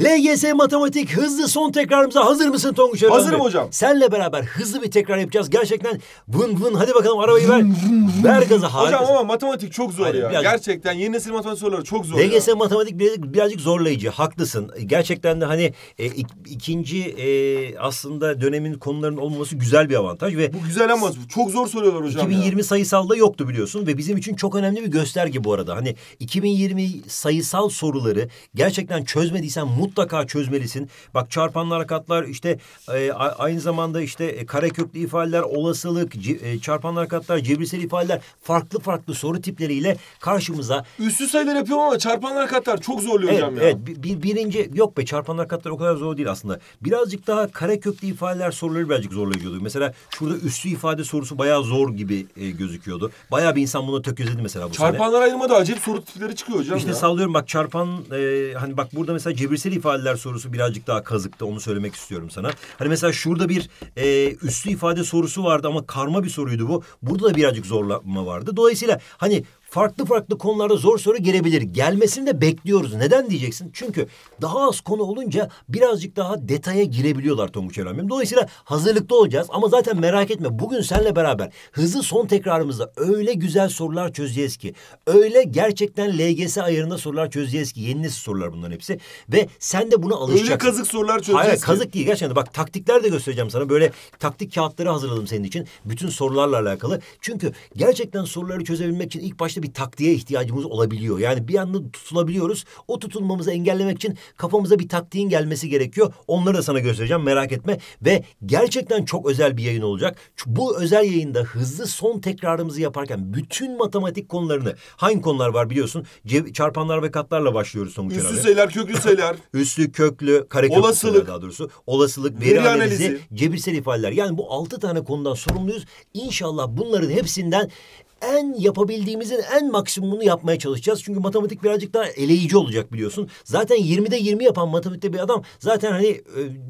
LGS matematik hızlı son tekrarımıza hazır mısın Tonguç Öğren Hazırım hocam. Senle beraber hızlı bir tekrar yapacağız. Gerçekten vın vın hadi bakalım arabayı ver. ver gaza harika. Hocam ama matematik çok zor Hayır, ya. Birazcık... Gerçekten yeni nesil matematik soruları çok zor LGS ya. matematik birazcık, birazcık zorlayıcı. Haklısın. Gerçekten de hani e, ik, ikinci e, aslında dönemin konularının olmaması güzel bir avantaj ve Bu güzel ama çok zor soruyorlar hocam. 2020 ya. sayısalda yoktu biliyorsun ve bizim için çok önemli bir gösterge bu arada. Hani 2020 sayısal soruları gerçekten çözmediysen mut mutlaka çözmelisin. Bak çarpanlı katlar, işte e, aynı zamanda işte e, kareköklü ifadeler, olasılık, e, çarpanlı harekatlar, cebirsel ifadeler farklı farklı soru tipleriyle karşımıza. Üstü sayılar yapıyorum ama çarpanlı katlar çok zorluyor evet, hocam ya. Evet bir, birinci yok be çarpanlı katlar o kadar zor değil aslında. Birazcık daha kareköklü ifadeler soruları birazcık zorlayıcı Mesela şurada üstü ifade sorusu bayağı zor gibi e, gözüküyordu. Bayağı bir insan bunu tökezledi mesela bu Çarpanlar sene. da acayip soru tipleri çıkıyor hocam İşte ya. sallıyorum bak çarpan e, hani bak burada mesela cebirsel ifadeler sorusu birazcık daha kazıktı. Onu söylemek istiyorum sana. Hani mesela şurada bir e, üslü ifade sorusu vardı ama karma bir soruydu bu. Burada da birazcık zorlama vardı. Dolayısıyla hani farklı farklı konularda zor soru gelebilir. Gelmesini de bekliyoruz. Neden diyeceksin? Çünkü daha az konu olunca birazcık daha detaya girebiliyorlar Tonguç Evren Dolayısıyla hazırlıklı olacağız ama zaten merak etme bugün seninle beraber hızlı son tekrarımızda öyle güzel sorular çözeceğiz ki öyle gerçekten LGS ayarında sorular çözeceğiz ki yeni nesil sorular bunların hepsi ve sen de buna alışacaksın. Öyle kazık sorular çözeceğiz. Hayır ki. kazık değil gerçekten bak taktikler de göstereceğim sana böyle taktik kağıtları hazırladım senin için bütün sorularla alakalı. Çünkü gerçekten soruları çözebilmek için ilk başta güçlü bir taktiğe ihtiyacımız olabiliyor. Yani bir anda tutulabiliyoruz. O tutulmamızı engellemek için kafamıza bir taktiğin gelmesi gerekiyor. Onları da sana göstereceğim merak etme. Ve gerçekten çok özel bir yayın olacak. Bu özel yayında hızlı son tekrarımızı yaparken bütün matematik konularını hangi konular var biliyorsun? çarpanlar ve katlarla başlıyoruz sonuç olarak herhalde. sayılar, köklü sayılar. Üstlü, köklü, kare köklü olasılık. daha doğrusu. Olasılık, veri, veri analizi, analizi, cebirsel ifadeler. Yani bu altı tane konudan sorumluyuz. İnşallah bunların hepsinden en yapabildiğimizin en maksimumunu yapmaya çalışacağız. Çünkü matematik birazcık daha eleyici olacak biliyorsun. Zaten 20'de 20 yapan matematikte bir adam zaten hani e,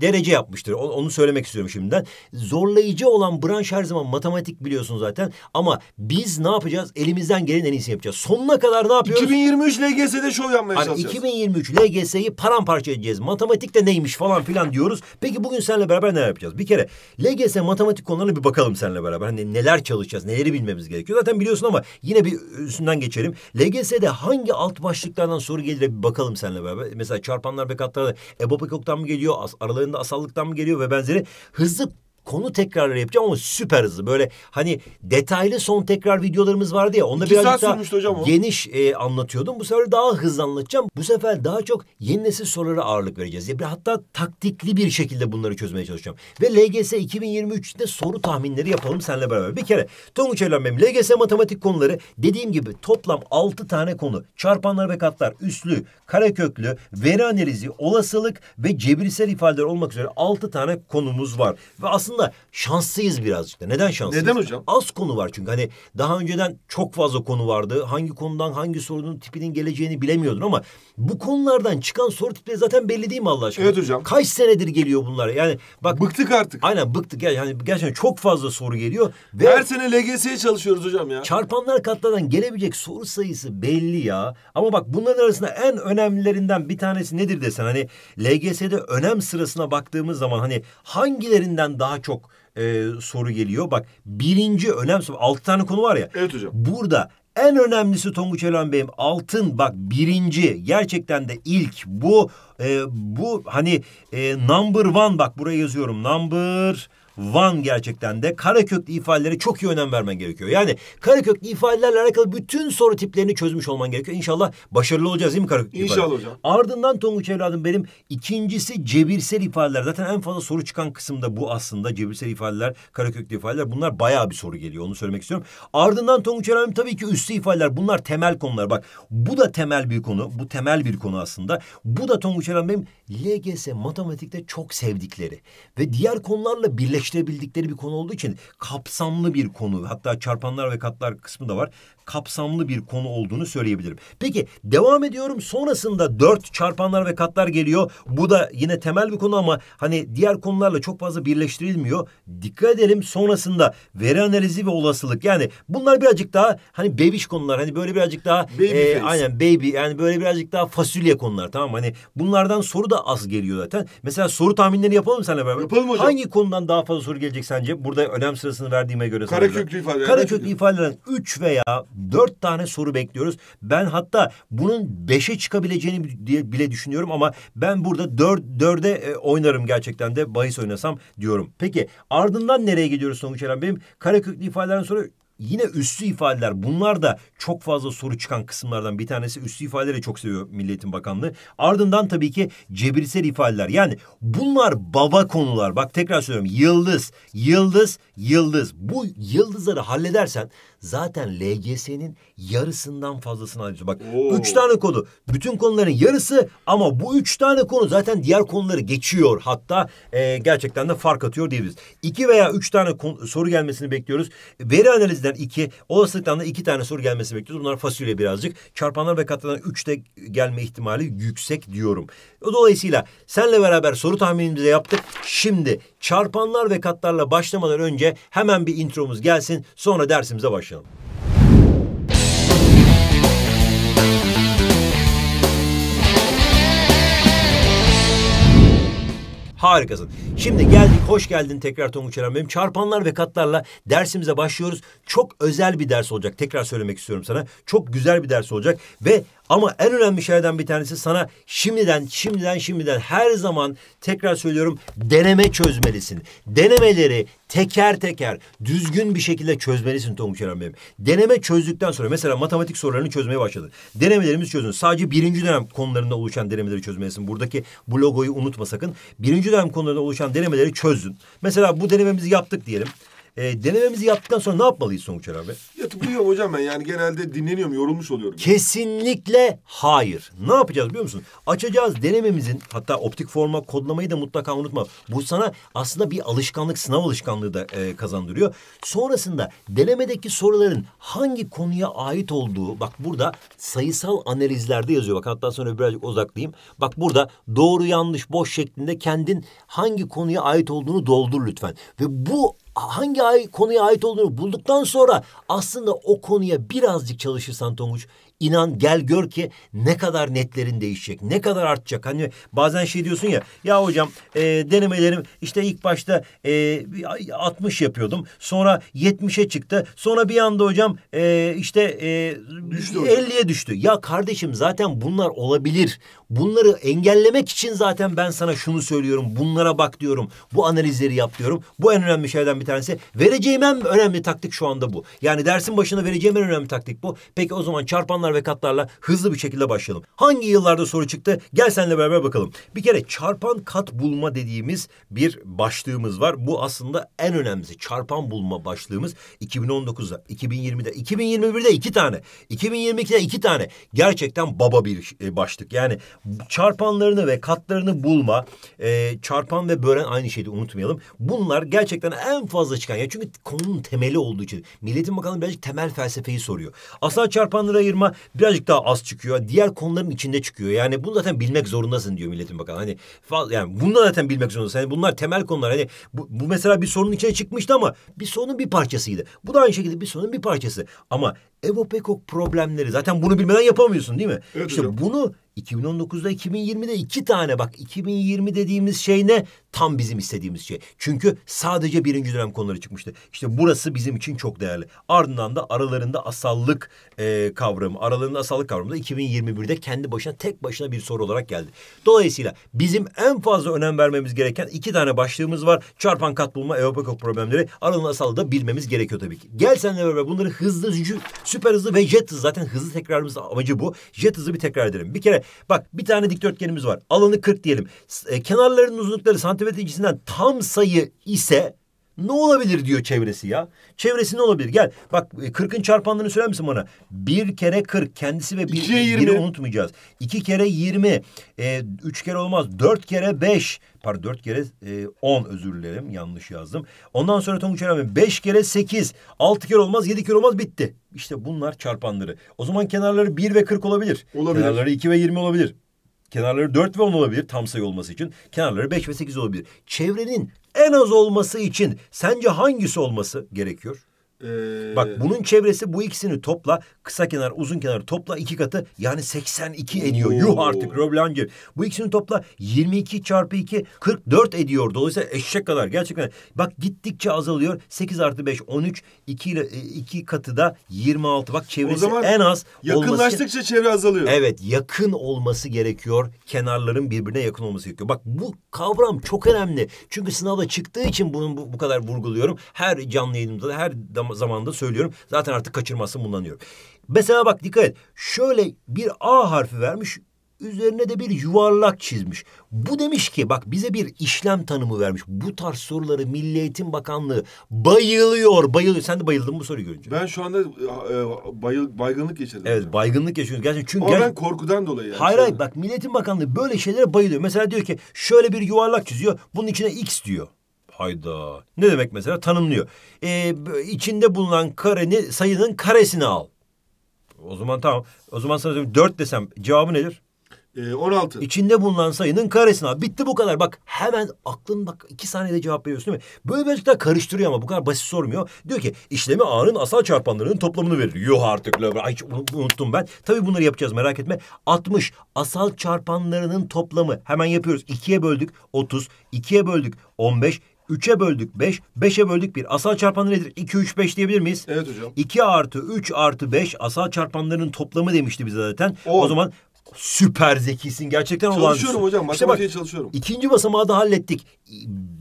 derece yapmıştır. O, onu söylemek istiyorum şimdiden. Zorlayıcı olan branş her zaman matematik biliyorsun zaten. Ama biz ne yapacağız? Elimizden gelen en iyisini yapacağız. Sonuna kadar ne yapıyoruz? 2023 LGS'de şov yapmaya hani çalışacağız. 2023 LGS'yi paramparça edeceğiz. Matematik de neymiş falan filan diyoruz. Peki bugün seninle beraber ne yapacağız? Bir kere LGS matematik konularına bir bakalım seninle beraber. Hani neler çalışacağız, neleri bilmemiz gerekiyor. Zaten biliyorsun ama yine bir üstünden geçelim. LGS'de hangi alt başlıklardan soru gelir bir bakalım seninle beraber. Mesela çarpanlar bekatlarda Ebopekok'tan mı geliyor? aralarında asallıktan mı geliyor ve benzeri. Hızlı konu tekrarları yapacağım ama süper hızlı. Böyle hani detaylı son tekrar videolarımız vardı ya. Onda biraz daha hocam geniş e, anlatıyordum. Bu sefer daha hızlı anlatacağım. Bu sefer daha çok yeni nesil sorulara ağırlık vereceğiz. Ya, hatta taktikli bir şekilde bunları çözmeye çalışacağım. Ve LGS 2023'te soru tahminleri yapalım seninle beraber. Bir kere Tonguç Evlen benim LGS matematik konuları dediğim gibi toplam altı tane konu. Çarpanlar ve katlar, üslü, kareköklü, veri analizi, olasılık ve cebirsel ifadeler olmak üzere altı tane konumuz var. Ve aslında aslında şanslıyız birazcık da. Neden şanslıyız? Neden hocam? Az konu var çünkü. Hani daha önceden çok fazla konu vardı. Hangi konudan hangi sorunun tipinin geleceğini bilemiyordun ama bu konulardan çıkan soru tipleri zaten belli değil mi Allah aşkına? Evet hocam. Kaç senedir geliyor bunlar? Yani bak bıktık artık. Aynen bıktık. Yani gerçekten çok fazla soru geliyor ve her sene LGS'ye çalışıyoruz hocam ya. Çarpanlar katlardan gelebilecek soru sayısı belli ya. Ama bak bunların arasında en önemlilerinden bir tanesi nedir desen hani LGS'de önem sırasına baktığımız zaman hani hangilerinden daha çok e, soru geliyor. Bak birinci önem altı tane konu var ya. Evet hocam. Burada en önemlisi Tonguç Elan Bey'im altın bak birinci gerçekten de ilk bu e, bu hani e, number one bak buraya yazıyorum number Van gerçekten de kara ifadelere çok iyi önem vermen gerekiyor. Yani kara ifadelerle alakalı bütün soru tiplerini çözmüş olman gerekiyor. İnşallah başarılı olacağız değil mi kara köklü İnşallah ifade? hocam. Ardından Tonguç evladım benim ikincisi cebirsel ifadeler. Zaten en fazla soru çıkan kısımda bu aslında cebirsel ifadeler, kara ifadeler. Bunlar bayağı bir soru geliyor onu söylemek istiyorum. Ardından Tonguç evladım tabii ki üstü ifadeler. Bunlar temel konular. Bak bu da temel bir konu. Bu temel bir konu aslında. Bu da Tonguç evladım benim LGS matematikte çok sevdikleri ve diğer konularla birleş işlebildikleri bir konu olduğu için kapsamlı bir konu. Hatta çarpanlar ve katlar kısmı da var kapsamlı bir konu olduğunu söyleyebilirim. Peki devam ediyorum. Sonrasında dört çarpanlar ve katlar geliyor. Bu da yine temel bir konu ama hani diğer konularla çok fazla birleştirilmiyor. Dikkat edelim sonrasında veri analizi ve olasılık. Yani bunlar birazcık daha hani bebiş konular. Hani böyle birazcık daha baby e, aynen baby yani böyle birazcık daha fasulye konular tamam Hani bunlardan soru da az geliyor zaten. Mesela soru tahminlerini yapalım seninle beraber. Yapalım hocam. Hangi konudan daha fazla soru gelecek sence? Burada önem sırasını verdiğime göre. Kara ifadeler. Kara köklü ifadeler 3 veya Dört tane soru bekliyoruz. Ben hatta bunun beşe çıkabileceğini diye bile düşünüyorum ama ben burada dört, dörde e, oynarım gerçekten de bahis oynasam diyorum. Peki ardından nereye gidiyoruz Sonuç Eren Bey'im? Karaköklü ifadelerden sonra yine üstü ifadeler. Bunlar da çok fazla soru çıkan kısımlardan bir tanesi. Üstü ifadeleri çok seviyor Milliyetin Bakanlığı. Ardından tabii ki cebirsel ifadeler. Yani bunlar baba konular. Bak tekrar söylüyorum. Yıldız, yıldız, yıldız. Bu yıldızları halledersen zaten LGS'nin yarısından fazlasını harcıyor. Bak Oo. üç tane konu. Bütün konuların yarısı ama bu üç tane konu zaten diğer konuları geçiyor. Hatta e, gerçekten de fark atıyor diyebiliriz. İki veya üç tane soru gelmesini bekliyoruz. Veri analizden iki, olasılıktan da iki tane soru gelmesini bekliyoruz. Bunlar fasulye birazcık. Çarpanlar ve katlanan üçte gelme ihtimali yüksek diyorum. Dolayısıyla senle beraber soru tahminimizi de yaptık. Şimdi çarpanlar ve katlarla başlamadan önce hemen bir intromuz gelsin. Sonra dersimize başlayalım. Harikasın. Şimdi geldik, hoş geldin tekrar Tonguç Eren benim. Çarpanlar ve katlarla dersimize başlıyoruz. Çok özel bir ders olacak. Tekrar söylemek istiyorum sana. Çok güzel bir ders olacak ve ama en önemli şeylerden bir tanesi sana şimdiden, şimdiden, şimdiden her zaman tekrar söylüyorum deneme çözmelisin. Denemeleri teker teker düzgün bir şekilde çözmelisin Tonguç Eren Bey'im. Deneme çözdükten sonra mesela matematik sorularını çözmeye başladın. Denemelerimizi çözün. Sadece birinci dönem konularında oluşan denemeleri çözmelisin. Buradaki bu logoyu unutma sakın. Birinci dönem konularında oluşan denemeleri çözdün. Mesela bu denememizi yaptık diyelim. E, denememizi yaptıktan sonra ne yapmalıyız Sonuç abi? Yatıp uyuyorum hocam ben yani genelde dinleniyorum, yorulmuş oluyorum. Kesinlikle hayır. Ne yapacağız biliyor musun? Açacağız denememizin hatta optik forma kodlamayı da mutlaka unutma. Bu sana aslında bir alışkanlık, sınav alışkanlığı da e, kazandırıyor. Sonrasında denemedeki soruların hangi konuya ait olduğu bak burada sayısal analizlerde yazıyor. Bak hatta sonra birazcık uzaklayayım. Bak burada doğru yanlış boş şeklinde kendin hangi konuya ait olduğunu doldur lütfen. Ve bu hangi konuya ait olduğunu bulduktan sonra aslında o konuya birazcık çalışırsan Tonguç inan gel gör ki ne kadar netlerin değişecek, ne kadar artacak. Hani bazen şey diyorsun ya, ya hocam e, denemelerim işte ilk başta e, 60 yapıyordum, sonra 70'e çıktı, sonra bir anda hocam e, işte e, düştü 50'ye düştü. Ya kardeşim zaten bunlar olabilir. Bunları engellemek için zaten ben sana şunu söylüyorum, bunlara bak diyorum, bu analizleri yap diyorum. Bu en önemli şeylerden bir tanesi. Vereceğim en önemli taktik şu anda bu. Yani dersin başına vereceğim en önemli taktik bu. Peki o zaman çarpanlar rakamlar ve katlarla hızlı bir şekilde başlayalım. Hangi yıllarda soru çıktı? Gel senle beraber bakalım. Bir kere çarpan kat bulma dediğimiz bir başlığımız var. Bu aslında en önemlisi. Çarpan bulma başlığımız 2019'da, 2020'de, 2021'de iki tane, 2022'de iki tane. Gerçekten baba bir e, başlık. Yani çarpanlarını ve katlarını bulma, e, çarpan ve bölen aynı şeydi unutmayalım. Bunlar gerçekten en fazla çıkan. Ya çünkü konunun temeli olduğu için. Milletin bakalım birazcık temel felsefeyi soruyor. Asal çarpanları ayırma birazcık daha az çıkıyor. Diğer konuların içinde çıkıyor. Yani bunu zaten bilmek zorundasın diyor Milletin Bakanı. Hani yani bunu da zaten bilmek zorundasın. yani bunlar temel konular. Hani bu, bu mesela bir sorunun içine çıkmıştı ama bir sorunun bir parçasıydı. Bu da aynı şekilde bir sorunun bir parçası. Ama Evopekok problemleri zaten bunu bilmeden yapamıyorsun değil mi? Evet, işte hocam. bunu 2019'da 2020'de iki tane bak 2020 dediğimiz şey ne? Tam bizim istediğimiz şey. Çünkü sadece birinci dönem konuları çıkmıştı. İşte burası bizim için çok değerli. Ardından da aralarında asallık e, kavramı, aralarında asallık kavramı da 2021'de kendi başına tek başına bir soru olarak geldi. Dolayısıyla bizim en fazla önem vermemiz gereken iki tane başlığımız var. Çarpan kat bulma, Evropa problemleri, aralarında asallığı da bilmemiz gerekiyor tabii ki. Gel senle beraber bunları hızlı Süper hızlı ve jet hızı zaten hızlı tekrarımız amacı bu. Jet hızı bir tekrar edelim. Bir kere bak bir tane dikdörtgenimiz var. Alanı 40 diyelim. E, kenarlarının uzunlukları santimetre cinsinden tam sayı ise ne olabilir diyor çevresi ya. Çevresi ne olabilir? Gel bak e, kırkın çarpanlarını söyler misin bana? Bir kere kırk kendisi ve bir, e, biri unutmayacağız. İki kere yirmi. E, üç kere olmaz. Dört kere beş. Pardon dört kere e, on özür dilerim. Yanlış yazdım. Ondan sonra Tonguç Erami beş kere sekiz. Altı kere olmaz. Yedi kere olmaz. Bitti. İşte bunlar çarpanları. O zaman kenarları bir ve kırk olabilir. Olabilir. Kenarları iki ve yirmi olabilir. Kenarları 4 ve 10 olabilir tam sayı olması için. Kenarları 5 ve 8 olabilir. Çevrenin en az olması için sence hangisi olması gerekiyor? Ee... Bak bunun çevresi bu ikisini topla kısa kenar uzun kenar topla iki katı yani 82 ediyor. Oo. Yuh artık Roblangi. Bu ikisini topla 22 çarpı 2 44 ediyor. Dolayısıyla eşek kadar gerçekten. Bak gittikçe azalıyor. 8 artı 5 13 2 ile 2 e, katı da 26. Bak çevresi o zaman en az yakınlaştıkça olması... çevre azalıyor. Evet yakın olması gerekiyor. Kenarların birbirine yakın olması gerekiyor. Bak bu kavram çok önemli. Çünkü sınavda çıktığı için bunun bu, bu kadar vurguluyorum. Her canlı yayınımda her damar zam zamanında söylüyorum. Zaten artık kaçırmazsın bundan diyorum. Mesela bak dikkat et. Şöyle bir A harfi vermiş. Üzerine de bir yuvarlak çizmiş. Bu demiş ki bak bize bir işlem tanımı vermiş. Bu tarz soruları Milli Eğitim Bakanlığı bayılıyor, bayılıyor. Sen de bayıldın mı bu soruyu görünce. Ben şu anda e, bayıl, baygınlık geçirdim. Evet baygınlık yaşıyoruz gerçekten. Çünkü Ama gerçekten... ben korkudan dolayı. Yani hayır hayır bak Milli Eğitim Bakanlığı böyle şeylere bayılıyor. Mesela diyor ki şöyle bir yuvarlak çiziyor. Bunun içine X diyor. Hayda. Ne demek mesela? Tanımlıyor. Ee, içinde bulunan kareni sayının karesini al. O zaman tamam. O zaman sana söyleyeyim. Dört desem cevabı nedir? Ee, 16. İçinde bulunan sayının karesini al. Bitti bu kadar. Bak hemen aklın bak iki saniyede cevap veriyorsun değil mi? Böyle birazcık daha karıştırıyor ama bu kadar basit sormuyor. Diyor ki işlemi A'nın asal çarpanlarının toplamını verir. Yuh artık. La, ay, unuttum ben. Tabii bunları yapacağız merak etme. 60 asal çarpanlarının toplamı. Hemen yapıyoruz. 2'ye böldük 30. 2'ye böldük 15. 3'e böldük 5, 5'e böldük 1. Asal çarpanı nedir? 2, 3, 5 diyebilir miyiz? Evet hocam. 2 artı 3 artı 5 asal çarpanlarının toplamı demişti bize zaten. 10. O zaman süper zekisin. Gerçekten olan. Çalışıyorum hocam. Matematiğe işte bak, çalışıyorum. İkinci basamağı da hallettik.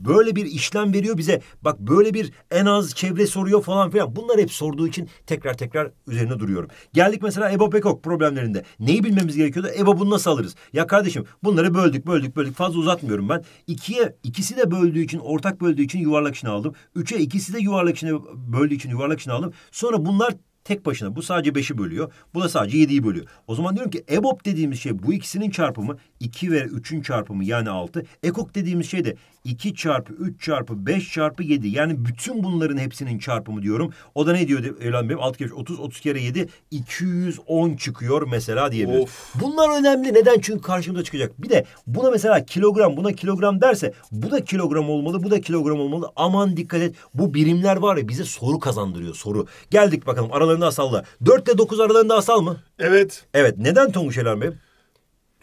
Böyle bir işlem veriyor bize. Bak böyle bir en az çevre soruyor falan filan. Bunlar hep sorduğu için tekrar tekrar üzerine duruyorum. Geldik mesela EBA Pekok problemlerinde. Neyi bilmemiz gerekiyordu? EBA bunu nasıl alırız? Ya kardeşim bunları böldük böldük böldük. Fazla uzatmıyorum ben. İkiye ikisi de böldüğü için ortak böldüğü için yuvarlak içine aldım. Üçe ikisi de yuvarlak içine böldüğü için yuvarlak içine aldım. Sonra bunlar Tek başına bu sadece beşi bölüyor. Bu da sadece yediyi bölüyor. O zaman diyorum ki EBOB dediğimiz şey bu ikisinin çarpımı iki ve üçün çarpımı yani altı. EKOK dediğimiz şey de 2 çarpı 3 çarpı 5 çarpı 7 yani bütün bunların hepsinin çarpımı diyorum. O da ne diyor Evlan Bey'im? 6 kere 30, 30 kere 7 210 çıkıyor mesela diyebiliriz. Of. Bunlar önemli. Neden? Çünkü karşımıza çıkacak. Bir de buna mesela kilogram buna kilogram derse bu da kilogram olmalı bu da kilogram olmalı. Aman dikkat et. Bu birimler var ya bize soru kazandırıyor soru. Geldik bakalım aralarında asalla. 4 ile 9 aralarında asal mı? Evet. Evet. Neden Tonguç Evlan Bey'im?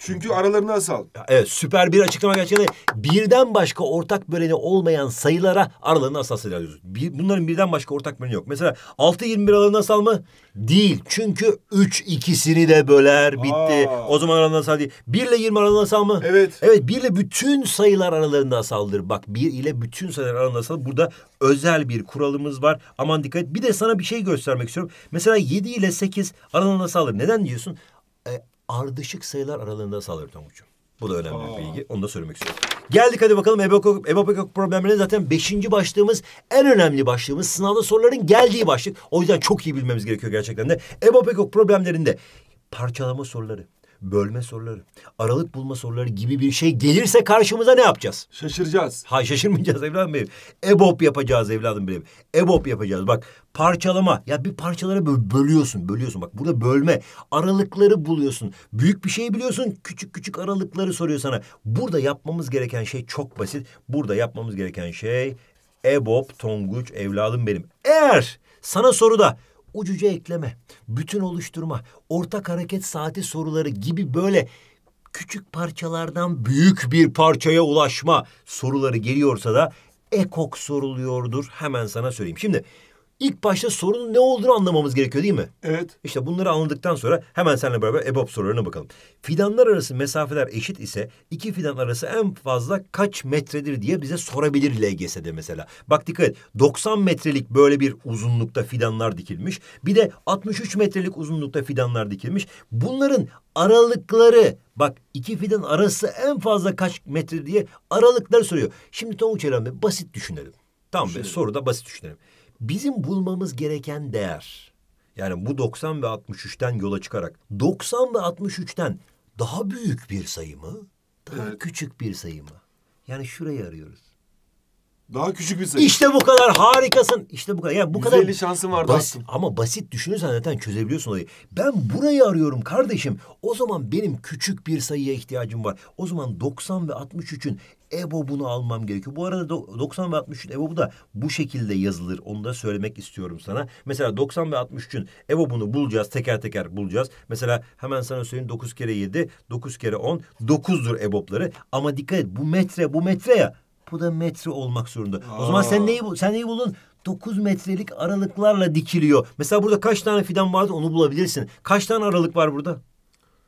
Çünkü aralarında azal. Evet süper bir açıklama gerçekten. Birden başka ortak böleni olmayan sayılara aralarında asal sayılar diyoruz. Bir, bunların birden başka ortak böleni yok. Mesela 6-21 aralarında asal mı? Değil. Çünkü 3 ikisini de böler bitti. Aa. O zaman aralarında asal değil. 1 ile 20 aralarını asal mı? Evet. Evet 1 ile bütün sayılar aralarında asaldır. Bak 1 ile bütün sayılar aralarında asal. Burada özel bir kuralımız var. Aman dikkat et. Bir de sana bir şey göstermek istiyorum. Mesela 7 ile 8 aralarında asaldır. Neden diyorsun? E, ardışık sayılar aralığında sağlar Tonguç'um. Bu da önemli Aa. bir bilgi. Onu da söylemek istiyorum. Geldik hadi bakalım ebapekok, ebapekok problemlerine zaten beşinci başlığımız en önemli başlığımız sınavda soruların geldiği başlık. O yüzden çok iyi bilmemiz gerekiyor gerçekten de. Ebapekok problemlerinde parçalama soruları bölme soruları, aralık bulma soruları gibi bir şey gelirse karşımıza ne yapacağız? Şaşıracağız. Hayır şaşırmayacağız evladım benim. EBOB yapacağız evladım benim. EBOB yapacağız. Bak parçalama. Ya bir parçalara bölüyorsun, bölüyorsun. Bak burada bölme. Aralıkları buluyorsun. Büyük bir şey biliyorsun. Küçük küçük aralıkları soruyor sana. Burada yapmamız gereken şey çok basit. Burada yapmamız gereken şey EBOB Tonguç evladım benim. Eğer sana soruda ucuca ekleme, bütün oluşturma, ortak hareket saati soruları gibi böyle küçük parçalardan büyük bir parçaya ulaşma soruları geliyorsa da ekok soruluyordur. Hemen sana söyleyeyim. Şimdi ilk başta sorunun ne olduğunu anlamamız gerekiyor değil mi? Evet. İşte bunları anladıktan sonra hemen seninle beraber EBOB sorularına bakalım. Fidanlar arası mesafeler eşit ise iki fidan arası en fazla kaç metredir diye bize sorabilir LGS'de mesela. Bak dikkat et 90 metrelik böyle bir uzunlukta fidanlar dikilmiş. Bir de 63 metrelik uzunlukta fidanlar dikilmiş. Bunların aralıkları bak iki fidan arası en fazla kaç metre diye aralıkları soruyor. Şimdi Tonguç Eren Bey basit düşünelim. Tamam be soruda basit düşünelim. Bizim bulmamız gereken değer yani bu 90 ve 63'ten yola çıkarak 90 ve 63'ten daha büyük bir sayı mı? Daha evet. küçük bir sayı mı? Yani şurayı arıyoruz. Daha küçük bir sayı. İşte bu kadar harikasın. İşte bu kadar. Yani bu kadar şansın var basit, ama basit düşünürsen zaten çözebiliyorsun olayı. Ben burayı arıyorum kardeşim. O zaman benim küçük bir sayıya ihtiyacım var. O zaman 90 ve 63'ün EBO almam gerekiyor. Bu arada 90 ve 63'ün EBOB'u da bu şekilde yazılır. Onu da söylemek istiyorum sana. Mesela 90 ve 63'ün EBOB'unu bulacağız. Teker teker bulacağız. Mesela hemen sana söyleyeyim 9 kere 7, 9 kere 10, 9'dur EBOB'ları. Ama dikkat et bu metre bu metre ya. Bu da metre olmak zorunda. Aa. O zaman sen neyi, sen neyi buldun? 9 metrelik aralıklarla dikiliyor. Mesela burada kaç tane fidan vardı onu bulabilirsin. Kaç tane aralık var burada?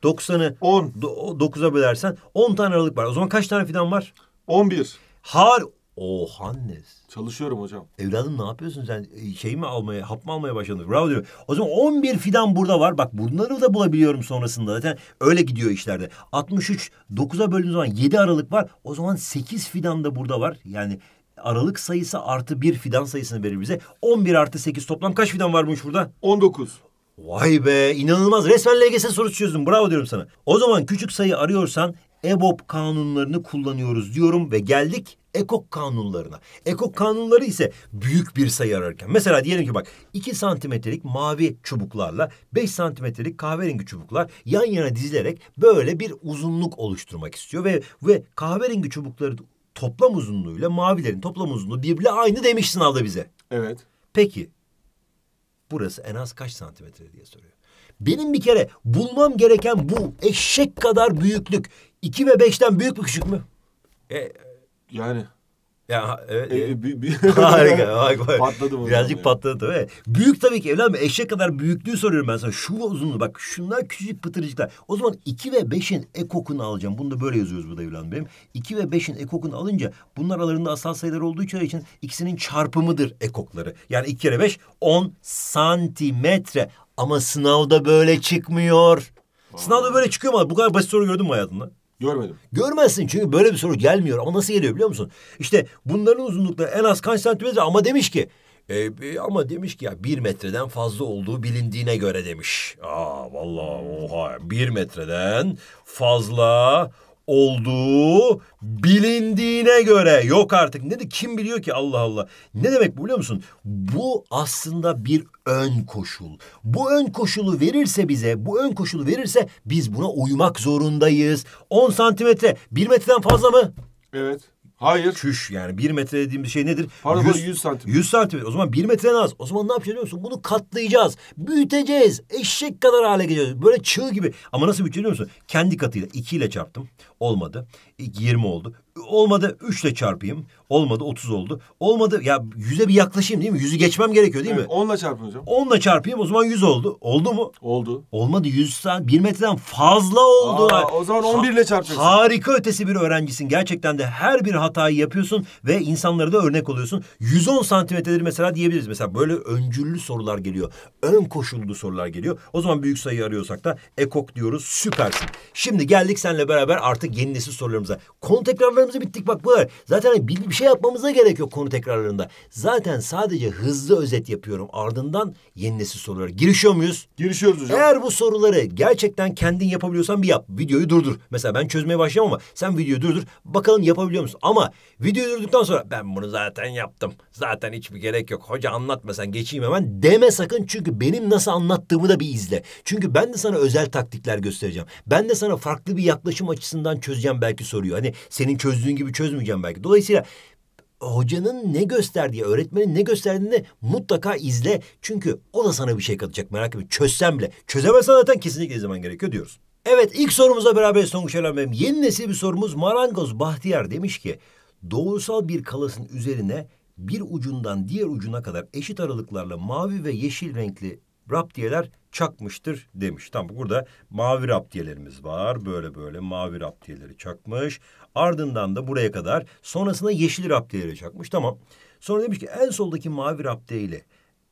90'ı 10 9'a bölersen 10 tane aralık var. O zaman kaç tane fidan var? 11. Har Ohannes. Çalışıyorum hocam. Evladım ne yapıyorsun sen? E, şey mi almaya, hap mı almaya başladın? Bravo diyorum. O zaman 11 fidan burada var. Bak bunları da bulabiliyorum sonrasında. Zaten öyle gidiyor işlerde. 63, 9'a böldüğün zaman 7 aralık var. O zaman 8 fidan da burada var. Yani aralık sayısı artı bir fidan sayısını verir bize. 11 artı 8 toplam kaç fidan varmış burada? 19. Vay be inanılmaz resmen LGS sorusu çözdün bravo diyorum sana. O zaman küçük sayı arıyorsan EBOB kanunlarını kullanıyoruz diyorum ve geldik ekok kanunlarına. Ekok kanunları ise büyük bir sayı ararken. Mesela diyelim ki bak 2 santimetrelik mavi çubuklarla 5 santimetrelik kahverengi çubuklar yan yana dizilerek böyle bir uzunluk oluşturmak istiyor. Ve, ve kahverengi çubukları toplam uzunluğuyla mavilerin toplam uzunluğu birbirle aynı demiş sınavda bize. Evet. Peki burası en az kaç santimetre diye soruyor. Benim bir kere bulmam gereken bu eşek kadar büyüklük. 2 ve 5'ten büyük mü küçük mü? E, yani. Ya evet. E, e, e harika. Bak, bak. Patladı mı? Birazcık yani. patladı tabii. Büyük tabii ki evladım Eşek kadar büyüklüğü soruyorum ben sana. Şu uzunluğu bak şunlar küçük pıtırcıklar. O zaman iki ve beşin ekokunu alacağım. Bunu da böyle yazıyoruz burada evlen benim. 2 ve beşin ekokunu alınca bunlar aralarında asal sayılar olduğu için ikisinin çarpımıdır ekokları. Yani iki kere beş on santimetre. Ama sınavda böyle çıkmıyor. Sınavda böyle çıkıyor mu? Bu kadar basit soru gördün mü hayatında? Görmedim. Görmezsin çünkü böyle bir soru gelmiyor. Ama nasıl geliyor biliyor musun? İşte bunların uzunlukları en az kaç santimetre ama demiş ki... E, e ama demiş ki ya bir metreden fazla olduğu bilindiğine göre demiş. Aa vallahi oha bir metreden fazla olduğu bilindiğine göre yok artık. Ne de kim biliyor ki Allah Allah. Ne demek bu biliyor musun? Bu aslında bir ön koşul. Bu ön koşulu verirse bize, bu ön koşulu verirse biz buna uymak zorundayız. 10 santimetre, 1 metreden fazla mı? Evet. Hayır. Çüş yani bir metre dediğimiz şey nedir? Pardon 100, 100 santim. 100 santim. O zaman bir metre az. O zaman ne yapacağız biliyor musun? Bunu katlayacağız. Büyüteceğiz. Eşek kadar hale geleceğiz. Böyle çığ gibi. Ama nasıl büyüteceğiz biliyor musun? Kendi katıyla. 2 ile çarptım. Olmadı. 20 oldu. Olmadı 3 ile çarpayım. Olmadı 30 oldu. Olmadı ya yüze bir yaklaşayım değil mi? Yüzü geçmem gerekiyor değil evet, mi? 10 ile çarpın hocam. 10 ile çarpayım o zaman 100 oldu. Oldu mu? Oldu. Olmadı 100 1 metreden fazla oldu. Aa, o zaman 11 ile çarpacaksın. Harika ötesi bir öğrencisin. Gerçekten de her bir hatayı yapıyorsun ve insanlara da örnek oluyorsun. 110 santimetredir mesela diyebiliriz. Mesela böyle öncüllü sorular geliyor. Ön koşullu sorular geliyor. O zaman büyük sayı arıyorsak da ekok diyoruz. Süpersin. Şimdi geldik seninle beraber artık yeni nesil sorularımıza tekrarlarımıza. Konu tekrarlarımızı bittik bak bu kadar. Zaten hani bir, şey yapmamıza gerek yok konu tekrarlarında. Zaten sadece hızlı özet yapıyorum. Ardından yeni nesil sorulara girişiyor muyuz? Girişiyoruz hocam. Eğer bu soruları gerçekten kendin yapabiliyorsan bir yap. Videoyu durdur. Mesela ben çözmeye başlayayım ama sen videoyu durdur. Bakalım yapabiliyor musun? Ama videoyu durduktan sonra ben bunu zaten yaptım. Zaten hiçbir gerek yok. Hoca anlatma sen geçeyim hemen deme sakın. Çünkü benim nasıl anlattığımı da bir izle. Çünkü ben de sana özel taktikler göstereceğim. Ben de sana farklı bir yaklaşım açısından çözeceğim belki soru soruyor. Hani senin çözdüğün gibi çözmeyeceğim belki. Dolayısıyla hocanın ne gösterdiği, öğretmenin ne gösterdiğini mutlaka izle. Çünkü o da sana bir şey katacak merak etme. Çözsem bile. Çözemezsen zaten kesinlikle zaman gerekiyor diyoruz. Evet ilk sorumuza beraber Songuç Eren Bey'im. Yeni nesil bir sorumuz Marangoz Bahtiyar demiş ki doğrusal bir kalasın üzerine bir ucundan diğer ucuna kadar eşit aralıklarla mavi ve yeşil renkli raptiyeler çakmıştır demiş. Tam burada mavi raptiyelerimiz var. Böyle böyle mavi raptiyeleri çakmış. Ardından da buraya kadar sonrasında yeşil raptiyeleri çakmış. Tamam. Sonra demiş ki en soldaki mavi raptiye ile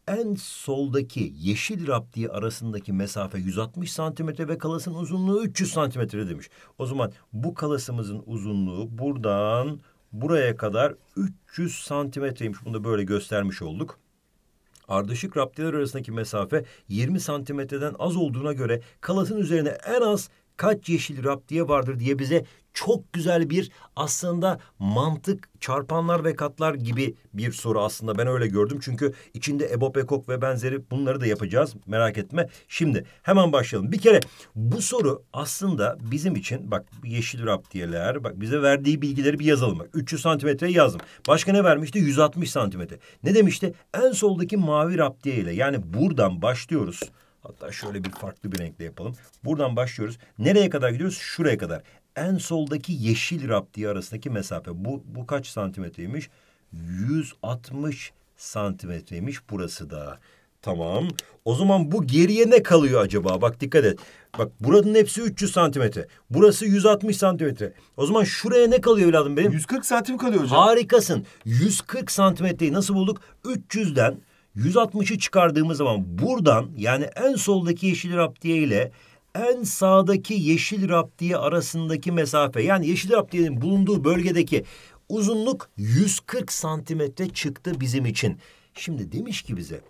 en soldaki yeşil raptiye arasındaki mesafe 160 santimetre ve kalasın uzunluğu 300 santimetre demiş. O zaman bu kalasımızın uzunluğu buradan buraya kadar 300 santimetreymiş. Bunu da böyle göstermiş olduk. Ardışık raptiler arasındaki mesafe 20 santimetreden az olduğuna göre kalasın üzerine en az kaç yeşil raptiye vardır diye bize çok güzel bir aslında mantık çarpanlar ve katlar gibi bir soru aslında ben öyle gördüm. Çünkü içinde Ebop Ekok ve benzeri bunları da yapacağız merak etme. Şimdi hemen başlayalım. Bir kere bu soru aslında bizim için bak yeşil raptiyeler bak bize verdiği bilgileri bir yazalım. Bak 300 santimetre yazdım. Başka ne vermişti? 160 santimetre. Ne demişti? En soldaki mavi raptiye ile yani buradan başlıyoruz. Hatta şöyle bir farklı bir renkle yapalım. Buradan başlıyoruz. Nereye kadar gidiyoruz? Şuraya kadar en soldaki yeşil raptiye arasındaki mesafe. Bu, bu kaç santimetreymiş? 160 santimetreymiş burası da. Tamam. O zaman bu geriye ne kalıyor acaba? Bak dikkat et. Bak buranın hepsi 300 santimetre. Burası 160 santimetre. O zaman şuraya ne kalıyor evladım benim? 140 santim kalıyor hocam. Harikasın. 140 santimetreyi nasıl bulduk? 300'den 160'ı çıkardığımız zaman buradan yani en soldaki yeşil raptiye ile en sağdaki yeşil raptiye arasındaki mesafe yani yeşil raptiyenin bulunduğu bölgedeki uzunluk 140 santimetre çıktı bizim için. Şimdi demiş ki bize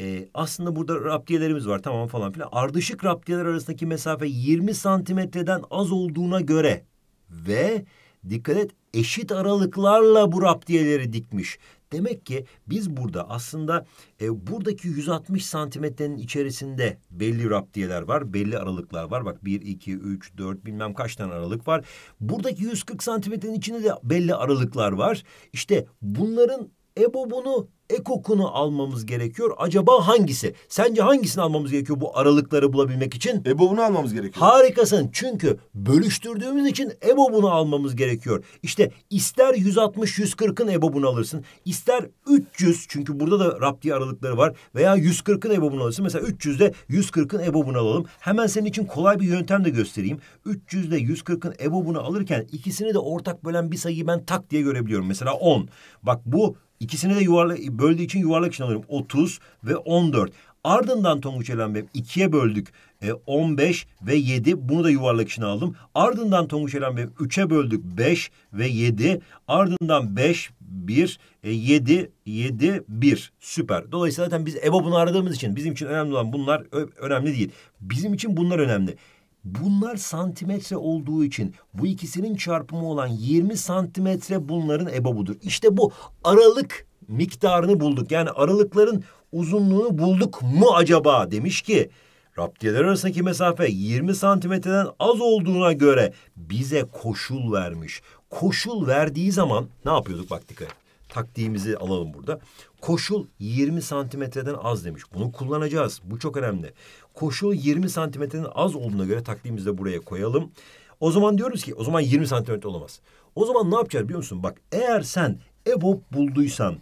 e, aslında burada raptiyelerimiz var tamam falan filan. Ardışık raptiyeler arasındaki mesafe 20 santimetreden az olduğuna göre ve dikkat et eşit aralıklarla bu raptiyeleri dikmiş. Demek ki biz burada aslında e, buradaki 160 santimetrenin içerisinde belli raptiyeler var, belli aralıklar var. Bak 1, 2, 3, 4 bilmem kaç tane aralık var. Buradaki 140 santimetrenin içinde de belli aralıklar var. İşte bunların ebobunu e kokunu almamız gerekiyor. Acaba hangisi? Sence hangisini almamız gerekiyor bu aralıkları bulabilmek için? EBOB'unu almamız gerekiyor. Harikasın. Çünkü bölüştürdüğümüz için EBOB'unu almamız gerekiyor. İşte ister 160-140'ın EBOB'unu alırsın. ister 300 çünkü burada da rap aralıkları var. Veya 140'ın EBOB'unu alırsın. Mesela 300'de 140'ın EBOB'unu alalım. Hemen senin için kolay bir yöntem de göstereyim. 300'de 140'ın EBOB'unu alırken ikisini de ortak bölen bir sayıyı ben tak diye görebiliyorum. Mesela 10. Bak bu İkisini de yuvarlak, böldüğü için yuvarlak için alıyorum. 30 ve 14. Ardından Tonguç Elenbem ikiye böldük. E, 15 ve 7 bunu da yuvarlak için aldım. Ardından Tonguç Elenbem 3'e böldük 5 ve 7. Ardından 5, 1, e, 7, 7, 1. Süper. Dolayısıyla zaten biz EBOB'unu aradığımız için bizim için önemli olan bunlar önemli değil. Bizim için bunlar önemli. Bunlar santimetre olduğu için bu ikisinin çarpımı olan 20 santimetre bunların ebabudur. İşte bu aralık miktarını bulduk. Yani aralıkların uzunluğunu bulduk mu acaba demiş ki Raptiyeler arasındaki mesafe 20 santimetreden az olduğuna göre bize koşul vermiş. Koşul verdiği zaman ne yapıyorduk bak dikkat et. Taktiğimizi alalım burada. Koşul 20 santimetreden az demiş. Bunu kullanacağız. Bu çok önemli koşu 20 santimetrenin az olduğuna göre takvimimizde buraya koyalım. O zaman diyoruz ki o zaman 20 santimetre olamaz. O zaman ne yapacağız biliyor musun? Bak eğer sen EBOB bulduysan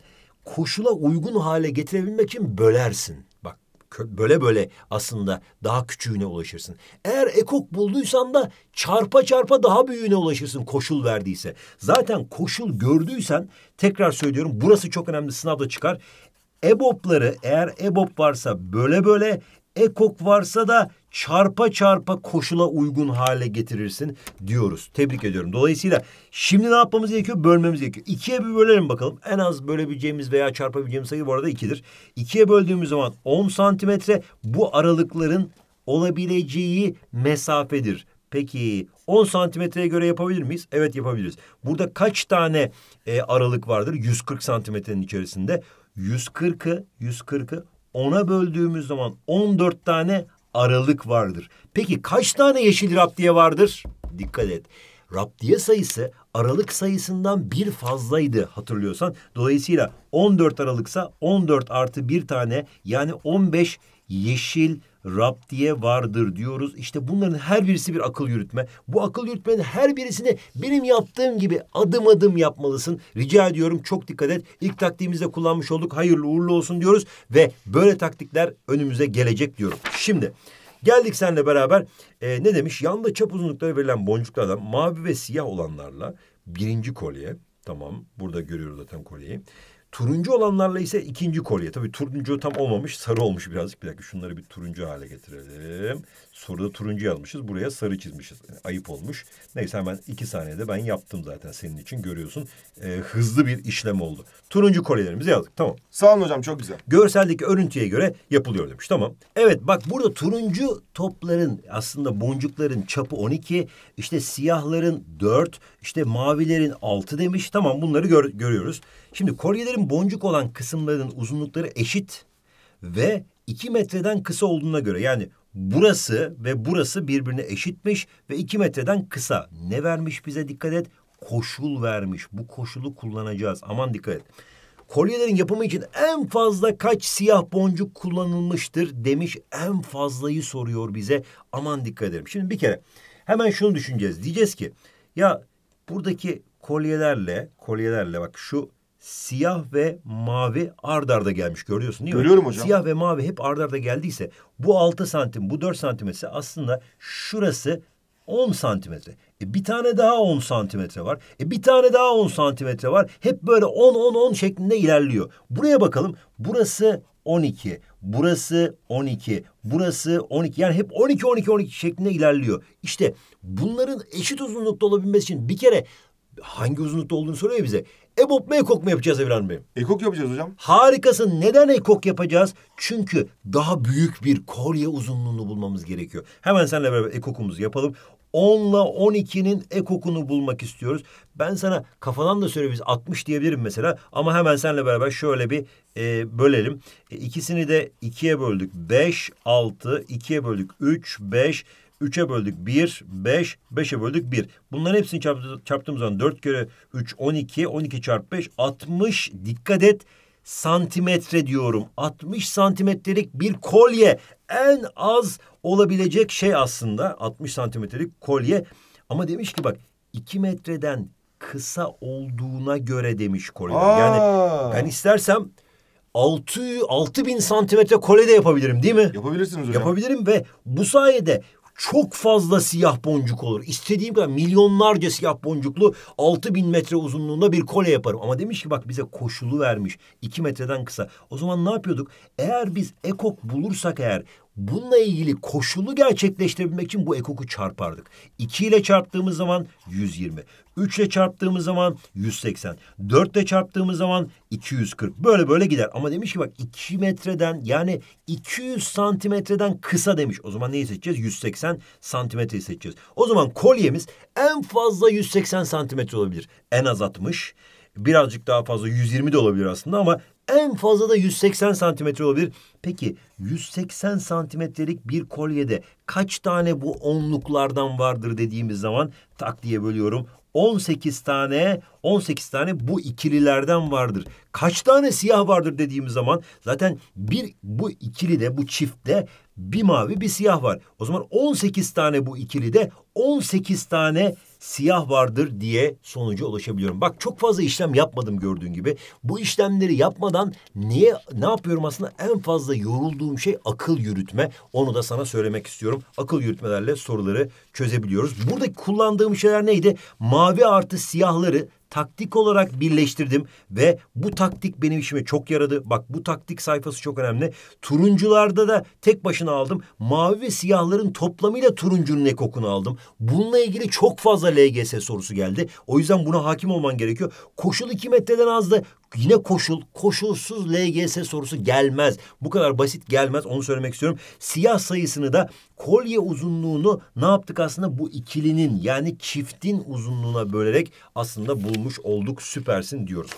koşula uygun hale getirebilmek için bölersin. Bak böyle böyle aslında daha küçüğüne ulaşırsın. Eğer ekok bulduysan da çarpa çarpa daha büyüğüne ulaşırsın koşul verdiyse. Zaten koşul gördüysen tekrar söylüyorum burası çok önemli sınavda çıkar. EBOB'ları eğer EBOB varsa böyle böyle ekok varsa da çarpa çarpa koşula uygun hale getirirsin diyoruz. Tebrik ediyorum. Dolayısıyla şimdi ne yapmamız gerekiyor? Bölmemiz gerekiyor. İkiye bir bölelim bakalım. En az bölebileceğimiz veya çarpabileceğimiz sayı bu arada ikidir. İkiye böldüğümüz zaman 10 santimetre bu aralıkların olabileceği mesafedir. Peki 10 santimetreye göre yapabilir miyiz? Evet yapabiliriz. Burada kaç tane e, aralık vardır? 140 santimetrenin içerisinde. 140'ı 140. 10'a böldüğümüz zaman 14 tane aralık vardır. Peki kaç tane yeşil raptiye vardır? Dikkat et. Raptiye sayısı aralık sayısından bir fazlaydı hatırlıyorsan. Dolayısıyla 14 aralıksa 14 artı bir tane yani 15 yeşil Rab diye vardır diyoruz. İşte bunların her birisi bir akıl yürütme. Bu akıl yürütmenin her birisini benim yaptığım gibi adım adım yapmalısın. Rica ediyorum çok dikkat et. İlk taktiğimizde kullanmış olduk. Hayırlı uğurlu olsun diyoruz ve böyle taktikler önümüze gelecek diyorum. Şimdi geldik seninle beraber e, ne demiş? Yanda çap uzunlukları verilen boncuklardan mavi ve siyah olanlarla birinci kolye. Tamam burada görüyoruz zaten kolyeyi. Turuncu olanlarla ise ikinci kolye. Tabii turuncu tam olmamış sarı olmuş birazcık. Bir dakika şunları bir turuncu hale getirelim. Soruda turuncu yazmışız. Buraya sarı çizmişiz. Yani ayıp olmuş. Neyse hemen iki saniyede ben yaptım zaten senin için görüyorsun. E, hızlı bir işlem oldu. Turuncu korelerimizi yazdık. Tamam. Sağ olun hocam çok güzel. Görseldeki örüntüye göre yapılıyor demiş. Tamam. Evet bak burada turuncu topların aslında boncukların çapı 12. işte siyahların 4. işte mavilerin 6 demiş. Tamam bunları gör, görüyoruz. Şimdi kolyelerin boncuk olan kısımların uzunlukları eşit ve 2 metreden kısa olduğuna göre yani Burası ve burası birbirine eşitmiş ve iki metreden kısa. Ne vermiş bize dikkat et? Koşul vermiş. Bu koşulu kullanacağız. Aman dikkat et. Kolyelerin yapımı için en fazla kaç siyah boncuk kullanılmıştır demiş. En fazlayı soruyor bize. Aman dikkat edelim. Şimdi bir kere hemen şunu düşüneceğiz. Diyeceğiz ki ya buradaki kolyelerle kolyelerle bak şu siyah ve mavi ard arda gelmiş. Görüyorsun değil mi? Görüyorum hocam. Siyah ve mavi hep ard arda geldiyse bu altı santim, bu dört santimetre aslında şurası 10 santimetre. E bir tane daha 10 santimetre var. E bir tane daha 10 santimetre var. Hep böyle 10 10 10 şeklinde ilerliyor. Buraya bakalım. Burası 12. Burası 12. Burası 12. Yani hep 12 12 12 şeklinde ilerliyor. İşte bunların eşit uzunlukta olabilmesi için bir kere hangi uzunlukta olduğunu soruyor bize. EBOB mu EKOK mu yapacağız Evren Bey? EKOK yapacağız hocam. Harikasın. Neden EKOK yapacağız? Çünkü daha büyük bir kolye uzunluğunu bulmamız gerekiyor. Hemen seninle beraber EKOK'umuzu yapalım. 10 ile 12'nin ekokunu bulmak istiyoruz. Ben sana kafadan da söyle 60 diyebilirim mesela ama hemen seninle beraber şöyle bir e, bölelim. E, ikisini de ikiye böldük. 5, 6, ikiye böldük. 3, 5, 3'e böldük 1, 5, 5'e böldük 1. Bunların hepsini çarptı, çarptığımız zaman 4 kere 3, 12, 12 çarpı 5, 60. Dikkat et santimetre diyorum. 60 santimetrelik bir kolye. En az olabilecek şey aslında 60 santimetrelik kolye. Ama demiş ki bak 2 metreden kısa olduğuna göre demiş kolye Yani ben istersem 6 6000 santimetre kolye de yapabilirim değil mi? Yapabilirsiniz hocam. Yapabilirim ve bu sayede çok fazla siyah boncuk olur. İstediğim kadar milyonlarca siyah boncuklu altı bin metre uzunluğunda bir kole yaparım. Ama demiş ki bak bize koşulu vermiş. iki metreden kısa. O zaman ne yapıyorduk? Eğer biz ekok bulursak eğer bununla ilgili koşulu gerçekleştirebilmek için bu ekoku çarpardık. 2 ile çarptığımız zaman 120, 3 ile çarptığımız zaman 180, 4 ile çarptığımız zaman 240. Böyle böyle gider. Ama demiş ki bak 2 metreden yani 200 santimetreden kısa demiş. O zaman neyi seçeceğiz? 180 santimetreyi seçeceğiz. O zaman kolyemiz en fazla 180 santimetre olabilir. En az 60 birazcık daha fazla 120 de olabilir aslında ama en fazla da 180 santimetre olabilir. Peki 180 santimetrelik bir kolyede kaç tane bu onluklardan vardır dediğimiz zaman tak diye bölüyorum. 18 tane 18 tane bu ikililerden vardır. Kaç tane siyah vardır dediğimiz zaman zaten bir bu ikili de bu çiftte bir mavi bir siyah var. O zaman 18 tane bu ikili de 18 tane siyah vardır diye sonuca ulaşabiliyorum. Bak çok fazla işlem yapmadım gördüğün gibi. Bu işlemleri yapmadan niye ne yapıyorum aslında en fazla yorulduğum şey akıl yürütme. Onu da sana söylemek istiyorum. Akıl yürütmelerle soruları çözebiliyoruz. Burada kullandığım şeyler neydi? Mavi artı siyahları taktik olarak birleştirdim ve bu taktik benim işime çok yaradı. Bak bu taktik sayfası çok önemli. Turuncularda da tek başına aldım. Mavi ve siyahların toplamıyla turuncunun ekokunu aldım. Bununla ilgili çok fazla LGS sorusu geldi. O yüzden buna hakim olman gerekiyor. Koşul 2 metreden azdı yine koşul, koşulsuz LGS sorusu gelmez. Bu kadar basit gelmez onu söylemek istiyorum. Siyah sayısını da kolye uzunluğunu ne yaptık aslında bu ikilinin yani çiftin uzunluğuna bölerek aslında bulmuş olduk süpersin diyoruz.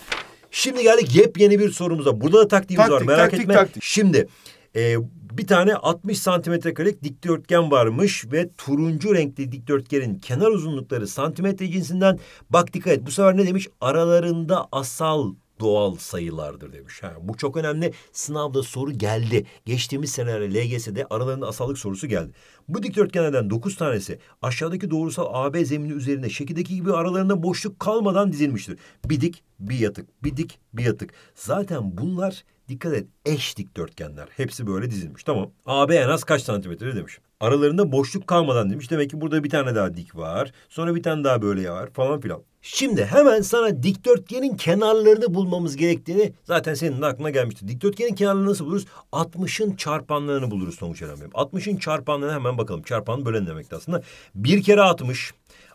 Şimdi geldik yepyeni bir sorumuza. Burada da taktiğimiz taktik, var merak taktik, etme. Taktik. Şimdi e, bir tane 60 santimetre karelik dikdörtgen varmış ve turuncu renkli dikdörtgenin kenar uzunlukları santimetre cinsinden. Bak dikkat et bu sefer ne demiş? Aralarında asal doğal sayılardır demiş. Ha, bu çok önemli. Sınavda soru geldi. Geçtiğimiz senelerde LGS'de aralarında asallık sorusu geldi. Bu dikdörtgenlerden dokuz tanesi aşağıdaki doğrusal AB zemini üzerinde şekildeki gibi aralarında boşluk kalmadan dizilmiştir. Bir dik, bir yatık, bir dik, bir yatık. Zaten bunlar dikkat et eş dikdörtgenler. Hepsi böyle dizilmiş. Tamam. AB en az kaç santimetre demiş. Aralarında boşluk kalmadan demiş. Demek ki burada bir tane daha dik var. Sonra bir tane daha böyle var falan filan. Şimdi hemen sana dikdörtgenin kenarlarını bulmamız gerektiğini zaten senin aklına gelmişti. Dikdörtgenin kenarlarını nasıl buluruz? 60'ın çarpanlarını buluruz Sonuç olarak Bey'im. 60'ın çarpanlarına hemen bakalım. Çarpan bölen demekti aslında. Bir kere 60,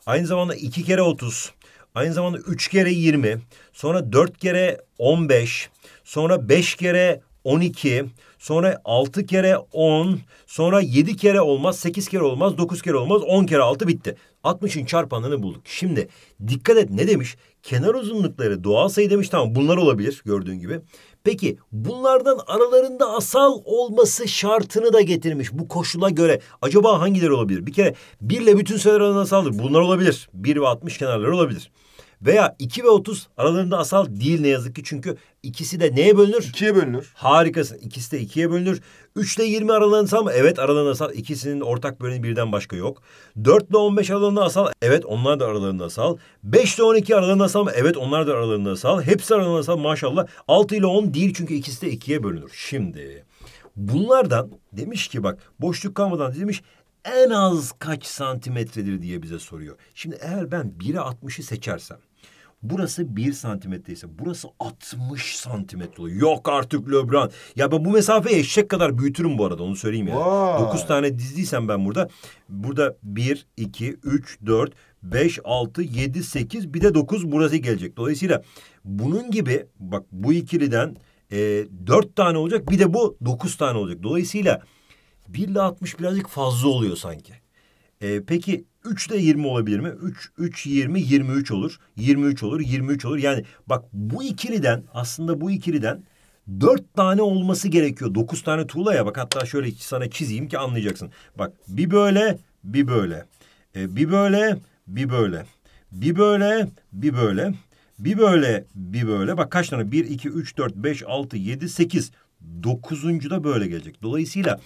aynı zamanda iki kere 30, aynı zamanda üç kere 20, sonra dört kere 15, sonra beş kere 12, sonra 6 kere 10, sonra 7 kere olmaz, 8 kere olmaz, 9 kere olmaz, 10 kere 6 bitti. 60'ın çarpanını bulduk. Şimdi dikkat et ne demiş? Kenar uzunlukları doğal sayı demiş. Tamam bunlar olabilir gördüğün gibi. Peki bunlardan aralarında asal olması şartını da getirmiş bu koşula göre. Acaba hangileri olabilir? Bir kere 1 ile bütün sayılar aralarında asaldır. Bunlar olabilir. 1 ve 60 kenarları olabilir veya 2 ve 30 aralarında asal değil ne yazık ki çünkü ikisi de neye bölünür? 2'ye bölünür. Harikasın. İkisi de 2'ye bölünür. 3 ile 20 aralarında asal mı? Evet aralarında asal. İkisinin ortak bölümü birden başka yok. 4 ile 15 aralarında asal. Evet onlar da aralarında asal. 5 ile 12 aralarında asal mı? Evet onlar da aralarında asal. Hepsi aralarında asal maşallah. 6 ile 10 değil çünkü ikisi de 2'ye bölünür. Şimdi bunlardan demiş ki bak boşluk kalmadan demiş en az kaç santimetredir diye bize soruyor. Şimdi eğer ben 1'e 60'ı seçersem Burası bir santimetre ise burası 60 santimetre oluyor. Yok artık Löbran. Ya ben bu mesafeyi eşek kadar büyütürüm bu arada onu söyleyeyim yani. Vay. Dokuz tane dizdiysem ben burada. Burada bir, iki, üç, dört, beş, altı, yedi, sekiz bir de dokuz burası gelecek. Dolayısıyla bunun gibi bak bu ikiliden e, dört tane olacak bir de bu dokuz tane olacak. Dolayısıyla bir ile altmış birazcık fazla oluyor sanki. E, peki 3 de 20 olabilir mi? 3, 3, 20, 23 olur. 23 olur, 23 olur. Yani bak bu ikiliden aslında bu ikiliden dört tane olması gerekiyor. Dokuz tane tuğla ya bak hatta şöyle sana çizeyim ki anlayacaksın. Bak bir böyle, bir böyle. Ee, bir böyle, bir böyle. Bir böyle, bir böyle. Bir böyle, bir böyle. Bak kaç tane? Bir, iki, üç, dört, beş, altı, yedi, sekiz. Dokuzuncu da böyle gelecek. Dolayısıyla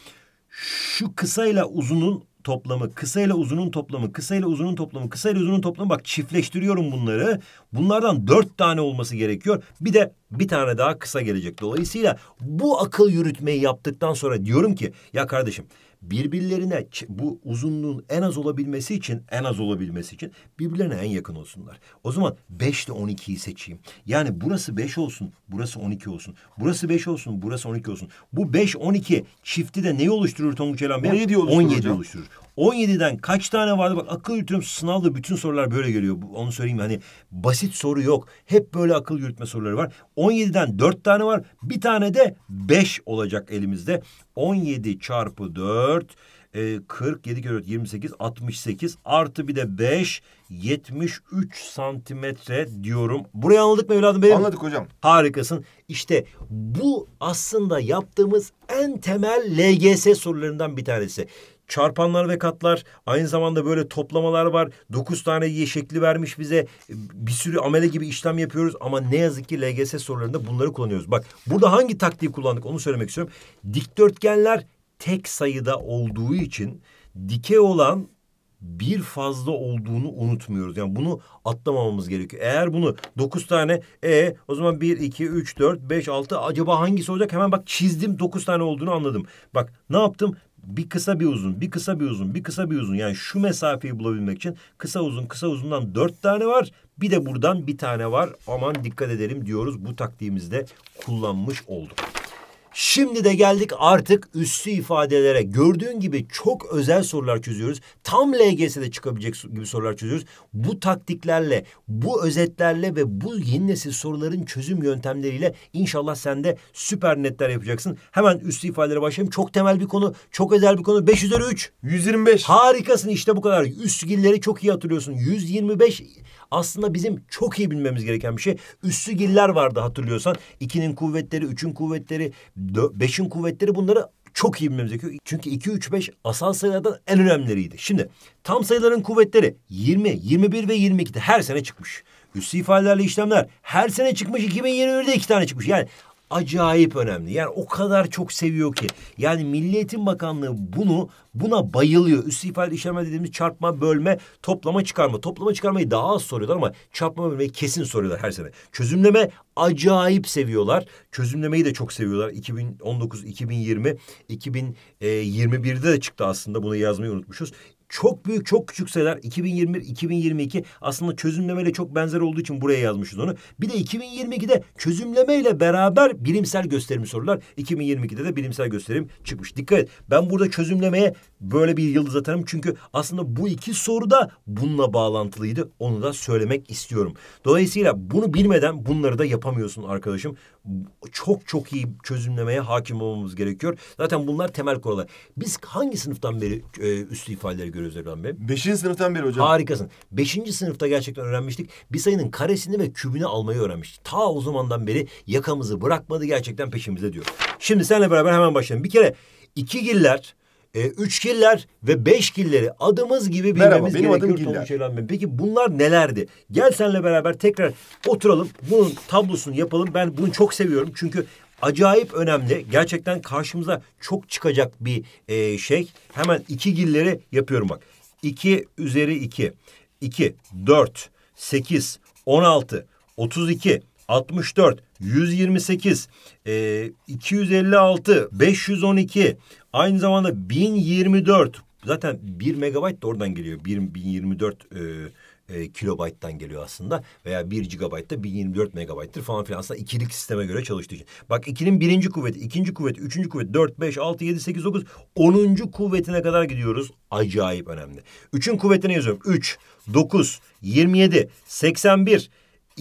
şu kısayla uzunun toplamı, kısa ile uzunun toplamı, kısa ile uzunun toplamı, kısa ile uzunun toplamı. Bak çiftleştiriyorum bunları. Bunlardan dört tane olması gerekiyor. Bir de bir tane daha kısa gelecek. Dolayısıyla bu akıl yürütmeyi yaptıktan sonra diyorum ki ya kardeşim birbirlerine bu uzunluğun en az olabilmesi için en az olabilmesi için birbirlerine en yakın olsunlar. O zaman 5 ile 12'yi seçeyim. Yani burası 5 olsun, burası 12 olsun. Burası 5 olsun, burası 12 olsun. Bu 5 12 çifti de neyi oluşturur Tonguç Elan Bey? 17 oluşturur. 17 oluşturur. 17'den kaç tane vardı? Bak akıl yürütüm sınavda bütün sorular böyle geliyor. Onu söyleyeyim hani basit soru yok. Hep böyle akıl yürütme soruları var. 17'den 4 tane var. Bir tane de 5 olacak elimizde. 17 çarpı 4 e, 47 kere 28 68 artı bir de 5 73 santimetre diyorum. Burayı anladık mı evladım benim? Anladık hocam. Harikasın. İşte bu aslında yaptığımız en temel LGS sorularından bir tanesi çarpanlar ve katlar aynı zamanda böyle toplamalar var. Dokuz tane ye şekli vermiş bize. Bir sürü amele gibi işlem yapıyoruz ama ne yazık ki LGS sorularında bunları kullanıyoruz. Bak burada hangi taktiği kullandık onu söylemek istiyorum. Dikdörtgenler tek sayıda olduğu için dikey olan bir fazla olduğunu unutmuyoruz. Yani bunu atlamamamız gerekiyor. Eğer bunu dokuz tane e o zaman bir iki üç dört beş altı acaba hangisi olacak? Hemen bak çizdim dokuz tane olduğunu anladım. Bak ne yaptım? bir kısa bir uzun, bir kısa bir uzun, bir kısa bir uzun. Yani şu mesafeyi bulabilmek için kısa uzun, kısa uzundan dört tane var. Bir de buradan bir tane var. Aman dikkat edelim diyoruz. Bu taktiğimizde kullanmış olduk. Şimdi de geldik artık üstü ifadelere. Gördüğün gibi çok özel sorular çözüyoruz. Tam LGS'de çıkabilecek gibi sorular çözüyoruz. Bu taktiklerle, bu özetlerle ve bu yeni nesil soruların çözüm yöntemleriyle inşallah sen de süper netler yapacaksın. Hemen üstü ifadelere başlayalım. Çok temel bir konu, çok özel bir konu. 5 üzeri 3. 125. Harikasın işte bu kadar. Üstgilleri çok iyi hatırlıyorsun. 125 aslında bizim çok iyi bilmemiz gereken bir şey. Üssü giller vardı hatırlıyorsan. İkinin kuvvetleri, üçün kuvvetleri, beşin kuvvetleri bunları çok iyi bilmemiz gerekiyor. Çünkü 2, 3, 5 asal sayılardan en önemlileriydi. Şimdi tam sayıların kuvvetleri 20, 21 ve 22'de her sene çıkmış. Üssü ifadelerle işlemler her sene çıkmış 2021'de iki tane çıkmış. Yani acayip önemli. Yani o kadar çok seviyor ki. Yani Milli Bakanlığı bunu buna bayılıyor. üst ifade işleme dediğimiz çarpma, bölme, toplama, çıkarma. Toplama çıkarmayı daha az soruyorlar ama çarpma bölmeyi kesin soruyorlar her sene. Çözümleme acayip seviyorlar. Çözümlemeyi de çok seviyorlar. 2019, 2020, 2021'de de çıktı aslında. Bunu yazmayı unutmuşuz çok büyük çok küçük sayılar 2021 2022 aslında çözümlemeyle çok benzer olduğu için buraya yazmışız onu. Bir de 2022'de çözümlemeyle beraber bilimsel gösterim sorular. 2022'de de bilimsel gösterim çıkmış. Dikkat et. Ben burada çözümlemeye böyle bir yıldız atarım çünkü aslında bu iki soru da bununla bağlantılıydı. Onu da söylemek istiyorum. Dolayısıyla bunu bilmeden bunları da yapamıyorsun arkadaşım. Çok çok iyi çözümlemeye hakim olmamız gerekiyor. Zaten bunlar temel kurallar. Biz hangi sınıftan beri e, üstü ifadeleri görüyoruz Evren Bey. Beşinci sınıftan beri hocam. Harikasın. Beşinci sınıfta gerçekten öğrenmiştik. Bir sayının karesini ve kübünü almayı öğrenmiştik. Ta o zamandan beri yakamızı bırakmadı gerçekten peşimizde diyor. Şimdi seninle beraber hemen başlayalım. Bir kere iki giller, e, üç giller ve beş gilleri adımız gibi bilmemiz Merhaba, benim gerekiyor. Adım giller. Şeyler. Peki bunlar nelerdi? Gel seninle beraber tekrar oturalım. Bunun tablosunu yapalım. Ben bunu çok seviyorum. Çünkü acayip önemli. Gerçekten karşımıza çok çıkacak bir e, şey. Hemen iki gilleri yapıyorum bak. 2 üzeri 2, 2, 4, 8, 16, 32, 64, 128, e, 256, 512, aynı zamanda 1024. Zaten 1 megabayt da oradan geliyor. 1, 1024 e, e, kilobayttan geliyor aslında. Veya 1 gigabaytta 1024 megabayttır falan filan. Aslında ikilik sisteme göre çalıştığı için. Bak ikinin birinci kuvveti, ikinci kuvvet üçüncü kuvvet dört, beş, altı, yedi, sekiz, dokuz, onuncu kuvvetine kadar gidiyoruz. Acayip önemli. Üçün kuvvetini yazıyorum. Üç, dokuz, yirmi yedi, seksen bir,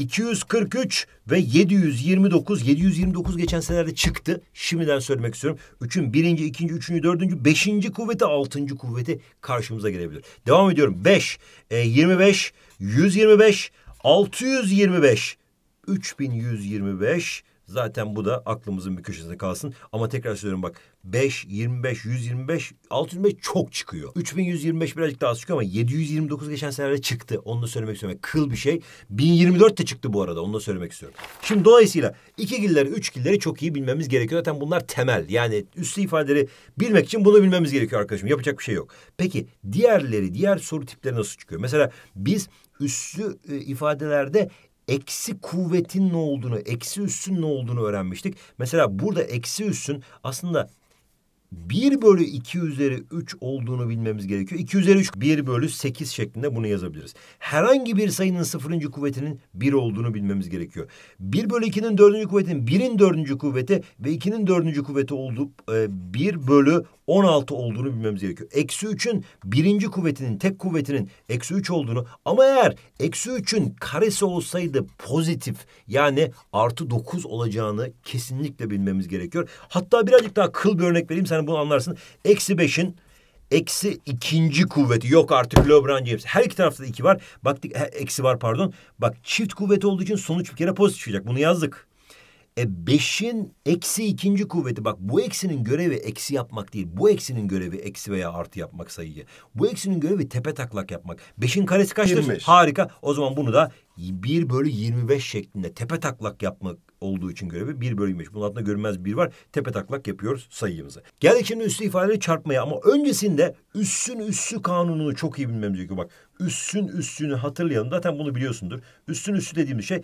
243 ve 729. 729 geçen senelerde çıktı. Şimdiden söylemek istiyorum. Üçün birinci, ikinci, üçüncü, dördüncü, beşinci kuvveti, altıncı kuvveti karşımıza gelebilir. Devam ediyorum. 5, e, 25, 125, 625, 3125. Zaten bu da aklımızın bir köşesinde kalsın. Ama tekrar söylüyorum bak 5, 25, 125, 625 çok çıkıyor. 3125 birazcık daha az çıkıyor ama 729 geçen senelerde çıktı. Onu da söylemek istiyorum. kıl bir şey. 1024 de çıktı bu arada. Onu da söylemek istiyorum. Şimdi dolayısıyla iki gilleri, üç gilleri çok iyi bilmemiz gerekiyor. Zaten bunlar temel. Yani üslü ifadeleri bilmek için bunu bilmemiz gerekiyor arkadaşım. Yapacak bir şey yok. Peki diğerleri, diğer soru tipleri nasıl çıkıyor? Mesela biz üslü e, ifadelerde eksi kuvvetin ne olduğunu, eksi üssün ne olduğunu öğrenmiştik. Mesela burada eksi üssün aslında 1 bölü 2 üzeri 3 olduğunu bilmemiz gerekiyor. 2 üzeri 3 1 bölü 8 şeklinde bunu yazabiliriz. Herhangi bir sayının sıfırıncı kuvvetinin 1 olduğunu bilmemiz gerekiyor. 1 bölü 2'nin dördüncü kuvvetinin 1'in dördüncü kuvveti ve 2'nin dördüncü kuvveti olduğu e, 1 bölü 16 olduğunu bilmemiz gerekiyor. Eksi 3'ün birinci kuvvetinin tek kuvvetinin eksi 3 olduğunu ama eğer eksi 3'ün karesi olsaydı pozitif yani artı 9 olacağını kesinlikle bilmemiz gerekiyor. Hatta birazcık daha kıl bir örnek vereyim sen sen bunu anlarsın. Eksi beş'in eksi ikinci kuvveti yok artık LeBron James. Her iki tarafta da iki var. Baktık eksi var pardon. Bak çift kuvvet olduğu için sonuç bir kere pozitif çıkacak. Bunu yazdık. E beşin eksi ikinci kuvveti bak bu eksinin görevi eksi yapmak değil. Bu eksinin görevi eksi veya artı yapmak sayıyı. Bu eksinin görevi tepe taklak yapmak. Beşin karesi kaçtır? 25. Harika. O zaman bunu da bir bölü 25 şeklinde tepe taklak yapmak olduğu için görevi bir bölü 25. Bunun altında görünmez bir var. Tepe taklak yapıyoruz sayımızı. Geldik şimdi üstü ifadeleri çarpmaya ama öncesinde üssün üssü kanununu çok iyi bilmemiz gerekiyor. Bak üssün üssünü hatırlayalım. Zaten bunu biliyorsundur. Üssün üssü dediğimiz şey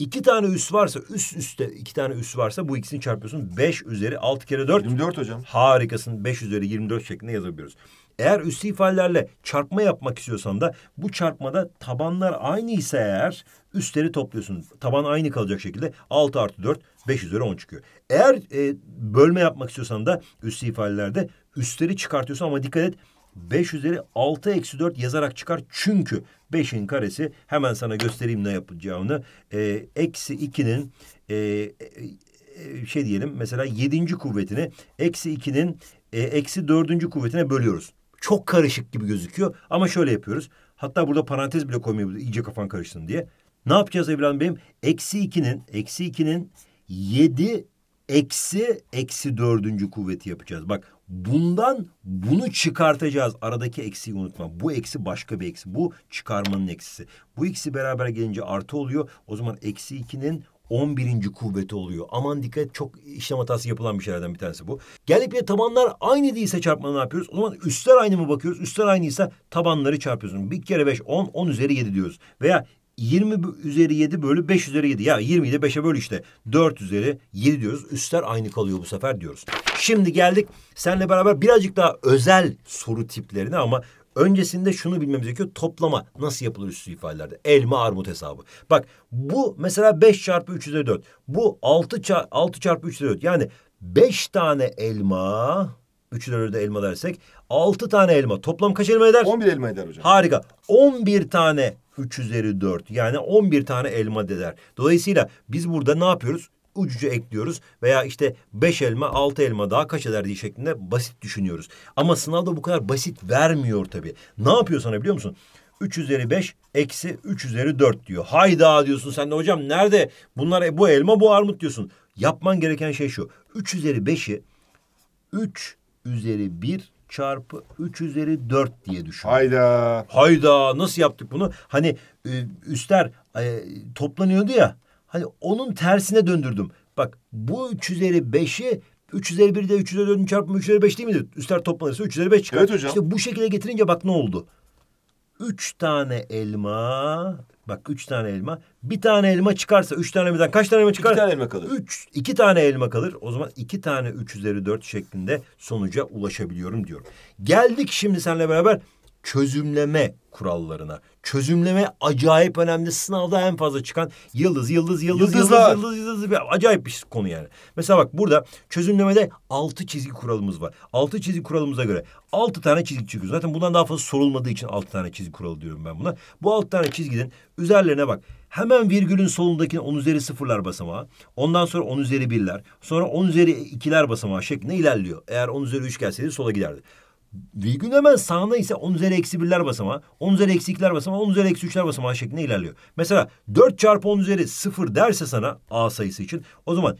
İki tane üs varsa üst üste iki tane üs varsa bu ikisini çarpıyorsun. 5 üzeri altı kere dört. 24 hocam. Harikasın. 5 üzeri 24 şeklinde yazabiliyoruz. Eğer üslü ifadelerle çarpma yapmak istiyorsan da bu çarpmada tabanlar aynı ise eğer üstleri topluyorsun. Taban aynı kalacak şekilde 6 artı 4 5 üzeri 10 çıkıyor. Eğer e, bölme yapmak istiyorsan da üslü ifadelerde üstleri çıkartıyorsun ama dikkat et 5 üzeri 6 eksi 4 yazarak çıkar. Çünkü 5'in karesi hemen sana göstereyim ne yapacağını. Ee, e, eksi 2'nin e, e, şey diyelim mesela 7. kuvvetini eksi 2'nin e, eksi 4. kuvvetine bölüyoruz. Çok karışık gibi gözüküyor ama şöyle yapıyoruz. Hatta burada parantez bile koymayabiliriz iyice kafan karışsın diye. Ne yapacağız İbrahim Bey'im? Eksi 2'nin eksi 2'nin 7 eksi eksi dördüncü kuvveti yapacağız. Bak Bundan bunu çıkartacağız. Aradaki eksiyi unutma. Bu eksi başka bir eksi. Bu çıkarmanın eksisi. Bu ikisi beraber gelince artı oluyor. O zaman eksi ikinin 11. kuvveti oluyor. Aman dikkat çok işlem hatası yapılan bir şeylerden bir tanesi bu. Gelip ya tabanlar aynı değilse çarpmanı ne yapıyoruz? O zaman üstler aynı mı bakıyoruz? Üstler aynıysa tabanları çarpıyoruz. Bir kere 5, 10, 10 üzeri 7 diyoruz. Veya 20 üzeri 7 bölü 5 üzeri 7. Ya 20 ile 5'e böl işte. 4 üzeri 7 diyoruz. Üstler aynı kalıyor bu sefer diyoruz. Şimdi geldik seninle beraber birazcık daha özel soru tiplerine ama öncesinde şunu bilmemiz gerekiyor. Toplama nasıl yapılır üstü ifadelerde? Elma armut hesabı. Bak bu mesela 5 çarpı 3 üzeri 4. Bu 6, 6 çarpı 3 üzeri 4. Yani 5 tane elma 3'leri de elma dersek 6 tane elma toplam kaç elma eder? 11 elma eder hocam. Harika. 11 tane 3 üzeri 4 yani 11 tane elma eder. Dolayısıyla biz burada ne yapıyoruz? ucucu ekliyoruz veya işte beş elma altı elma daha kaç eder diye şeklinde basit düşünüyoruz. Ama sınavda bu kadar basit vermiyor tabii. Ne yapıyor sana biliyor musun? 3 üzeri 5 eksi 3 üzeri 4 diyor. Hayda diyorsun sen de hocam nerede? Bunlar e, bu elma bu armut diyorsun. Yapman gereken şey şu. 3 üzeri 5'i 3 üzeri 1 çarpı 3 üzeri 4 diye düşün. Hayda. Hayda nasıl yaptık bunu? Hani e, üstler e, toplanıyordu ya. Hani onun tersine döndürdüm. Bak bu 3 üzeri 5'i 3 üzeri 1 de 3 üzeri 4'ün çarpımı 3 üzeri 5 değil miydi? Üstler toplanırsa 3 üzeri 5 çıkar. Evet hocam. İşte bu şekilde getirince bak ne oldu? Üç tane elma Bak üç tane elma. Bir tane elma çıkarsa üç tane birden kaç tane elma çıkar? İki tane elma kalır. Üç. iki tane elma kalır. O zaman iki tane üç üzeri dört şeklinde sonuca ulaşabiliyorum diyorum. Geldik şimdi seninle beraber çözümleme kurallarına çözümleme acayip önemli. Sınavda en fazla çıkan yıldız, yıldız, yıldız, Yıldızlar. yıldız, yıldız, yıldız, yıldız. Acayip bir konu yani. Mesela bak burada çözümlemede altı çizgi kuralımız var. Altı çizgi kuralımıza göre altı tane çizgi çıkıyor. Zaten bundan daha fazla sorulmadığı için altı tane çizgi kuralı diyorum ben buna. Bu altı tane çizginin üzerlerine bak. Hemen virgülün solundaki on üzeri sıfırlar basamağı. Ondan sonra on üzeri birler. Sonra on üzeri ikiler basamağı şeklinde ilerliyor. Eğer on üzeri üç gelseydi sola giderdi. Virgül hemen sağında ise 10 üzeri eksi birler basamağı, 10 üzeri eksi ikiler basamağı, 10 üzeri eksi üçler basamağı şeklinde ilerliyor. Mesela 4 çarpı 10 üzeri 0 derse sana A sayısı için o zaman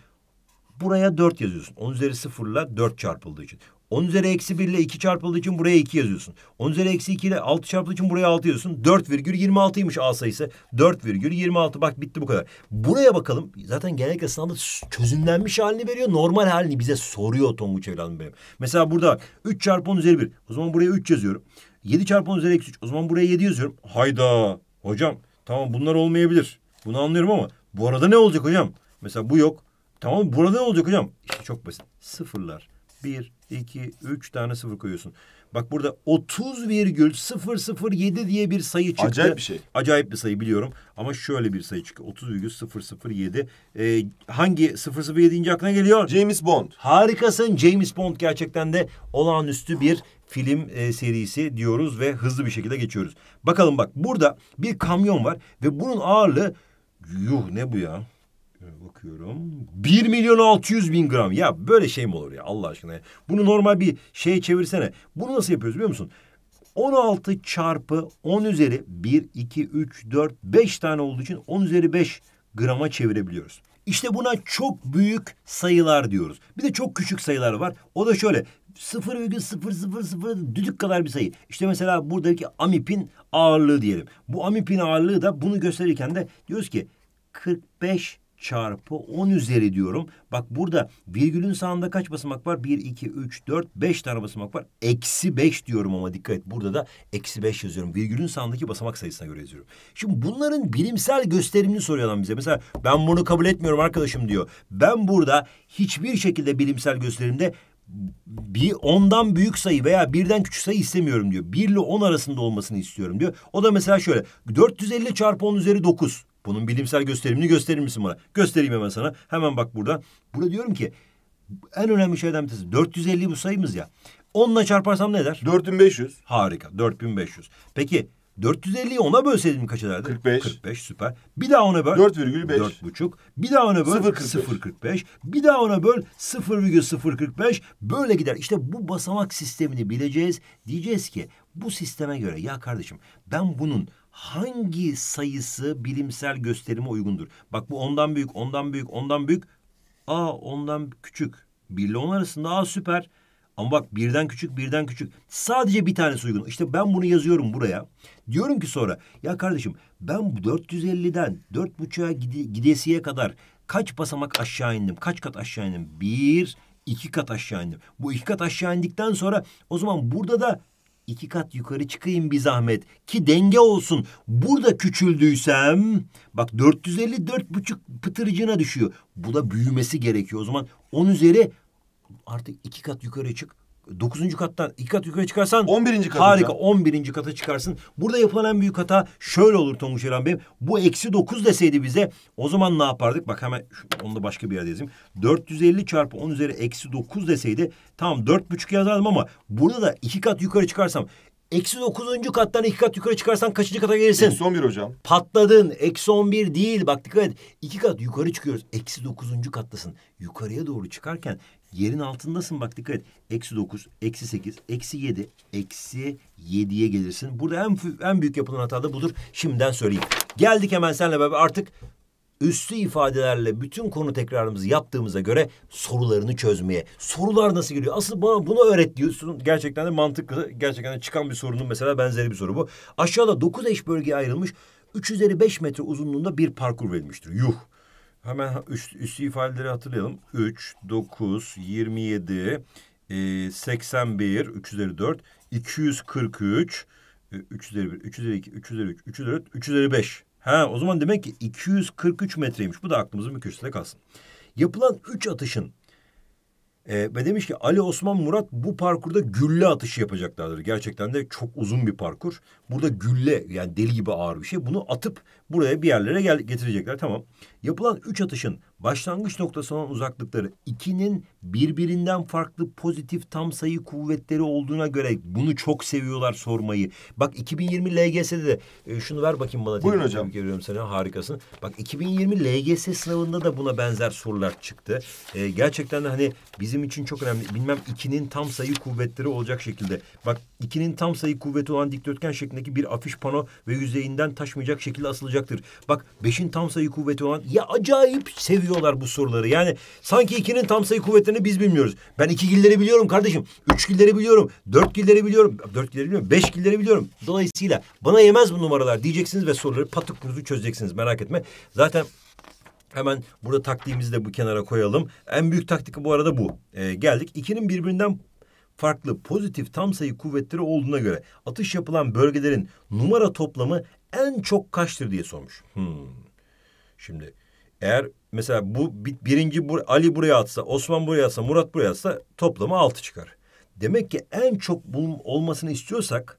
buraya 4 yazıyorsun. 10 üzeri 0 ile 4 çarpıldığı için. 10 üzeri eksi 1 ile 2 çarpıldığı için buraya 2 yazıyorsun. 10 üzeri eksi 2 ile 6 çarpıldığı için buraya 6 yazıyorsun. 4,26'ymış A sayısı. 4,26 bak bitti bu kadar. Buraya bakalım. Zaten genellikle sınavda çözümlenmiş halini veriyor. Normal halini bize soruyor Tonguç evladım benim. Mesela burada 3 çarpı 10 üzeri 1. O zaman buraya 3 yazıyorum. 7 çarpı 10 üzeri eksi 3. O zaman buraya 7 yazıyorum. Hayda. Hocam tamam bunlar olmayabilir. Bunu anlıyorum ama bu arada ne olacak hocam? Mesela bu yok. Tamam burada ne olacak hocam? İşte çok basit. Sıfırlar. Bir, 2, 3 tane sıfır koyuyorsun. Bak burada 30,007 diye bir sayı çıktı. Acayip bir şey. Acayip bir sayı biliyorum ama şöyle bir sayı çıktı. 30,007. Ee, hangi 007 deyince aklına geliyor? James Bond. Harikasın. James Bond gerçekten de olağanüstü bir film e, serisi diyoruz ve hızlı bir şekilde geçiyoruz. Bakalım bak burada bir kamyon var ve bunun ağırlığı yuh ne bu ya? bakıyorum. 1 milyon 600 bin gram. Ya böyle şey mi olur ya Allah aşkına ya. Bunu normal bir şey çevirsene. Bunu nasıl yapıyoruz biliyor musun? 16 çarpı 10 üzeri 1, 2, 3, 4, 5 tane olduğu için 10 üzeri 5 grama çevirebiliyoruz. İşte buna çok büyük sayılar diyoruz. Bir de çok küçük sayılar var. O da şöyle 0,000 düdük kadar bir sayı. İşte mesela buradaki amipin ağırlığı diyelim. Bu amipin ağırlığı da bunu gösterirken de diyoruz ki 45 çarpı 10 üzeri diyorum. Bak burada virgülün sağında kaç basamak var? 1, 2, 3, 4, 5 tane basamak var. Eksi 5 diyorum ama dikkat et. Burada da eksi 5 yazıyorum. Virgülün sağındaki basamak sayısına göre yazıyorum. Şimdi bunların bilimsel gösterimini soruyor adam bize. Mesela ben bunu kabul etmiyorum arkadaşım diyor. Ben burada hiçbir şekilde bilimsel gösterimde bir ondan büyük sayı veya birden küçük sayı istemiyorum diyor. Bir ile on arasında olmasını istiyorum diyor. O da mesela şöyle 450 çarpı 10 üzeri 9. Bunun bilimsel gösterimini gösterir misin bana? Göstereyim hemen sana. Hemen bak burada. Burada diyorum ki en önemli şeyden birisi 450 bu sayımız ya. Onunla çarparsam ne eder? 4500. Harika. 4500. Peki 450'yi ona bölseydim kaç ederdi? 45. 45 süper. Bir daha ona böl. 4,5. 4,5. Bir daha ona böl. 0,45. Bir daha ona böl. 0,045. Böyle gider. İşte bu basamak sistemini bileceğiz. Diyeceğiz ki bu sisteme göre ya kardeşim ben bunun hangi sayısı bilimsel gösterime uygundur? Bak bu ondan büyük, ondan büyük, ondan büyük. A ondan küçük. Bir ile on arasında A süper. Ama bak birden küçük, birden küçük. Sadece bir tanesi uygun. İşte ben bunu yazıyorum buraya. Diyorum ki sonra ya kardeşim ben 450'den 4.5'a gide gidesiye kadar kaç basamak aşağı indim? Kaç kat aşağı indim? Bir, iki kat aşağı indim. Bu iki kat aşağı indikten sonra o zaman burada da iki kat yukarı çıkayım bir zahmet ki denge olsun. Burada küçüldüysem bak 450 buçuk pıtırcığına düşüyor. Bu da büyümesi gerekiyor. O zaman 10 üzeri artık iki kat yukarı çık Dokuzuncu kattan iki kat yukarı çıkarsan... on birinci Harika on birinci kata çıkarsın. Burada yapılan en büyük hata şöyle olur Tonguç Eren Bey'im. Bu eksi dokuz deseydi bize o zaman ne yapardık? Bak hemen onu da başka bir yerde yazayım. 450 çarpı 10 üzeri eksi dokuz deseydi tamam dört buçuk yazardım ama burada da iki kat yukarı çıkarsam Eksi dokuzuncu kattan iki kat yukarı çıkarsan kaçıncı kata gelirsin? Eksi on bir hocam. Patladın. Eksi on bir değil. Bak dikkat et. İki kat yukarı çıkıyoruz. Eksi dokuzuncu kattasın. Yukarıya doğru çıkarken Yerin altındasın bak dikkat et. Eksi dokuz, eksi sekiz, eksi yedi, eksi yediye gelirsin. Burada en, en büyük yapılan hata da budur. Şimdiden söyleyeyim. Geldik hemen senle bebe. artık üstü ifadelerle bütün konu tekrarımızı yaptığımıza göre sorularını çözmeye. Sorular nasıl geliyor? Asıl bana bunu öğret diyorsun. Gerçekten de mantıklı. Gerçekten de çıkan bir sorunun mesela benzeri bir soru bu. Aşağıda dokuz eş bölgeye ayrılmış 3 üzeri 5 metre uzunluğunda bir parkur verilmiştir. Yuh. Hemen üst, üstü ifadeleri hatırlayalım. 3, 9, 27, 81, 3 üzeri 4, 243, 3 üzeri 1, 3 üzeri 2, 3 üzeri 3, 3 üzeri 4, 3 üzeri 5. Ha o zaman demek ki 243 metreymiş. Bu da aklımızın bir köşesinde kalsın. Yapılan 3 atışın e, ve demiş ki Ali Osman Murat bu parkurda gülle atışı yapacaklardır. Gerçekten de çok uzun bir parkur. Burada gülle yani deli gibi ağır bir şey. Bunu atıp buraya bir yerlere gel getirecekler. Tamam. Yapılan üç atışın başlangıç noktası olan uzaklıkları 2'nin birbirinden farklı pozitif tam sayı kuvvetleri olduğuna göre bunu çok seviyorlar sormayı. Bak 2020 LGS'de de e, şunu ver bakayım bana. Buyurun hocam. Görüyorum seni harikasın. Bak 2020 LGS sınavında da buna benzer sorular çıktı. E, gerçekten de hani bizim için çok önemli. Bilmem 2'nin tam sayı kuvvetleri olacak şekilde. Bak 2'nin tam sayı kuvveti olan dikdörtgen şeklindeki bir afiş pano ve yüzeyinden taşmayacak şekilde asılacaktır. Bak 5'in tam sayı kuvveti olan ya acayip seviyor soruyorlar bu soruları. Yani sanki ikinin tam sayı kuvvetlerini biz bilmiyoruz. Ben iki gilleri biliyorum kardeşim. Üç gilleri biliyorum. Dört gilleri biliyorum. Dört gilleri biliyorum. Beş gilleri biliyorum. Dolayısıyla bana yemez bu numaralar diyeceksiniz ve soruları patık kuruzu çözeceksiniz. Merak etme. Zaten Hemen burada taktiğimizi de bu kenara koyalım. En büyük taktik bu arada bu. Ee, geldik. İkinin birbirinden farklı pozitif tam sayı kuvvetleri olduğuna göre atış yapılan bölgelerin numara toplamı en çok kaçtır diye sormuş. Hmm. Şimdi eğer mesela bu birinci Ali buraya atsa, Osman buraya atsa, Murat buraya atsa toplamı altı çıkar. Demek ki en çok bunun olmasını istiyorsak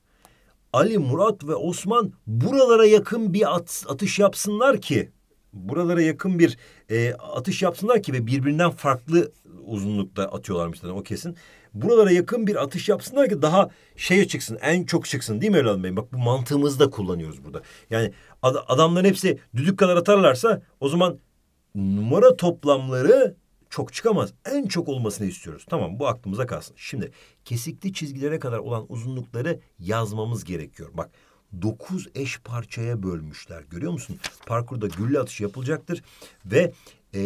Ali, Murat ve Osman buralara yakın bir at, atış yapsınlar ki buralara yakın bir e, atış yapsınlar ki ve birbirinden farklı uzunlukta atıyorlarmış zaten o kesin. Buralara yakın bir atış yapsınlar ki daha şeye çıksın en çok çıksın değil mi evladım bey? Bak bu mantığımızı da kullanıyoruz burada. Yani ad adamların hepsi düdük kadar atarlarsa o zaman numara toplamları çok çıkamaz. En çok olmasını istiyoruz. Tamam bu aklımıza kalsın. Şimdi kesikli çizgilere kadar olan uzunlukları yazmamız gerekiyor. Bak dokuz eş parçaya bölmüşler. Görüyor musun? Parkurda gülle atışı yapılacaktır. Ve e,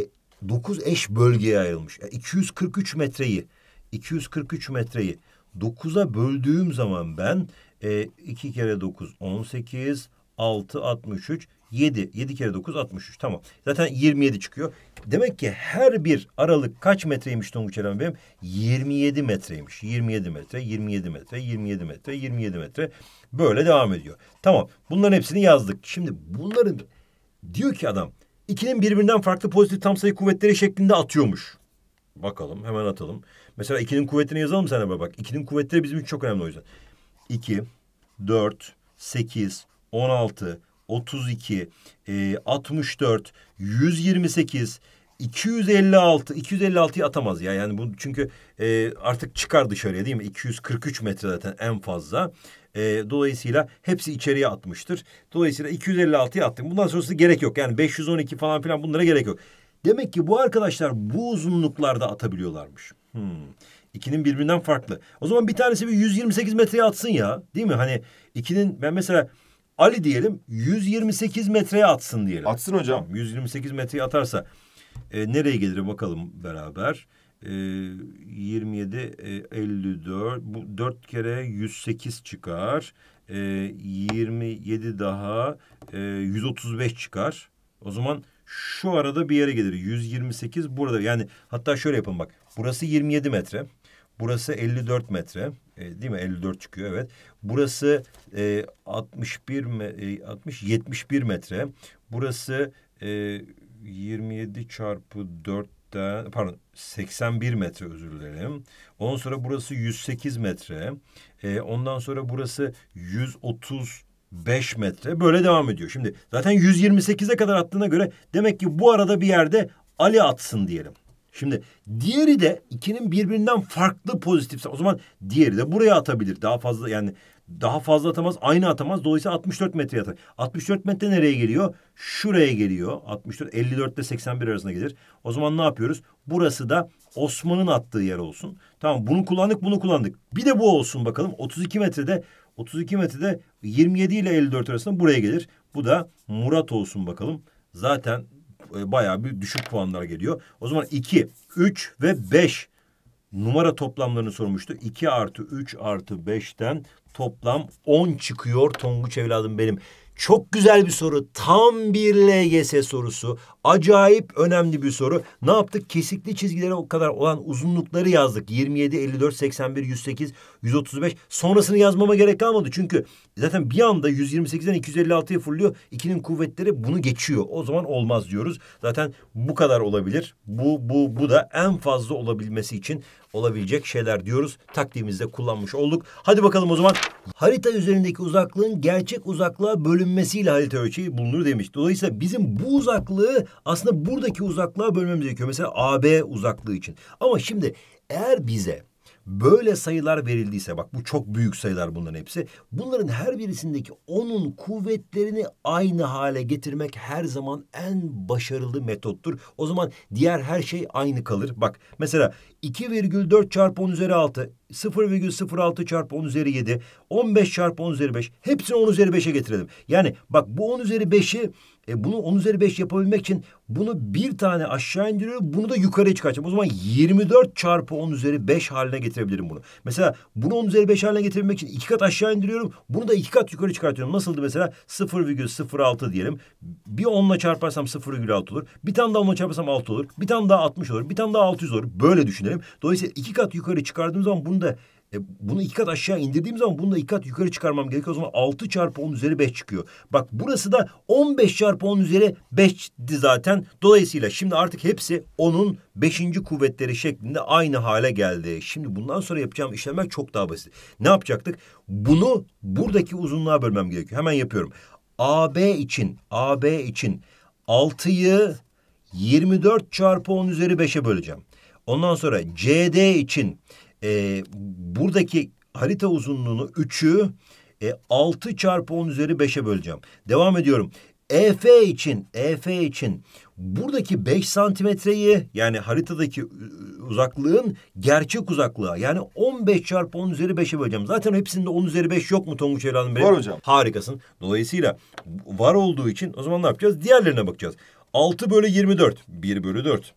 9 eş bölgeye ayrılmış. Yani e, 243 metreyi 243 metreyi 9'a böldüğüm zaman ben e, 2 kere 9 18 6 63 7. 7 kere 9 63. Tamam. Zaten 27 çıkıyor. Demek ki her bir aralık kaç metreymiş Tonguç Eren benim? 27 metreymiş. 27 metre, 27 metre, 27 metre, 27 metre. Böyle devam ediyor. Tamam. Bunların hepsini yazdık. Şimdi bunların diyor ki adam ikinin birbirinden farklı pozitif tam sayı kuvvetleri şeklinde atıyormuş. Bakalım hemen atalım. Mesela ikinin kuvvetini yazalım sana bak. İkinin kuvvetleri bizim için çok önemli o yüzden. 2, 4, 8, 16, 32, 64, 128, 256 256'yı atamaz ya. Yani bu çünkü e, artık çıkar dışarıya değil mi? 243 metre zaten en fazla. E, dolayısıyla hepsi içeriye atmıştır. Dolayısıyla 256'yı attım. Bundan sonrası gerek yok. Yani 512 falan filan bunlara gerek yok. Demek ki bu arkadaşlar bu uzunluklarda atabiliyorlarmış. Hmm. İkinin birbirinden farklı. O zaman bir tanesi bir 128 metreye atsın ya. Değil mi? Hani ikinin ben mesela Ali diyelim 128 metreye atsın diyelim. Atsın hocam. 128 metreye atarsa e, nereye gelir bakalım beraber. E, 27 e, 54 bu 4 kere 108 çıkar. E, 27 daha e, 135 çıkar. O zaman şu arada bir yere gelir. 128 burada. Yani hatta şöyle yapalım bak. Burası 27 metre. Burası 54 metre. E, değil mi? 54 çıkıyor evet. Burası e, 61 me, 60 e, 71 metre. Burası e, 27 çarpı 4 pardon 81 metre özür dilerim. Ondan sonra burası 108 metre. E, ondan sonra burası 135 metre. Böyle devam ediyor. Şimdi zaten 128'e kadar attığına göre demek ki bu arada bir yerde Ali atsın diyelim. Şimdi diğeri de ikinin birbirinden farklı pozitifse o zaman diğeri de buraya atabilir. Daha fazla yani daha fazla atamaz aynı atamaz dolayısıyla 64 metre atar. 64 metre nereye geliyor? Şuraya geliyor. 64 54 ile 81 arasında gelir. O zaman ne yapıyoruz? Burası da Osman'ın attığı yer olsun. Tamam bunu kullandık bunu kullandık. Bir de bu olsun bakalım. 32 metrede 32 metrede 27 ile 54 arasında buraya gelir. Bu da Murat olsun bakalım. Zaten e, bayağı bir düşük puanlar geliyor. O zaman 2, 3 ve 5 numara toplamlarını sormuştu. 2 artı 3 artı 5'ten toplam 10 çıkıyor Tonguç evladım benim. Çok güzel bir soru. Tam bir LGS sorusu. Acayip önemli bir soru. Ne yaptık? Kesikli çizgilere o kadar olan uzunlukları yazdık. 27, 54, 81, 108, 135. Sonrasını yazmama gerek kalmadı. Çünkü zaten bir anda 128'den 256'ya fırlıyor. 2'nin kuvvetleri bunu geçiyor. O zaman olmaz diyoruz. Zaten bu kadar olabilir. Bu, bu, bu da en fazla olabilmesi için olabilecek şeyler diyoruz. Taktiğimizde kullanmış olduk. Hadi bakalım o zaman harita üzerindeki uzaklığın gerçek uzaklığa bölünmesiyle harita ölçeği bulunur demiş. Dolayısıyla bizim bu uzaklığı aslında buradaki uzaklığa bölmemiz gerekiyor. Mesela AB uzaklığı için. Ama şimdi eğer bize böyle sayılar verildiyse bak bu çok büyük sayılar bunların hepsi. Bunların her birisindeki onun kuvvetlerini aynı hale getirmek her zaman en başarılı metottur. O zaman diğer her şey aynı kalır. Bak mesela 2,4 çarpı 10 üzeri 6, 0,06 çarpı 10 üzeri 7, 15 çarpı 10 üzeri 5 hepsini 10 üzeri 5'e getirelim. Yani bak bu 10 üzeri 5'i e bunu 10 üzeri 5 yapabilmek için bunu bir tane aşağı indiriyorum. Bunu da yukarı çıkartacağım. O zaman 24 çarpı 10 üzeri 5 haline getirebilirim bunu. Mesela bunu 10 üzeri 5 haline getirebilmek için iki kat aşağı indiriyorum. Bunu da iki kat yukarı çıkartıyorum. Nasıldı mesela? 0,06 diyelim. Bir 10 ile çarparsam 0,6 olur. Bir tane daha 10 ile çarparsam 6 olur. Bir tane daha 60 olur. Bir tane daha 600 olur. Böyle düşünelim. Dolayısıyla iki kat yukarı çıkardığım zaman bunu da e, bunu iki kat aşağı indirdiğim zaman bunu da iki kat yukarı çıkarmam gerekiyor. O zaman 6 çarpı 10 üzeri 5 çıkıyor. Bak burası da 15 çarpı 10 üzeri 5'ti zaten. Dolayısıyla şimdi artık hepsi 10'un 5. kuvvetleri şeklinde aynı hale geldi. Şimdi bundan sonra yapacağım işlemler çok daha basit. Ne yapacaktık? Bunu buradaki uzunluğa bölmem gerekiyor. Hemen yapıyorum. AB için, AB için 6'yı 24 çarpı 10 üzeri 5'e böleceğim. Ondan sonra CD için e, buradaki harita uzunluğunu 3'ü e, 6 çarpı 10 üzeri 5'e böleceğim. Devam ediyorum. EF için, EF için buradaki 5 santimetreyi yani haritadaki uzaklığın gerçek uzaklığı yani 15 çarpı 10 üzeri 5'e böleceğim. Zaten hepsinde 10 üzeri 5 yok mu Tonguç Evladım benim? Var hocam. Harikasın. Dolayısıyla var olduğu için o zaman ne yapacağız? Diğerlerine bakacağız. 6 bölü 24. 1 bölü 4.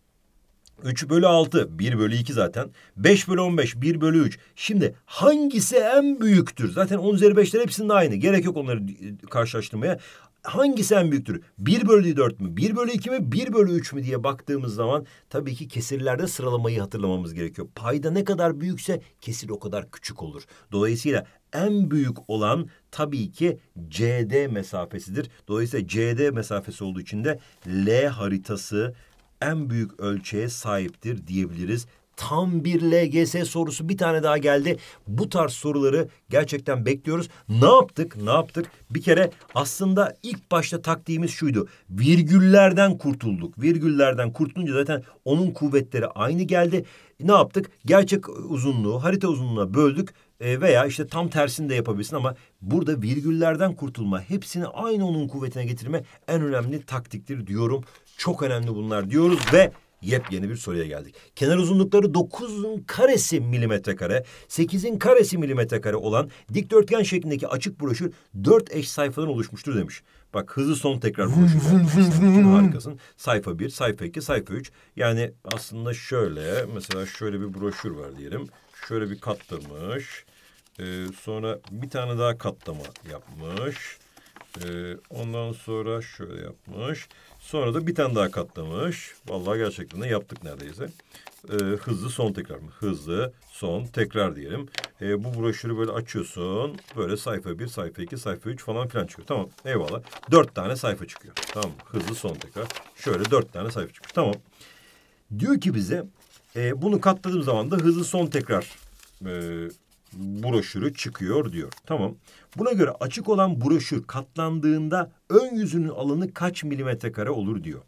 3 bölü 6, 1 bölü 2 zaten. 5 bölü 15, 1 bölü 3. Şimdi hangisi en büyüktür? Zaten 10 üzeri 5'ler hepsinin aynı. Gerek yok onları e, karşılaştırmaya. Hangisi en büyüktür? 1 bölü 4 mü? 1 bölü 2 mi? 1 bölü 3 mü diye baktığımız zaman tabii ki kesirlerde sıralamayı hatırlamamız gerekiyor. Payda ne kadar büyükse kesir o kadar küçük olur. Dolayısıyla en büyük olan tabii ki CD mesafesidir. Dolayısıyla CD mesafesi olduğu için de L haritası en büyük ölçeğe sahiptir diyebiliriz. Tam bir LGS sorusu bir tane daha geldi. Bu tarz soruları gerçekten bekliyoruz. Ne yaptık? Ne yaptık? Bir kere aslında ilk başta taktiğimiz şuydu. Virgüllerden kurtulduk. Virgüllerden kurtulunca zaten onun kuvvetleri aynı geldi. Ne yaptık? Gerçek uzunluğu harita uzunluğuna böldük e, veya işte tam tersini de yapabilirsin ama burada virgüllerden kurtulma, hepsini aynı onun kuvvetine getirme en önemli taktiktir diyorum. Çok önemli bunlar diyoruz ve yepyeni bir soruya geldik. Kenar uzunlukları 9'un karesi milimetre kare, 8'in karesi milimetre kare olan dikdörtgen şeklindeki açık broşür 4 eş sayfadan oluşmuştur demiş. Bak hızlı son tekrar broşürler. Harikasın. Sayfa 1, sayfa 2, sayfa 3. Yani aslında şöyle mesela şöyle bir broşür var diyelim. Şöyle bir katlamış. Ee, sonra bir tane daha katlama yapmış. Ee, ondan sonra şöyle yapmış. Sonra da bir tane daha katlamış. Vallahi gerçekten de yaptık neredeyse. Ee, hızlı son tekrar mı? Hızlı son tekrar diyelim. Ee, bu broşürü böyle açıyorsun. Böyle sayfa 1, sayfa 2, sayfa 3 falan filan çıkıyor. Tamam eyvallah. 4 tane sayfa çıkıyor. Tamam Hızlı son tekrar. Şöyle 4 tane sayfa çıkıyor. Tamam. Diyor ki bize e, bunu katladığım zaman da hızlı son tekrar e, broşürü çıkıyor diyor. Tamam. Buna göre açık olan broşür katlandığında ön yüzünün alanı kaç milimetre kare olur diyor.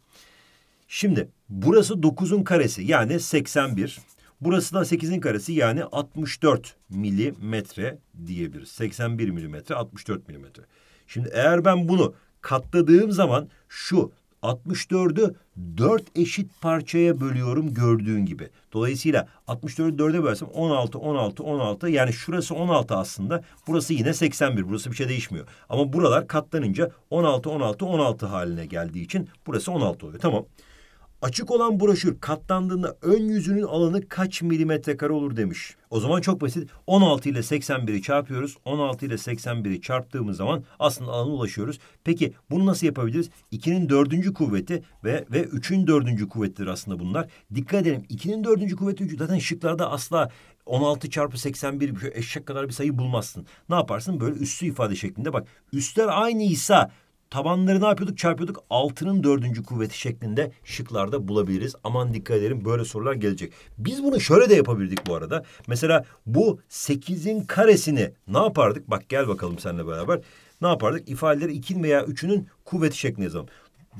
Şimdi burası 9'un karesi yani 81. Burası da 8'in karesi yani 64 milimetre diyebiliriz. 81 milimetre 64 milimetre. Şimdi eğer ben bunu katladığım zaman şu 64'ü 4 eşit parçaya bölüyorum gördüğün gibi. Dolayısıyla 64'ü 4'e bölsem 16, 16, 16 yani şurası 16 aslında burası yine 81 burası bir şey değişmiyor. Ama buralar katlanınca 16, 16, 16 haline geldiği için burası 16 oluyor tamam. Tamam. Açık olan broşür katlandığında ön yüzünün alanı kaç milimetre kare olur demiş. O zaman çok basit. 16 ile 81'i çarpıyoruz. 16 ile 81'i çarptığımız zaman aslında alana ulaşıyoruz. Peki bunu nasıl yapabiliriz? 2'nin dördüncü kuvveti ve ve 3'ün dördüncü kuvvetidir aslında bunlar. Dikkat edelim. 2'nin dördüncü kuvveti 3. Zaten şıklarda asla 16 çarpı 81 bir eşek kadar bir sayı bulmazsın. Ne yaparsın? Böyle üssü ifade şeklinde bak. Üsler aynıysa Tabanları ne yapıyorduk? Çarpıyorduk. Altının dördüncü kuvveti şeklinde şıklarda bulabiliriz. Aman dikkat edelim böyle sorular gelecek. Biz bunu şöyle de yapabildik bu arada. Mesela bu sekizin karesini ne yapardık? Bak gel bakalım seninle beraber. Ne yapardık? İfadeleri ikin veya üçünün kuvveti şeklinde yazalım.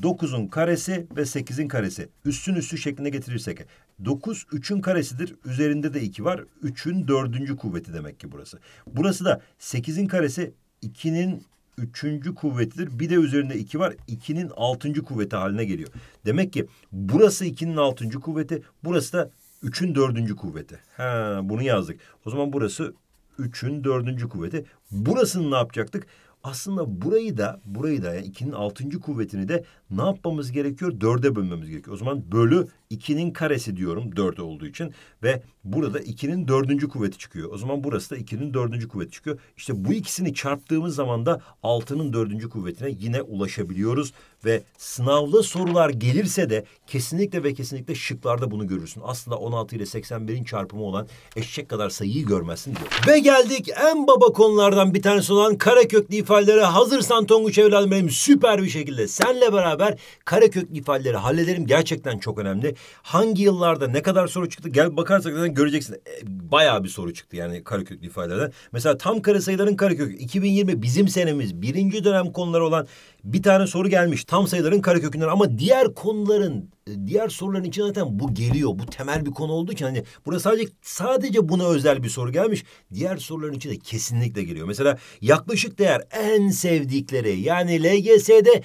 dokuzun karesi ve sekizin karesi. Üstün üstü şeklinde getirirsek. dokuz üçün karesidir. Üzerinde de iki var. üçün dördüncü kuvveti demek ki burası. Burası da sekizin karesi ikinin üçüncü kuvvetidir. Bir de üzerinde iki var. İkinin altıncı kuvveti haline geliyor. Demek ki burası ikinin altıncı kuvveti. Burası da üçün dördüncü kuvveti. Ha, bunu yazdık. O zaman burası üçün dördüncü kuvveti. Burasını ne yapacaktık? Aslında burayı da burayı da yani ikinin altıncı kuvvetini de ne yapmamız gerekiyor? Dörde bölmemiz gerekiyor. O zaman bölü 2'nin karesi diyorum 4 olduğu için ve burada 2'nin dördüncü kuvveti çıkıyor. O zaman burası da 2'nin dördüncü kuvveti çıkıyor. İşte bu ikisini çarptığımız zaman da 6'nın dördüncü kuvvetine yine ulaşabiliyoruz ve sınavda sorular gelirse de kesinlikle ve kesinlikle şıklarda bunu görürsün. Aslında 16 ile 81'in çarpımı olan eşek kadar sayıyı görmezsin diyor. Ve geldik en baba konulardan bir tanesi olan kareköklü ifadelere hazırsan Tonguç evladım benim süper bir şekilde senle beraber kareköklü ifadeleri hallederim. Gerçekten çok önemli. Hangi yıllarda ne kadar soru çıktı gel bakarsak zaten göreceksin. E, bayağı bir soru çıktı yani kareköklü ifadelerden. Mesela tam kare sayıların karekökü 2020 bizim senemiz birinci dönem konuları olan bir tane soru gelmiş tam sayıların karekökünden ama diğer konuların e, diğer soruların için zaten bu geliyor. Bu temel bir konu olduğu için hani burada sadece sadece buna özel bir soru gelmiş. Diğer soruların içinde kesinlikle geliyor. Mesela yaklaşık değer en sevdikleri yani LGS'de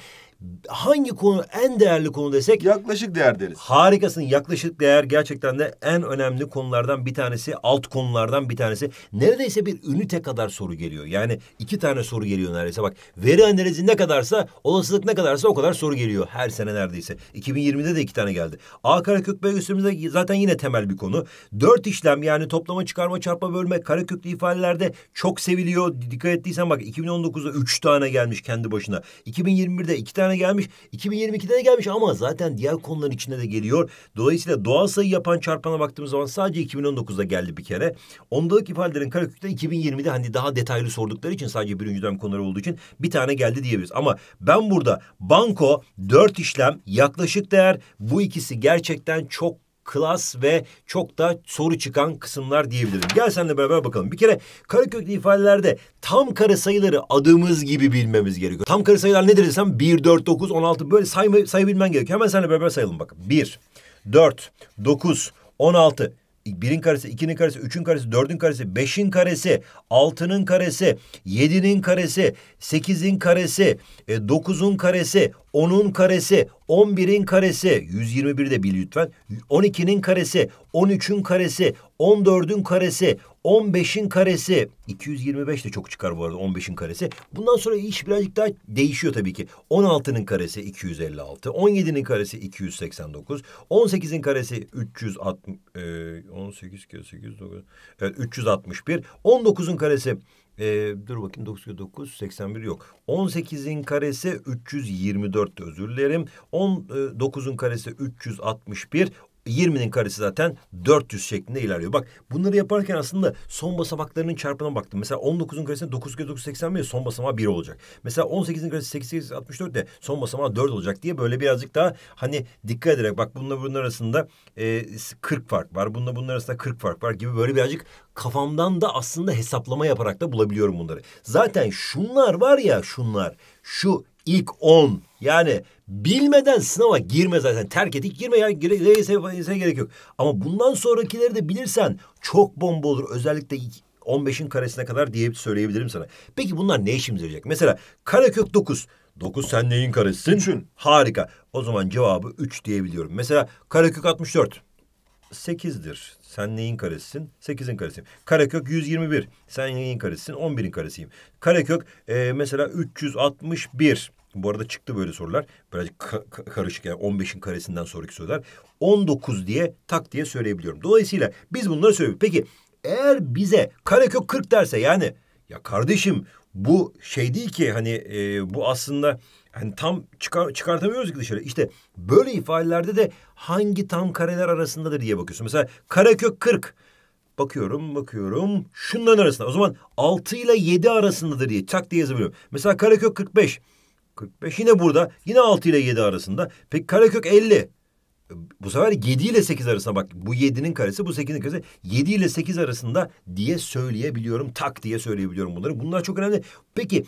hangi konu en değerli konu desek yaklaşık değer deriz. Harikasın. Yaklaşık değer gerçekten de en önemli konulardan bir tanesi, alt konulardan bir tanesi. Neredeyse bir ünite kadar soru geliyor. Yani iki tane soru geliyor neredeyse. Bak veri analizi ne kadarsa, olasılık ne kadarsa o kadar soru geliyor her sene neredeyse. 2020'de de iki tane geldi. A karekök B üstümüzde zaten yine temel bir konu. Dört işlem yani toplama, çıkarma, çarpma, bölme kareköklü ifadelerde çok seviliyor. Dikkat ettiysen bak 2019'da üç tane gelmiş kendi başına. 2021'de iki tane tane gelmiş. 2022'de de gelmiş ama zaten diğer konuların içinde de geliyor. Dolayısıyla doğal sayı yapan çarpana baktığımız zaman sadece 2019'da geldi bir kere. Ondalık ifadelerin karakükte 2020'de hani daha detaylı sordukları için sadece birinci dönem konuları olduğu için bir tane geldi diyebiliriz. Ama ben burada banko, dört işlem, yaklaşık değer bu ikisi gerçekten çok klas ve çok da soru çıkan kısımlar diyebilirim. Gel seninle beraber bakalım. Bir kere kare köklü ifadelerde tam kare sayıları adımız gibi bilmemiz gerekiyor. Tam kare sayılar nedir desem 1, 4, 9, 16 böyle sayma, sayabilmen gerekiyor. Hemen seninle beraber sayalım bakın. 1, 4, 9, 16, birin karesi, ikinin karesi, üçün karesi, dördün karesi, beşin karesi, altının karesi, yedinin karesi, sekizin karesi, e, dokuzun karesi, onun karesi, on birin karesi, 121 de bil lütfen, on ikinin karesi, on üçün karesi, on dördün karesi, 15'in karesi 225 de çok çıkar bu arada 15'in karesi. Bundan sonra iş birazcık daha değişiyor tabii ki. 16'nın karesi 256, 17'nin karesi 289, 18'in karesi 360 e, 18 kere 8 9 evet 361, 19'un karesi ee, dur bakayım 99 81 yok. 18'in karesi 324 özür dilerim. 19'un e, karesi 361, 20'nin karesi zaten 400 şeklinde ilerliyor. Bak bunları yaparken aslında son basamaklarının çarpına baktım. Mesela 19'un karesine 9 kere 9 81 son basamağı 1 olacak. Mesela 18'in karesi 8 8 64 de son basamağı 4 olacak diye böyle birazcık daha hani dikkat ederek bak bununla bunun arasında e, 40 fark var. Bununla bunun arasında 40 fark var gibi böyle birazcık kafamdan da aslında hesaplama yaparak da bulabiliyorum bunları. Zaten şunlar var ya şunlar şu ilk on yani bilmeden sınava girme zaten. Terk et ilk girme ya LYS'ye gerek yok. Ama bundan sonrakileri de bilirsen çok bomba olur. Özellikle 15'in karesine kadar diye söyleyebilirim sana. Peki bunlar ne işimize yarayacak? Mesela karekök 9. 9 sen neyin karesisin? Üçün. Harika. O zaman cevabı 3 diyebiliyorum. Mesela karekök 64. 8'dir. Sen neyin karesisin? 8'in karesiyim. Karekök 121. Sen neyin karesisin? 11'in karesiyim. Karekök e, mesela 361. Bu arada çıktı böyle sorular. biraz ka karışık yani 15'in karesinden sonraki sorular. 19 diye tak diye söyleyebiliyorum. Dolayısıyla biz bunları söylüyoruz. Peki eğer bize karekök 40 derse yani ya kardeşim bu şey değil ki hani e, bu aslında hani tam çıkar, çıkartamıyoruz ki dışarı. İşte böyle ifadelerde de hangi tam kareler arasındadır diye bakıyorsun. Mesela karekök 40 bakıyorum bakıyorum şunların arasında. O zaman 6 ile 7 arasındadır diye çak diye yazabiliyorum. Mesela karekök 45 45. Yine burada yine 6 ile 7 arasında. Peki karekök 50. Bu sefer 7 ile 8 arasında bak bu 7'nin karesi bu 8'in karesi 7 ile 8 arasında diye söyleyebiliyorum. Tak diye söyleyebiliyorum bunları. Bunlar çok önemli. Peki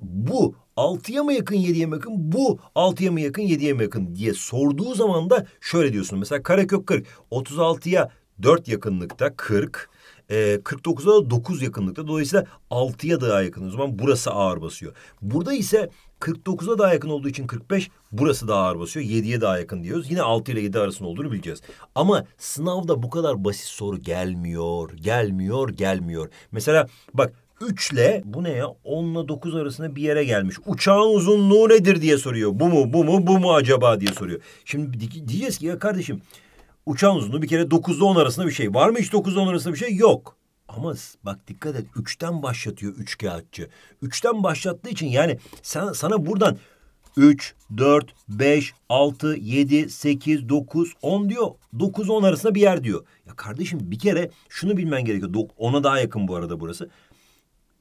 bu 6'ya mı yakın 7'ye mi yakın bu 6'ya mı yakın 7'ye mi yakın diye sorduğu zaman da şöyle diyorsun. Mesela karekök 40 36'ya 4 yakınlıkta 40 49'a ee, da 9 yakınlıkta. Dolayısıyla 6'ya daha yakın. O zaman burası ağır basıyor. Burada ise 49'a daha yakın olduğu için 45 burası daha ağır basıyor. 7'ye daha yakın diyoruz. Yine 6 ile 7 arasında olduğunu bileceğiz. Ama sınavda bu kadar basit soru gelmiyor, gelmiyor, gelmiyor. Mesela bak 3 ile bu ne ya 10 ile 9 arasında bir yere gelmiş. Uçağın uzunluğu nedir diye soruyor. Bu mu bu mu bu mu acaba diye soruyor. Şimdi diyeceğiz ki ya kardeşim uçağın uzunluğu bir kere 9 ile 10 arasında bir şey. Var mı hiç 9 ile 10 arasında bir şey? Yok. Ama bak dikkat et. Üçten başlatıyor üç kağıtçı. Üçten başlattığı için yani sen, sana buradan 3, 4, 5, 6, 7, 8, 9, 10 diyor. 9, 10 arasında bir yer diyor. Ya kardeşim bir kere şunu bilmen gerekiyor. 10'a daha yakın bu arada burası.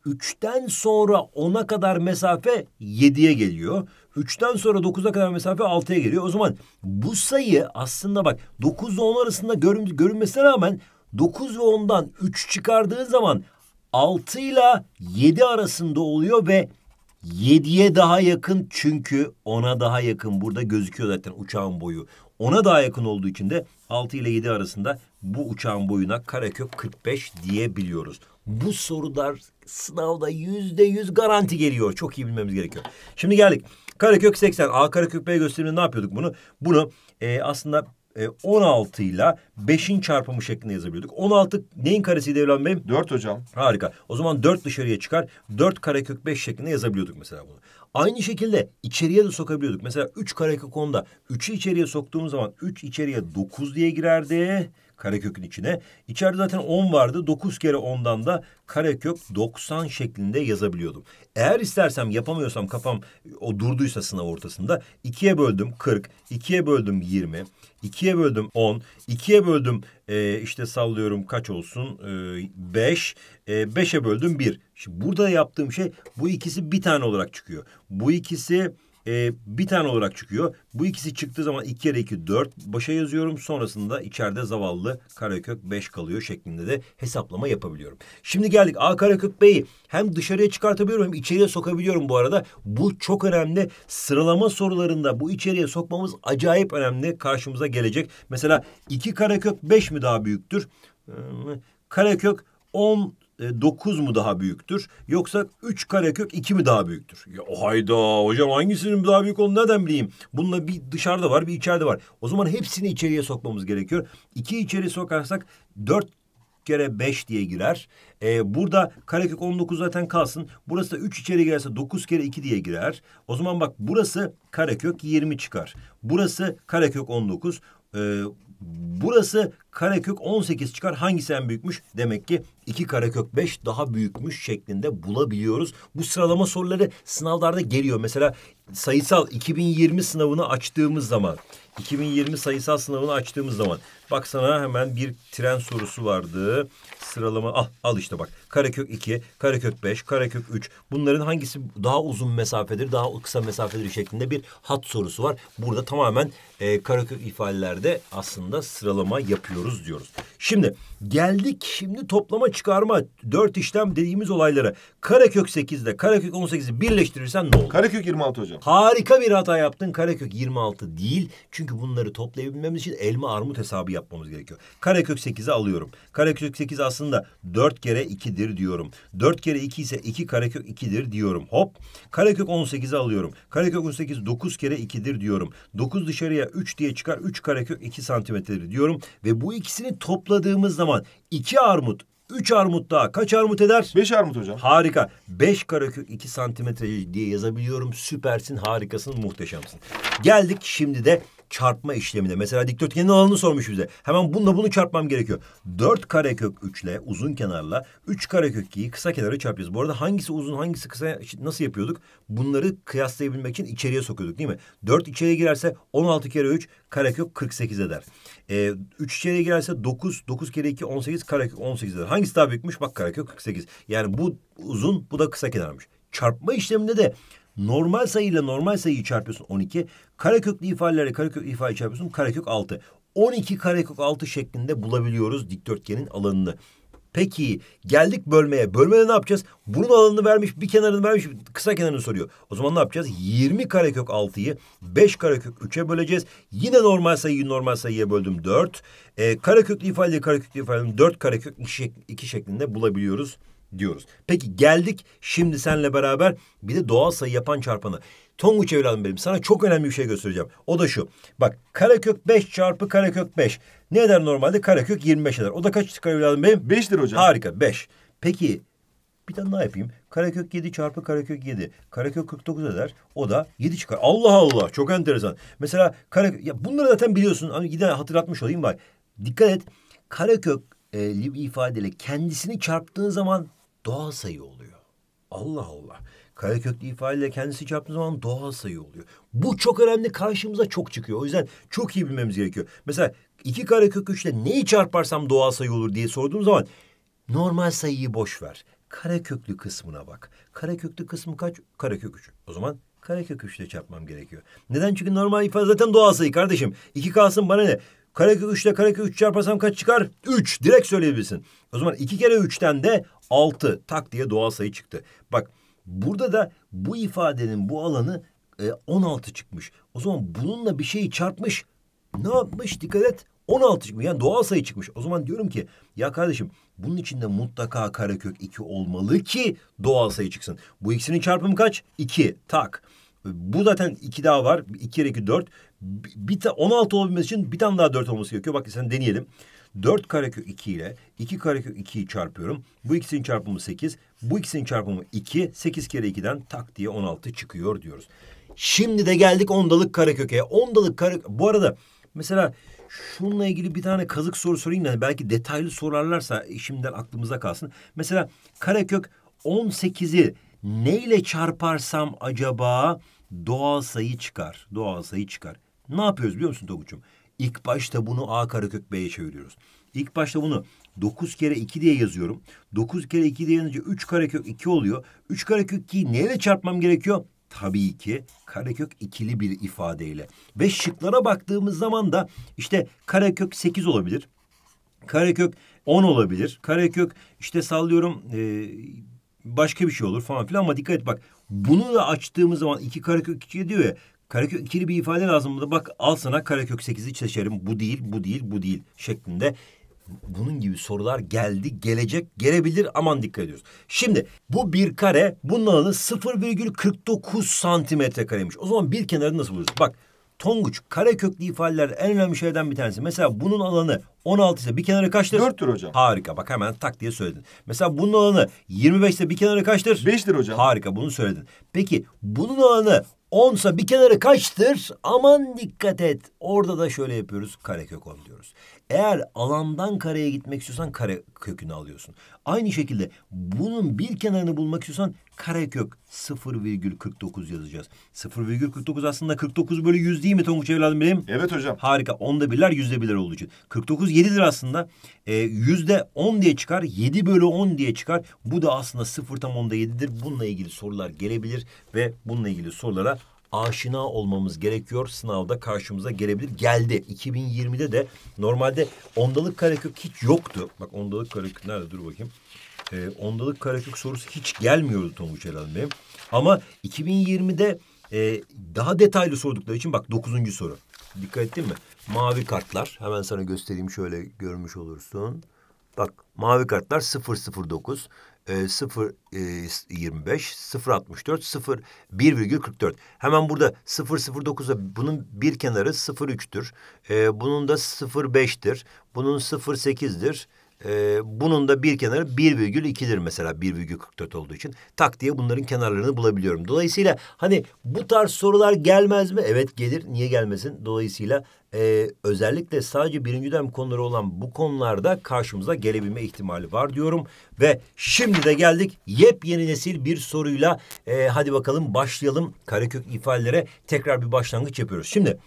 3'ten sonra 10'a kadar mesafe 7'ye geliyor. 3'ten sonra 9'a kadar mesafe 6'ya geliyor. O zaman bu sayı aslında bak 9 ile 10 arasında görün, görünmesine rağmen 9 ve 10'dan 3 çıkardığı zaman 6 ile 7 arasında oluyor ve 7'ye daha yakın çünkü 10'a daha yakın. Burada gözüküyor zaten uçağın boyu. 10'a daha yakın olduğu için de 6 ile 7 arasında bu uçağın boyuna karekök 45 diyebiliyoruz. Bu sorular sınavda yüzde yüz garanti geliyor. Çok iyi bilmemiz gerekiyor. Şimdi geldik. Karekök 80. A karekök B gösteriminde ne yapıyorduk bunu? Bunu e, aslında 16 e, ile 5'in çarpımı şeklinde yazabiliyorduk. 16 neyin karesiydi Evlan Bey? 4 hocam. Harika. O zaman 4 dışarıya çıkar. 4 karekök 5 şeklinde yazabiliyorduk mesela bunu. Aynı şekilde içeriye de sokabiliyorduk. Mesela 3 karekök 10'da 3'ü içeriye soktuğumuz zaman 3 içeriye 9 diye girerdi karekökün içine. İçeride zaten 10 vardı. 9 kere 10'dan da karekök 90 şeklinde yazabiliyordum. Eğer istersem yapamıyorsam kafam o durduysa sınav ortasında 2'ye böldüm 40, 2'ye böldüm 20, 2'ye böldüm 10, 2'ye böldüm e, işte sallıyorum kaç olsun e, 5, e, 5'e böldüm 1. Şimdi burada yaptığım şey bu ikisi bir tane olarak çıkıyor. Bu ikisi e, bir tane olarak çıkıyor. Bu ikisi çıktığı zaman iki kere iki dört başa yazıyorum. Sonrasında içeride zavallı karekök beş kalıyor şeklinde de hesaplama yapabiliyorum. Şimdi geldik A karekök B'yi hem dışarıya çıkartabiliyorum hem içeriye sokabiliyorum bu arada. Bu çok önemli. Sıralama sorularında bu içeriye sokmamız acayip önemli. Karşımıza gelecek. Mesela iki karekök beş mi daha büyüktür? Ee, karekök 10 9 e, mu daha büyüktür? Yoksa 3 karekök 2 mi daha büyüktür? Ya hayda hocam hangisinin daha büyük olduğunu nereden bileyim? Bununla bir dışarıda var bir içeride var. O zaman hepsini içeriye sokmamız gerekiyor. 2 içeri sokarsak 4 kere 5 diye girer. Ee, burada karekök 19 zaten kalsın. Burası da 3 içeri gelse 9 kere 2 diye girer. O zaman bak burası karekök 20 çıkar. Burası karekök 19. Ee, burası karekök 18 çıkar hangisi en büyükmüş? Demek ki 2 karekök 5 daha büyükmüş şeklinde bulabiliyoruz. Bu sıralama soruları sınavlarda geliyor. Mesela sayısal 2020 sınavını açtığımız zaman 2020 sayısal sınavını açtığımız zaman bak sana hemen bir tren sorusu vardı. Sıralama al, ah, al işte bak. Karekök 2, karekök 5, karekök 3. Bunların hangisi daha uzun mesafedir, daha kısa mesafedir şeklinde bir hat sorusu var. Burada tamamen e, karekök ifadelerde aslında sıralama yapıyoruz diyoruz diyoruz. Şimdi Geldik şimdi toplama çıkarma dört işlem dediğimiz olaylara. Karekök 8'de Karekök 18'i birleştirirsen ne olur? Karekök 26 hocam. Harika bir hata yaptın. Karekök 26 değil. Çünkü bunları toplayabilmemiz için elma armut hesabı yapmamız gerekiyor. Karekök 8'i alıyorum. Karekök 8 aslında 4 kere 2'dir diyorum. 4 kere 2 ise 2 karekök 2'dir diyorum. Hop. Karekök 18'i alıyorum. Karekök 18 9 kere 2'dir diyorum. 9 dışarıya 3 diye çıkar. 3 karekök 2 santimetredir diyorum. Ve bu ikisini topladığımız zaman iki armut, üç armut daha kaç armut eder? Beş armut hocam. Harika. Beş karekök iki santimetre diye yazabiliyorum. Süpersin, harikasın, muhteşemsin. Geldik şimdi de çarpma işlemine. Mesela dikdörtgenin alanını sormuş bize. Hemen bununla bunu çarpmam gerekiyor. Dört karekök üçle uzun kenarla üç karekök 2'yi kısa kenara çarpıyoruz. Bu arada hangisi uzun hangisi kısa nasıl yapıyorduk? Bunları kıyaslayabilmek için içeriye sokuyorduk değil mi? Dört içeriye girerse 16 kere 3 karekök 48 eder. E, 3 içeriye girerse 9, 9 kere 2 18, Karakök 18 eder. Hangisi daha büyükmüş? Bak karakök 48. Yani bu uzun, bu da kısa kenarmış. Çarpma işleminde de normal sayıyla normal sayıyı çarpıyorsun 12. Karaköklü ifadelerle karakök ifadeyi çarpıyorsun karakök 6. 12 karekök 6 şeklinde bulabiliyoruz dikdörtgenin alanını. Peki geldik bölmeye. Bölmede ne yapacağız? Bunun alanını vermiş, bir kenarını vermiş, kısa kenarını soruyor. O zaman ne yapacağız? 20 karekök 6'yı 5 karekök 3'e böleceğiz. Yine normal sayıyı normal sayıya böldüm 4. Ee, kareköklü ifadeyi kareköklü ifadeyi 4 karekök 2, şeklinde bulabiliyoruz diyoruz. Peki geldik şimdi senle beraber bir de doğal sayı yapan çarpanı. Tonguç evladım benim sana çok önemli bir şey göstereceğim. O da şu. Bak karekök 5 çarpı karekök 5. Ne eder normalde? Karekök 25 eder. O da kaç çıkar evladım benim? 5'tir hocam. Harika 5. Peki bir tane daha yapayım. Karekök 7 çarpı karekök 7. Karekök 49 eder. O da 7 çıkar. Allah Allah çok enteresan. Mesela kare Ya bunları zaten biliyorsun. Hani giden hatırlatmış olayım bak. Dikkat et. Karekök e, ifadeyle kendisini çarptığın zaman doğal sayı oluyor. Allah Allah kare köklü ifadeyle kendisi çarptığı zaman doğal sayı oluyor. Bu çok önemli karşımıza çok çıkıyor. O yüzden çok iyi bilmemiz gerekiyor. Mesela iki kare kök üçle neyi çarparsam doğal sayı olur diye sorduğum zaman normal sayıyı boş ver. Kare köklü kısmına bak. Kare köklü kısmı kaç? Kare kök üç. O zaman kare kök üçle çarpmam gerekiyor. Neden? Çünkü normal ifade zaten doğal sayı kardeşim. İki kalsın bana ne? Karekök 3 ile karekök 3 çarparsam kaç çıkar? 3. Direkt söyleyebilirsin. O zaman 2 kere 3'ten de 6 tak diye doğal sayı çıktı. Bak Burada da bu ifadenin bu alanı e, 16 çıkmış. O zaman bununla bir şeyi çarpmış. Ne yapmış? Dikkat et. 16 çıkmış. Yani doğal sayı çıkmış. O zaman diyorum ki ya kardeşim bunun içinde mutlaka karekök 2 olmalı ki doğal sayı çıksın. Bu ikisinin çarpımı kaç? 2. Tak. Bu zaten 2 daha var. 2 kere 2 4. Bir, bir 16 olabilmesi için bir tane daha 4 olması gerekiyor. Bak sen deneyelim. 4 karekök 2 ile 2 karekök 2'yi çarpıyorum. Bu ikisinin çarpımı 8. Bu ikisinin çarpımı 2. 8 kere 2'den tak diye 16 çıkıyor diyoruz. Şimdi de geldik ondalık kareköke. Ondalık kare bu arada mesela şununla ilgili bir tane kazık soru sorayım da belki detaylı sorarlarsa şimdiden aklımıza kalsın. Mesela karekök 18'i neyle çarparsam acaba doğal sayı çıkar. Doğal sayı çıkar. Ne yapıyoruz biliyor musun Toguç'um? İlk başta bunu A karekök B'ye çeviriyoruz. İlk başta bunu 9 kere 2 diye yazıyorum. 9 kere 2 diye yazınca 3 karekök 2 oluyor. 3 karekök 2'yi neyle çarpmam gerekiyor? Tabii ki karekök ikili bir ifadeyle. Ve şıklara baktığımız zaman da işte karekök 8 olabilir. Karekök 10 olabilir. Karekök işte sallıyorum e, başka bir şey olur falan filan ama dikkat et bak. Bunu da açtığımız zaman 2 karekök 2 diyor ya. Karakök ikili bir ifade lazım burada. Bak al sana Karakök 8'i seçerim. Bu değil, bu değil, bu değil şeklinde bunun gibi sorular geldi, gelecek, gelebilir aman dikkat ediyoruz. Şimdi bu bir kare bunun alanı 0,49 santimetre kareymiş. O zaman bir kenarını nasıl buluruz? Bak Tonguç kare ifadeler en önemli şeyden bir tanesi. Mesela bunun alanı 16 ise bir kenarı kaçtır? 4'tür hocam. Harika bak hemen tak diye söyledin. Mesela bunun alanı 25 ise bir kenarı kaçtır? 5'tir hocam. Harika bunu söyledin. Peki bunun alanı 10'sa bir kenarı kaçtır? Aman dikkat et. Orada da şöyle yapıyoruz. Karekök 10 diyoruz. Eğer alandan kareye gitmek istiyorsan kare kökünü alıyorsun. Aynı şekilde bunun bir kenarını bulmak istiyorsan karekök 0,49 yazacağız. 0,49 aslında 49 bölü 100 değil mi Tonguç evladım benim? Evet hocam. Harika. Onda birler yüzde birler olduğu için. 49 7'dir aslında. E, yüzde 10 diye çıkar. 7 bölü 10 diye çıkar. Bu da aslında 0 tam 10'da 7'dir. Bununla ilgili sorular gelebilir ve bununla ilgili sorulara aşina olmamız gerekiyor. Sınavda karşımıza gelebilir. Geldi. 2020'de de normalde ondalık karekök hiç yoktu. Bak ondalık karekök nerede dur bakayım. E, ondalık karekök sorusu hiç gelmiyordu Tonguç Elhan Bey'im. Ama 2020'de e, daha detaylı sordukları için bak dokuzuncu soru. Dikkat ettin mi? Mavi kartlar. Hemen sana göstereyim şöyle görmüş olursun. Bak mavi kartlar 009, e, 0 e, 25, 064, 0 1,44. Hemen burada 009'a bunun bir kenarı 03'tür. E, bunun da 05'tir. Bunun 08'dir. Ee, bunun da bir kenarı 1,2'dir mesela 1,44 olduğu için. Tak diye bunların kenarlarını bulabiliyorum. Dolayısıyla hani bu tarz sorular gelmez mi? Evet gelir. Niye gelmesin? Dolayısıyla e, özellikle sadece birinci dönem konuları olan bu konularda karşımıza gelebilme ihtimali var diyorum. Ve şimdi de geldik yepyeni nesil bir soruyla. E, hadi bakalım başlayalım. Karekök ifadelere tekrar bir başlangıç yapıyoruz. Şimdi...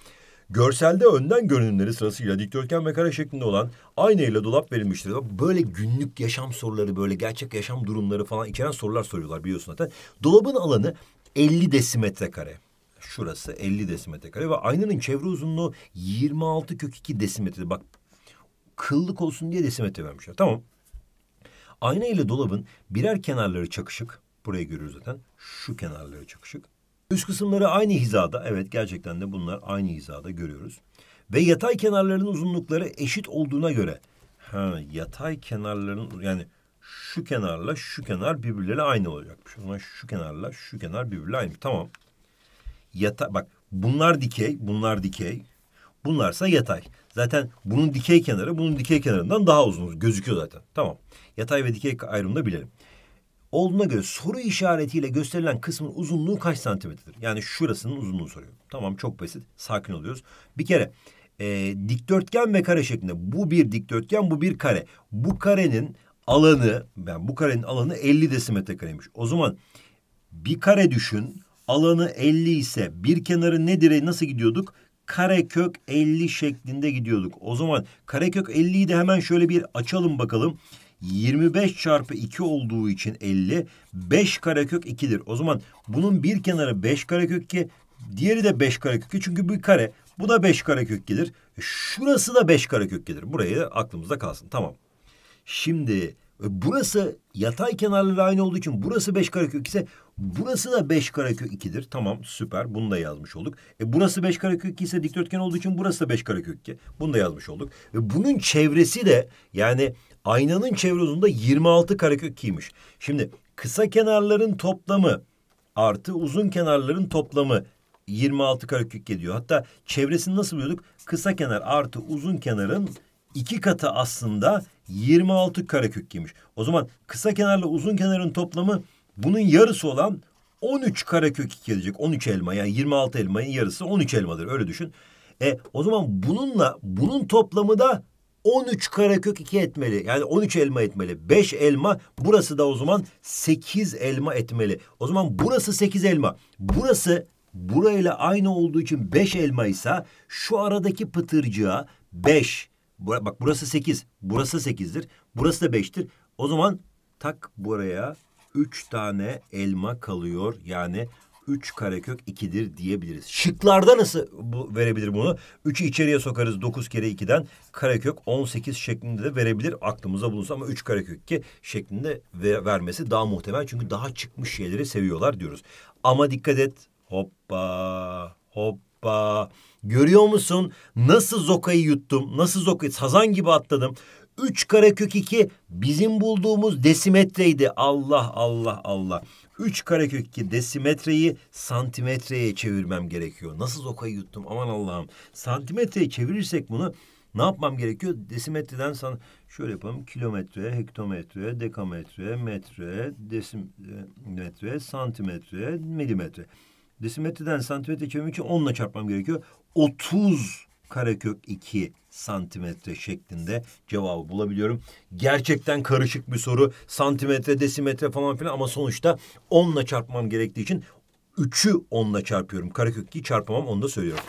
Görselde önden görünümleri sırasıyla dikdörtgen ve kare şeklinde olan aynı ile dolap verilmiştir. Böyle günlük yaşam soruları, böyle gerçek yaşam durumları falan içeren sorular soruyorlar biliyorsun zaten. Dolabın alanı 50 desimetre kare. Şurası 50 desimetre kare ve aynanın çevre uzunluğu 26 kök 2 desimetre. Bak kıllık olsun diye desimetre vermişler. Tamam. Ayna ile dolabın birer kenarları çakışık. Burayı görüyoruz zaten. Şu kenarları çakışık. Üst kısımları aynı hizada. Evet gerçekten de bunlar aynı hizada görüyoruz. Ve yatay kenarlarının uzunlukları eşit olduğuna göre. Ha, yatay kenarların yani şu kenarla şu kenar birbirleriyle aynı olacakmış. O şu kenarla şu kenar birbirleriyle aynı. Tamam. Yata bak bunlar dikey, bunlar dikey. Bunlarsa yatay. Zaten bunun dikey kenarı bunun dikey kenarından daha uzun gözüküyor zaten. Tamam. Yatay ve dikey ayrımını da bilelim olduğuna göre soru işaretiyle gösterilen kısmın uzunluğu kaç santimetredir? Yani şurasının uzunluğunu soruyor. Tamam çok basit. Sakin oluyoruz. Bir kere e, dikdörtgen ve kare şeklinde. Bu bir dikdörtgen, bu bir kare. Bu karenin alanı, yani bu karenin alanı 50 desimetre kareymiş. O zaman bir kare düşün. Alanı 50 ise bir kenarı nedir? Nasıl gidiyorduk? karekök 50 şeklinde gidiyorduk. O zaman karekök 50'yi de hemen şöyle bir açalım bakalım. 25 çarpı 2 olduğu için 50. 5 karekök 2'dir. O zaman bunun bir kenarı 5 karekök 2. Diğeri de 5 karekök 2. Çünkü bu kare. Bu da 5 karekök gelir. Şurası da 5 karekök gelir. Burayı da aklımızda kalsın. Tamam. Şimdi e, burası yatay kenarları aynı olduğu için burası 5 karekök ise burası da 5 karekök 2'dir. Tamam süper. Bunu da yazmış olduk. E burası 5 karekök 2 ise dikdörtgen olduğu için burası da 5 karekök 2. Bunu da yazmış olduk. Ve bunun çevresi de yani Aynanın çevre uzunluğunda 26 karekökiymiş. Şimdi kısa kenarların toplamı artı uzun kenarların toplamı 26 karekök ediyor. Hatta çevresini nasıl buluyorduk? Kısa kenar artı uzun kenarın iki katı aslında 26 karekök yemiş. O zaman kısa kenarla uzun kenarın toplamı bunun yarısı olan 13 karekök gelecek. 13 elma yani 26 elmanın yarısı 13 elmadır öyle düşün. E o zaman bununla bunun toplamı da 13 karakök 2 etmeli. Yani 13 elma etmeli. 5 elma burası da o zaman 8 elma etmeli. O zaman burası 8 elma. Burası burayla aynı olduğu için 5 elma ise şu aradaki pıtırcığa 5. Bak burası 8. Burası 8'dir. Burası da 5'tir. O zaman tak buraya 3 tane elma kalıyor. Yani 3 karekök 2'dir diyebiliriz. Şıklarda nasıl bu verebilir bunu? 3'ü içeriye sokarız 9 kere 2'den karekök 18 şeklinde de verebilir aklımıza bulunsa ama 3 karekök 2 şeklinde ve vermesi daha muhtemel. Çünkü daha çıkmış şeyleri seviyorlar diyoruz. Ama dikkat et hoppa hoppa görüyor musun nasıl zokayı yuttum nasıl zokayı sazan gibi atladım. 3 karekök 2 bizim bulduğumuz desimetreydi. Allah Allah Allah. 3 karekökü desimetreyi santimetreye çevirmem gerekiyor. Nasıl zokayı yuttum aman Allah'ım. Santimetreye çevirirsek bunu ne yapmam gerekiyor? Desimetreden san şöyle yapalım. Kilometre, hektometre, dekametre, metre, desimetre, santimetre, milimetre. Desimetreden santimetre çevirmek için 10 çarpmam gerekiyor. 30 karekök 2 santimetre şeklinde cevabı bulabiliyorum. Gerçekten karışık bir soru. Santimetre, desimetre falan filan ama sonuçta 10 ile çarpmam gerektiği için 3'ü 10 ile çarpıyorum. Karekök 2 çarpamam onu da söylüyorum.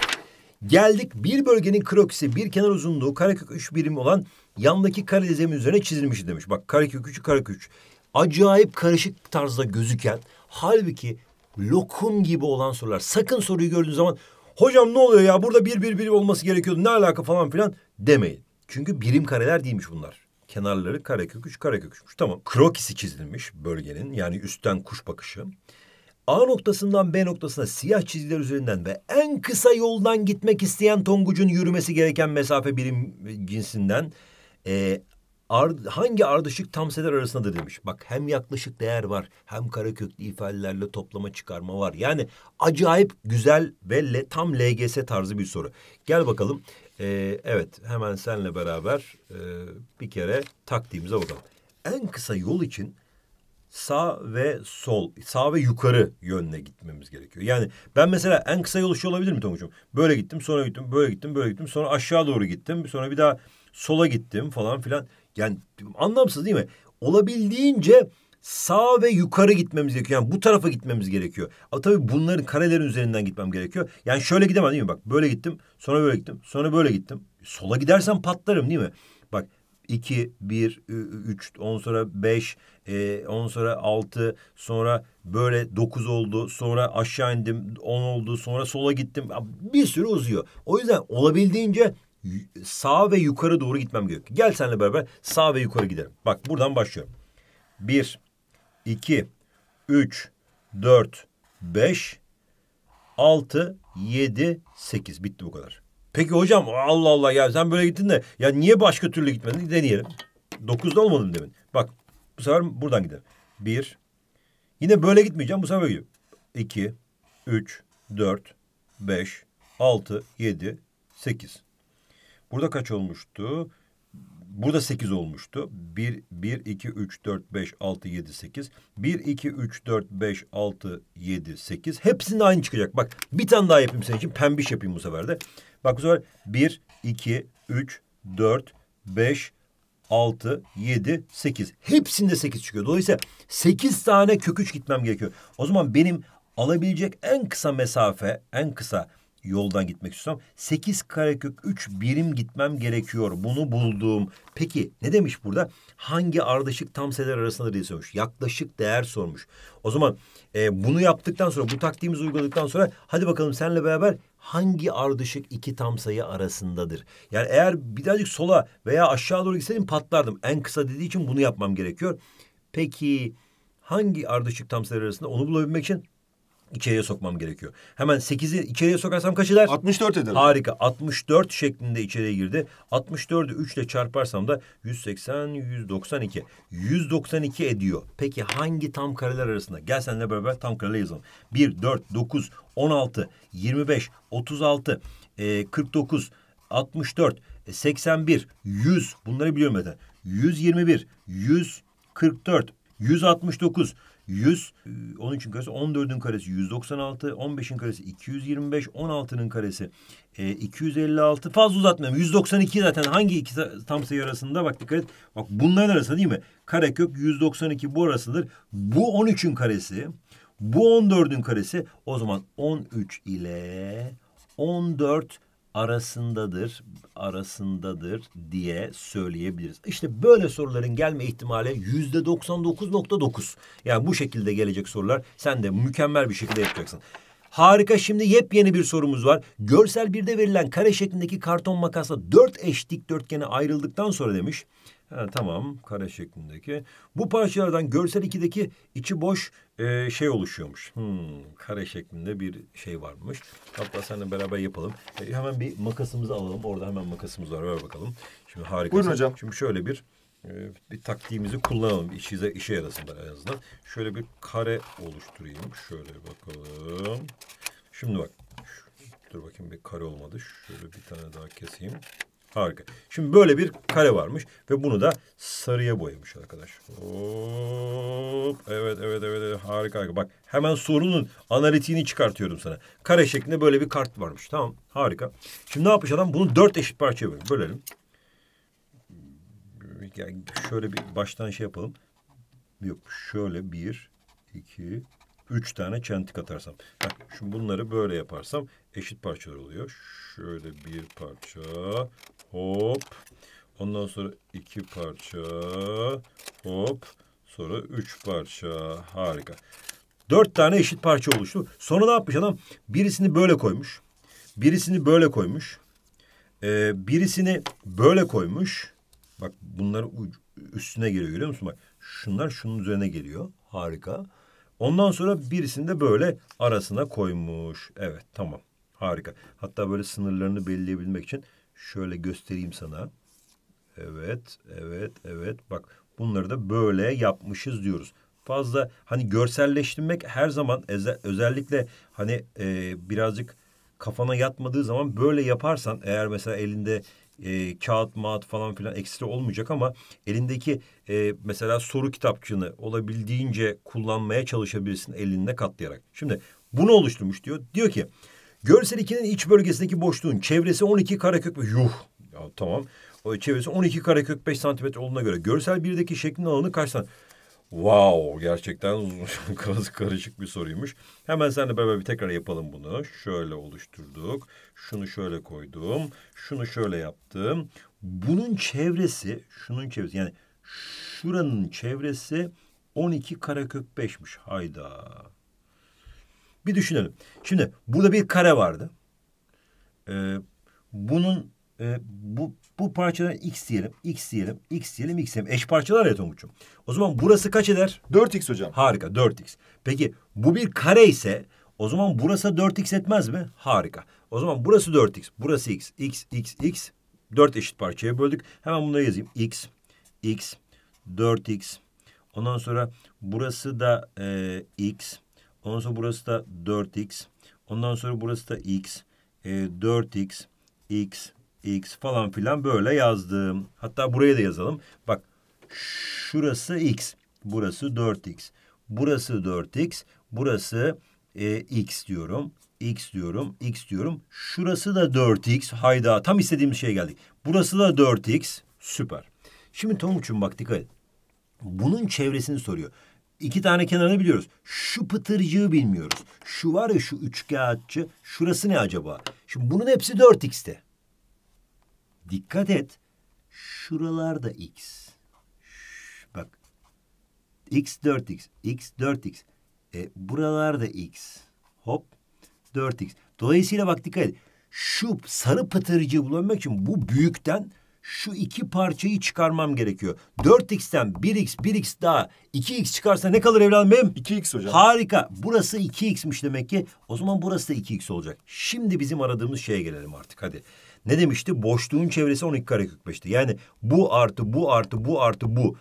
Geldik bir bölgenin kroksi bir kenar uzunluğu karekök 3 birim olan yandaki kare dizemin üzerine çizilmiş demiş. Bak karekök 3'ü karekök 3. Acayip karışık tarzda gözüken halbuki lokum gibi olan sorular. Sakın soruyu gördüğün zaman hocam ne oluyor ya burada bir bir bir olması gerekiyordu ne alaka falan filan demeyin. Çünkü birim kareler değilmiş bunlar. Kenarları karekök üç karekök üçmüş. Tamam krokisi çizilmiş bölgenin yani üstten kuş bakışı. A noktasından B noktasına siyah çizgiler üzerinden ve en kısa yoldan gitmek isteyen tongucun yürümesi gereken mesafe birim cinsinden e, ar, hangi ardışık tamseler arasındadır demiş. Bak hem yaklaşık değer var hem karaköklü ifadelerle toplama çıkarma var. Yani acayip güzel ve le, tam LGS tarzı bir soru. Gel bakalım. Ee, evet hemen senle beraber e, bir kere taktiğimize bakalım. En kısa yol için sağ ve sol, sağ ve yukarı yönüne gitmemiz gerekiyor. Yani ben mesela en kısa yol şu şey olabilir mi Tonguç'um? Böyle gittim, sonra gittim, böyle gittim, böyle gittim, sonra aşağı doğru gittim, sonra bir daha sola gittim falan filan. Yani anlamsız değil mi? Olabildiğince sağ ve yukarı gitmemiz gerekiyor. Yani bu tarafa gitmemiz gerekiyor. Ama tabii bunların karelerin üzerinden gitmem gerekiyor. Yani şöyle gidemem değil mi? Bak böyle gittim, sonra böyle gittim, sonra böyle gittim. Sola gidersem patlarım değil mi? Bak 2, 1, 3, 10 sonra 5, 10 e, sonra 6, sonra böyle 9 oldu, sonra aşağı indim 10 oldu, sonra sola gittim. Bir sürü uzuyor. O yüzden olabildiğince sağa ve yukarı doğru gitmem gerekiyor. Gel seninle beraber sağa ve yukarı gidelim. Bak buradan başlıyorum. Bir, iki, üç, dört, beş, altı, yedi, sekiz. Bitti bu kadar. Peki hocam Allah Allah ya sen böyle gittin de ya niye başka türlü gitmedin? Deneyelim. Dokuzda olmadım demin. Bak bu sefer buradan gidelim. Bir. Yine böyle gitmeyeceğim. Bu sefer böyle gidiyorum. İki, üç, dört, beş, altı, yedi, sekiz. Burada kaç olmuştu? Burada 8 olmuştu. 1, 1, 2, 3, 4, 5, 6, 7, 8. 1, 2, 3, 4, 5, 6, 7, 8. Hepsinde aynı çıkacak. Bak bir tane daha yapayım senin için. Pembiş yapayım bu sefer de. Bak bu sefer 1, 2, 3, 4, 5, 6, 7, 8. Hepsinde 8 çıkıyor. Dolayısıyla 8 tane köküç gitmem gerekiyor. O zaman benim alabilecek en kısa mesafe, en kısa yoldan gitmek istiyorsam 8 karekök 3 birim gitmem gerekiyor. Bunu buldum. Peki ne demiş burada? Hangi ardışık tam sayılar arasındadır diye sormuş. Yaklaşık değer sormuş. O zaman e, bunu yaptıktan sonra bu taktiğimizi uyguladıktan sonra hadi bakalım senle beraber hangi ardışık iki tam sayı arasındadır? Yani eğer birazcık sola veya aşağı doğru gitseydim patlardım. En kısa dediği için bunu yapmam gerekiyor. Peki hangi ardışık tam sayılar arasında onu bulabilmek için içeriye sokmam gerekiyor. Hemen 8'i içeriye sokarsam kaç eder? 64 eder. Harika. 64 şeklinde içeriye girdi. 64'ü 3 ile çarparsam da 180, 192. 192 ediyor. Peki hangi tam kareler arasında? Gel seninle beraber tam kareler yazalım. 1, 4, 9, 16, 25, 36, 49, 64, 81, 100. Bunları biliyorum zaten. 121, 144, 169, 100, 13'ün e, karesi 14'ün karesi 196, 15'in karesi 225, 16'nın karesi e, 256. Fazla uzatmayalım. 192 zaten hangi iki tam sayı arasında bak dikkat et. Bak bunların arasında değil mi? Karekök 192 bu arasındadır. Bu 13'ün karesi. Bu 14'ün karesi. O zaman 13 ile 14 arasındadır, arasındadır diye söyleyebiliriz. İşte böyle soruların gelme ihtimali yüzde 99.9. Yani bu şekilde gelecek sorular sen de mükemmel bir şekilde yapacaksın. Harika şimdi yepyeni bir sorumuz var. Görsel birde verilen kare şeklindeki karton makasla dört eş dikdörtgene ayrıldıktan sonra demiş Ha, tamam kare şeklindeki. Bu parçalardan görsel ikideki içi boş e, şey oluşuyormuş. Hmm, kare şeklinde bir şey varmış. Hatta seninle beraber yapalım. E, hemen bir makasımızı alalım. Orada hemen makasımız var. Ver bakalım. Şimdi harika. Buyurun hocam. Şimdi şöyle bir e, bir taktiğimizi kullanalım. İşize, işe yarasınlar en azından. Şöyle bir kare oluşturayım. Şöyle bakalım. Şimdi bak. Şu, dur bakayım bir kare olmadı. Şöyle bir tane daha keseyim. Harika. Şimdi böyle bir kare varmış ve bunu da sarıya boyamış arkadaş. Hop. Evet, evet, evet, evet. Harika, harika. Bak hemen sorunun analitiğini çıkartıyorum sana. Kare şeklinde böyle bir kart varmış. Tamam, harika. Şimdi ne yapmış adam? Bunu dört eşit parçaya bölelim. Bölelim. Yani şöyle bir baştan şey yapalım. Yok, şöyle bir, iki, üç tane çentik atarsam. Bak, şu bunları böyle yaparsam eşit parçalar oluyor. Şöyle bir parça hop. Ondan sonra iki parça hop. Sonra üç parça. Harika. Dört tane eşit parça oluştu. Sonra ne yapmış adam? Birisini böyle koymuş. Birisini böyle koymuş. Ee, birisini böyle koymuş. Bak bunlar üstüne geliyor görüyor musun? Bak şunlar şunun üzerine geliyor. Harika. Ondan sonra birisini de böyle arasına koymuş. Evet tamam. Harika. Hatta böyle sınırlarını belirleyebilmek için şöyle göstereyim sana. Evet, evet, evet. Bak bunları da böyle yapmışız diyoruz. Fazla hani görselleştirmek her zaman özellikle hani e, birazcık kafana yatmadığı zaman böyle yaparsan eğer mesela elinde e, kağıt mağat falan filan ekstra olmayacak ama elindeki e, mesela soru kitapçığını olabildiğince kullanmaya çalışabilirsin elinde katlayarak. Şimdi bunu oluşturmuş diyor. Diyor ki Görsel 2'nin iç bölgesindeki boşluğun çevresi 12 karekök... Yuh! Ya, tamam. O çevresi 12 karekök 5 santimetre olduğuna göre görsel 1'deki şeklin alanı kaç santimetre? Wow! Gerçekten karışık bir soruymuş. Hemen seninle beraber bir tekrar yapalım bunu. Şöyle oluşturduk. Şunu şöyle koydum. Şunu şöyle yaptım. Bunun çevresi, şunun çevresi yani şuranın çevresi 12 karekök 5'miş. Hayda bir düşünelim. Şimdi burada bir kare vardı. Ee, bunun e, bu bu parçadan x diyelim, x diyelim, x diyelim, x diyelim. Eş parçalar ya Tonguç'um. O zaman burası kaç eder? 4x hocam. Harika 4x. Peki bu bir kare ise o zaman burası 4x etmez mi? Harika. O zaman burası 4x, burası x, x, x, x. 4 eşit parçaya böldük. Hemen bunları yazayım. x, x, 4x. Ondan sonra burası da e, x, Ondan sonra burası da 4x. Ondan sonra burası da x. E, 4x, x, x falan filan böyle yazdım. Hatta buraya da yazalım. Bak şurası x. Burası 4x. Burası 4x. Burası e, x diyorum. X diyorum. X diyorum. Şurası da 4x. Hayda tam istediğimiz şeye geldik. Burası da 4x. Süper. Şimdi Tomuç'um bak dikkat et. Bunun çevresini soruyor. İki tane kenarını biliyoruz. Şu pıtırcığı bilmiyoruz. Şu var ya şu üçkağıtçı. Şurası ne acaba? Şimdi bunun hepsi 4x'te. Dikkat et. Şuralarda x. bak. x 4x. x 4x. E, buralarda x. Hop. 4x. Dolayısıyla bak dikkat et. Şu sarı pıtırcığı bulabilmek için bu büyükten şu iki parçayı çıkarmam gerekiyor. 4x'ten 1x, 1x daha 2x çıkarsa ne kalır evladım benim? 2x hocam. Harika. Burası 2x'miş demek ki. O zaman burası da 2x olacak. Şimdi bizim aradığımız şeye gelelim artık hadi. Ne demişti? Boşluğun çevresi 12 karekök 5'ti. Yani bu artı bu artı bu artı bu.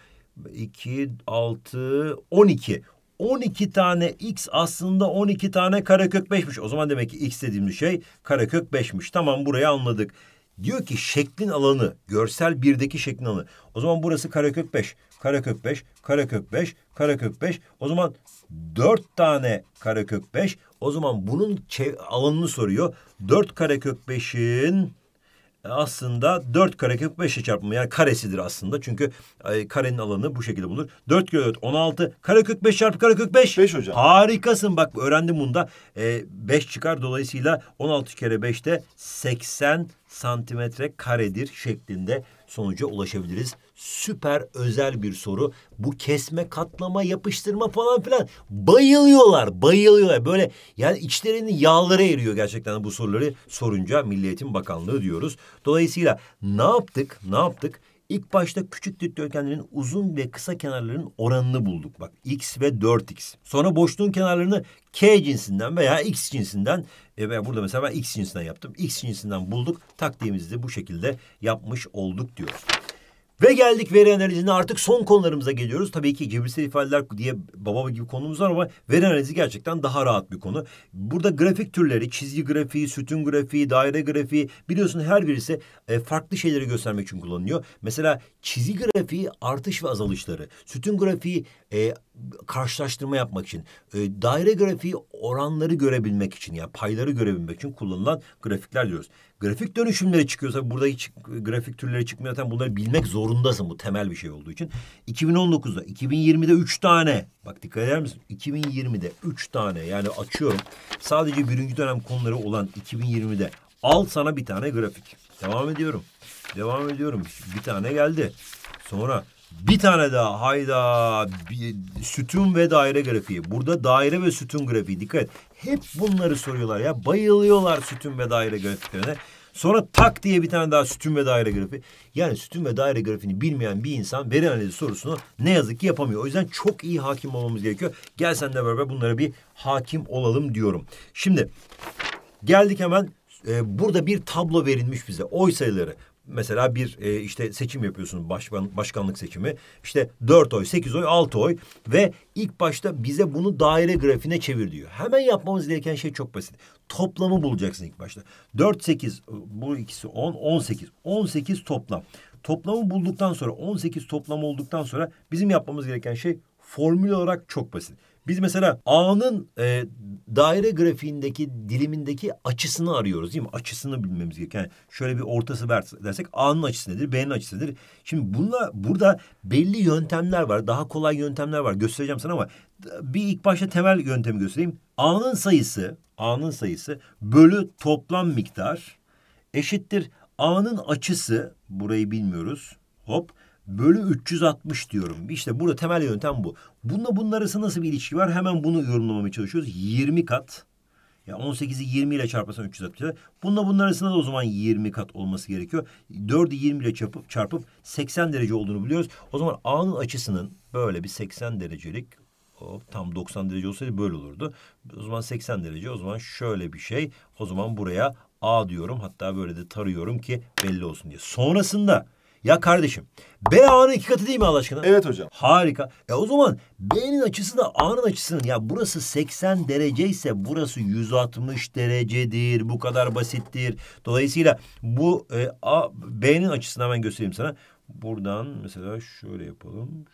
2, 6, 12. 12 tane x aslında 12 tane karekök 5'miş. O zaman demek ki x dediğimiz şey karekök 5'miş. Tamam burayı anladık. Diyor ki şeklin alanı, görsel birdeki şeklin alanı. O zaman burası karekök 5, karekök 5, karekök 5, karekök 5. O zaman dört tane karekök 5. O zaman bunun alanını soruyor. Dört karekök 5'in aslında 4 kare 5 ile çarpımı yani karesidir aslında. Çünkü e, karenin alanı bu şekilde bulunur. 4 kere 4 16 karekök 5 çarpı kare karekök 5. 5 hocam. Harikasın bak öğrendim bunda. E, 5 çıkar dolayısıyla 16 kere 5'te 80 santimetre karedir şeklinde sonuca ulaşabiliriz süper özel bir soru. Bu kesme, katlama, yapıştırma falan filan bayılıyorlar, bayılıyorlar. Böyle yani içlerinin yağları eriyor gerçekten bu soruları sorunca milliyetin Bakanlığı diyoruz. Dolayısıyla ne yaptık, ne yaptık? İlk başta küçük dikdörtgenlerin uzun ve kısa kenarlarının oranını bulduk. Bak x ve 4x. Sonra boşluğun kenarlarını k cinsinden veya x cinsinden e burada mesela ben x cinsinden yaptım. x cinsinden bulduk. Taktiğimizi de bu şekilde yapmış olduk diyoruz. Ve geldik veri analizine artık son konularımıza geliyoruz. Tabii ki cebirsel ifadeler diye baba gibi konumuz var ama veri analizi gerçekten daha rahat bir konu. Burada grafik türleri, çizgi grafiği, sütun grafiği, daire grafiği biliyorsun her birisi e, farklı şeyleri göstermek için kullanılıyor. Mesela çizgi grafiği artış ve azalışları, sütun grafiği e, karşılaştırma yapmak için, e, daire grafiği oranları görebilmek için ya yani payları görebilmek için kullanılan grafikler diyoruz. Grafik dönüşümleri çıkıyorsa burada hiç e, grafik türleri çıkmıyor zaten bunları bilmek zorundasın bu temel bir şey olduğu için. 2019'da, 2020'de üç tane. Bak dikkat eder misin? 2020'de üç tane yani açıyorum. Sadece birinci dönem konuları olan 2020'de al sana bir tane grafik. Devam ediyorum. Devam ediyorum. Bir tane geldi. Sonra bir tane daha hayda bir, sütun ve daire grafiği. Burada daire ve sütun grafiği dikkat et. Hep bunları soruyorlar ya bayılıyorlar sütun ve daire grafiklerine. Sonra tak diye bir tane daha sütun ve daire grafiği. Yani sütun ve daire grafiğini bilmeyen bir insan veri analizi sorusunu ne yazık ki yapamıyor. O yüzden çok iyi hakim olmamız gerekiyor. Gel sen de beraber bunlara bir hakim olalım diyorum. Şimdi geldik hemen e, burada bir tablo verilmiş bize oy sayıları mesela bir e, işte seçim yapıyorsunuz başkan, başkanlık seçimi. İşte dört oy, sekiz oy, altı oy ve ilk başta bize bunu daire grafiğine çevir diyor. Hemen yapmamız gereken şey çok basit. Toplamı bulacaksın ilk başta. Dört sekiz e, bu ikisi on on sekiz on sekiz toplam. Toplamı bulduktan sonra on sekiz toplam olduktan sonra bizim yapmamız gereken şey formül olarak çok basit. Biz mesela A'nın e, daire grafiğindeki dilimindeki açısını arıyoruz değil mi? Açısını bilmemiz gereken, Yani şöyle bir ortası dersek A'nın açısı nedir? B'nin açısı nedir? Şimdi bunla burada belli yöntemler var. Daha kolay yöntemler var. Göstereceğim sana ama bir ilk başta temel yöntemi göstereyim. A'nın sayısı, A'nın sayısı bölü toplam miktar eşittir A'nın açısı burayı bilmiyoruz. Hop bölü 360 diyorum. İşte burada temel yöntem bu. Bununla bunun arasında nasıl bir ilişki var? Hemen bunu yorumlamaya çalışıyoruz. 20 kat. Ya yani 18'i 20 ile çarparsan 360. Bununla bunun arasında da o zaman 20 kat olması gerekiyor. 4'ü 20 ile çarpıp, çarpıp 80 derece olduğunu biliyoruz. O zaman A'nın açısının böyle bir 80 derecelik Hop, tam 90 derece olsaydı böyle olurdu. O zaman 80 derece. O zaman şöyle bir şey. O zaman buraya A diyorum. Hatta böyle de tarıyorum ki belli olsun diye. Sonrasında ya kardeşim B A'nın iki katı değil mi Allah aşkına? Evet hocam. Harika. E o zaman B'nin açısı da A'nın açısının ya burası 80 derece ise burası 160 derecedir. Bu kadar basittir. Dolayısıyla bu e, A, B'nin açısını hemen göstereyim sana. Buradan mesela şöyle yapalım.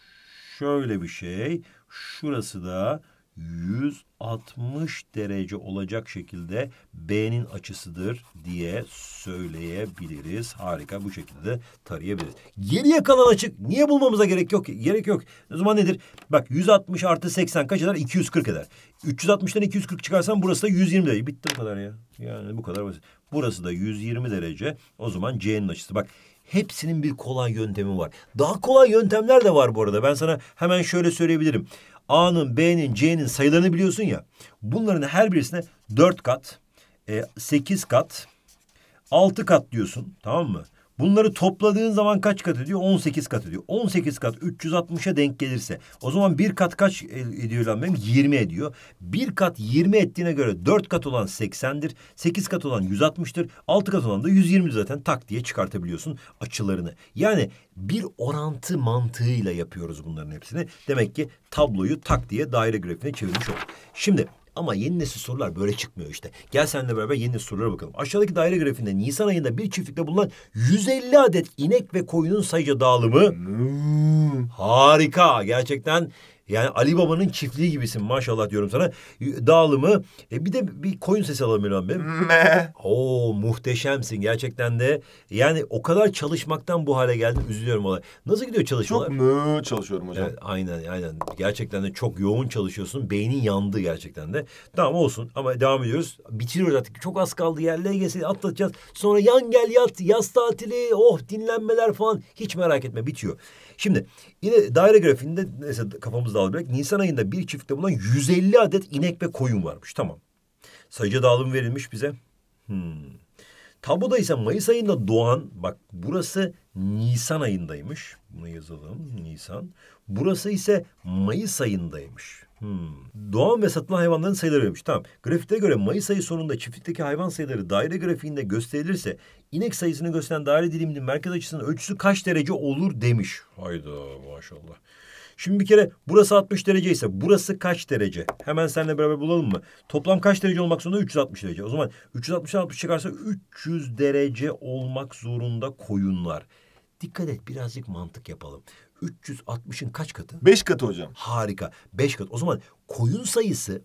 Şöyle bir şey. Şurası da 160 derece olacak şekilde B'nin açısıdır diye söyleyebiliriz. Harika bu şekilde tarayabiliriz. Geriye kalan açık niye bulmamıza gerek yok? Gerek yok. O zaman nedir? Bak 160 artı 80 kaç eder? 240 eder. 360'dan 240 çıkarsan burası da 120 derece. Bitti bu kadar ya. Yani bu kadar basit. Burası da 120 derece. O zaman C'nin açısı. Bak hepsinin bir kolay yöntemi var. Daha kolay yöntemler de var bu arada. Ben sana hemen şöyle söyleyebilirim. A'nın, B'nin, C'nin sayılarını biliyorsun ya. Bunların her birisine 4 kat, e, 8 kat, 6 kat diyorsun. Tamam mı? Bunları topladığın zaman kaç katı diyor? 18 katı diyor. 18 kat 360'a denk gelirse o zaman bir kat kaç ediyor lan benim? 20 ediyor. Bir kat 20 ettiğine göre 4 kat olan 80'dir. 8 kat olan 160'tır. 6 kat olan da 120 zaten tak diye çıkartabiliyorsun açılarını. Yani bir orantı mantığıyla yapıyoruz bunların hepsini. Demek ki tabloyu tak diye daire grafiğine çevirmiş olduk. Şimdi ama yeni nesil sorular böyle çıkmıyor işte. Gel seninle beraber yeni nesil sorulara bakalım. Aşağıdaki daire grafiğinde Nisan ayında bir çiftlikte bulunan 150 adet inek ve koyunun sayıca dağılımı hmm. harika. Gerçekten yani Ali Baba'nın çiftliği gibisin maşallah diyorum sana. Dağılımı e, bir de bir koyun sesi alalım İlhan Bey. Oo muhteşemsin gerçekten de. Yani o kadar çalışmaktan bu hale geldin üzülüyorum olay. Nasıl gidiyor çalışmalar? Çok mı çalışıyorum hocam. Evet, aynen aynen. Gerçekten de çok yoğun çalışıyorsun. Beynin yandı gerçekten de. Tamam olsun ama devam ediyoruz. Bitiriyoruz artık. Çok az kaldı yerlere gelsin atlatacağız. Sonra yan gel yat yaz tatili oh dinlenmeler falan. Hiç merak etme bitiyor. Şimdi yine daire grafiğinde neyse kafamız dağılarak Nisan ayında bir çiftte bulunan 150 adet inek ve koyun varmış. Tamam. Sayıca dağılım verilmiş bize. Hmm. Tabloda ise Mayıs ayında doğan bak burası Nisan ayındaymış. Bunu yazalım Nisan. Burası ise Mayıs ayındaymış. Hmm. Doğan ve satılan hayvanların sayıları verilmiş. Tamam. Grafikte göre Mayıs ayı sonunda çiftlikteki hayvan sayıları daire grafiğinde gösterilirse inek sayısını gösteren daire diliminin merkez açısının ölçüsü kaç derece olur demiş. Hayda maşallah. Şimdi bir kere burası 60 derece ise burası kaç derece? Hemen seninle beraber bulalım mı? Toplam kaç derece olmak zorunda? 360 derece. O zaman 360 60 çıkarsa 300 derece olmak zorunda koyunlar. Dikkat et birazcık mantık yapalım. 360'ın kaç katı? Beş katı hocam. Harika. Beş kat. O zaman koyun sayısı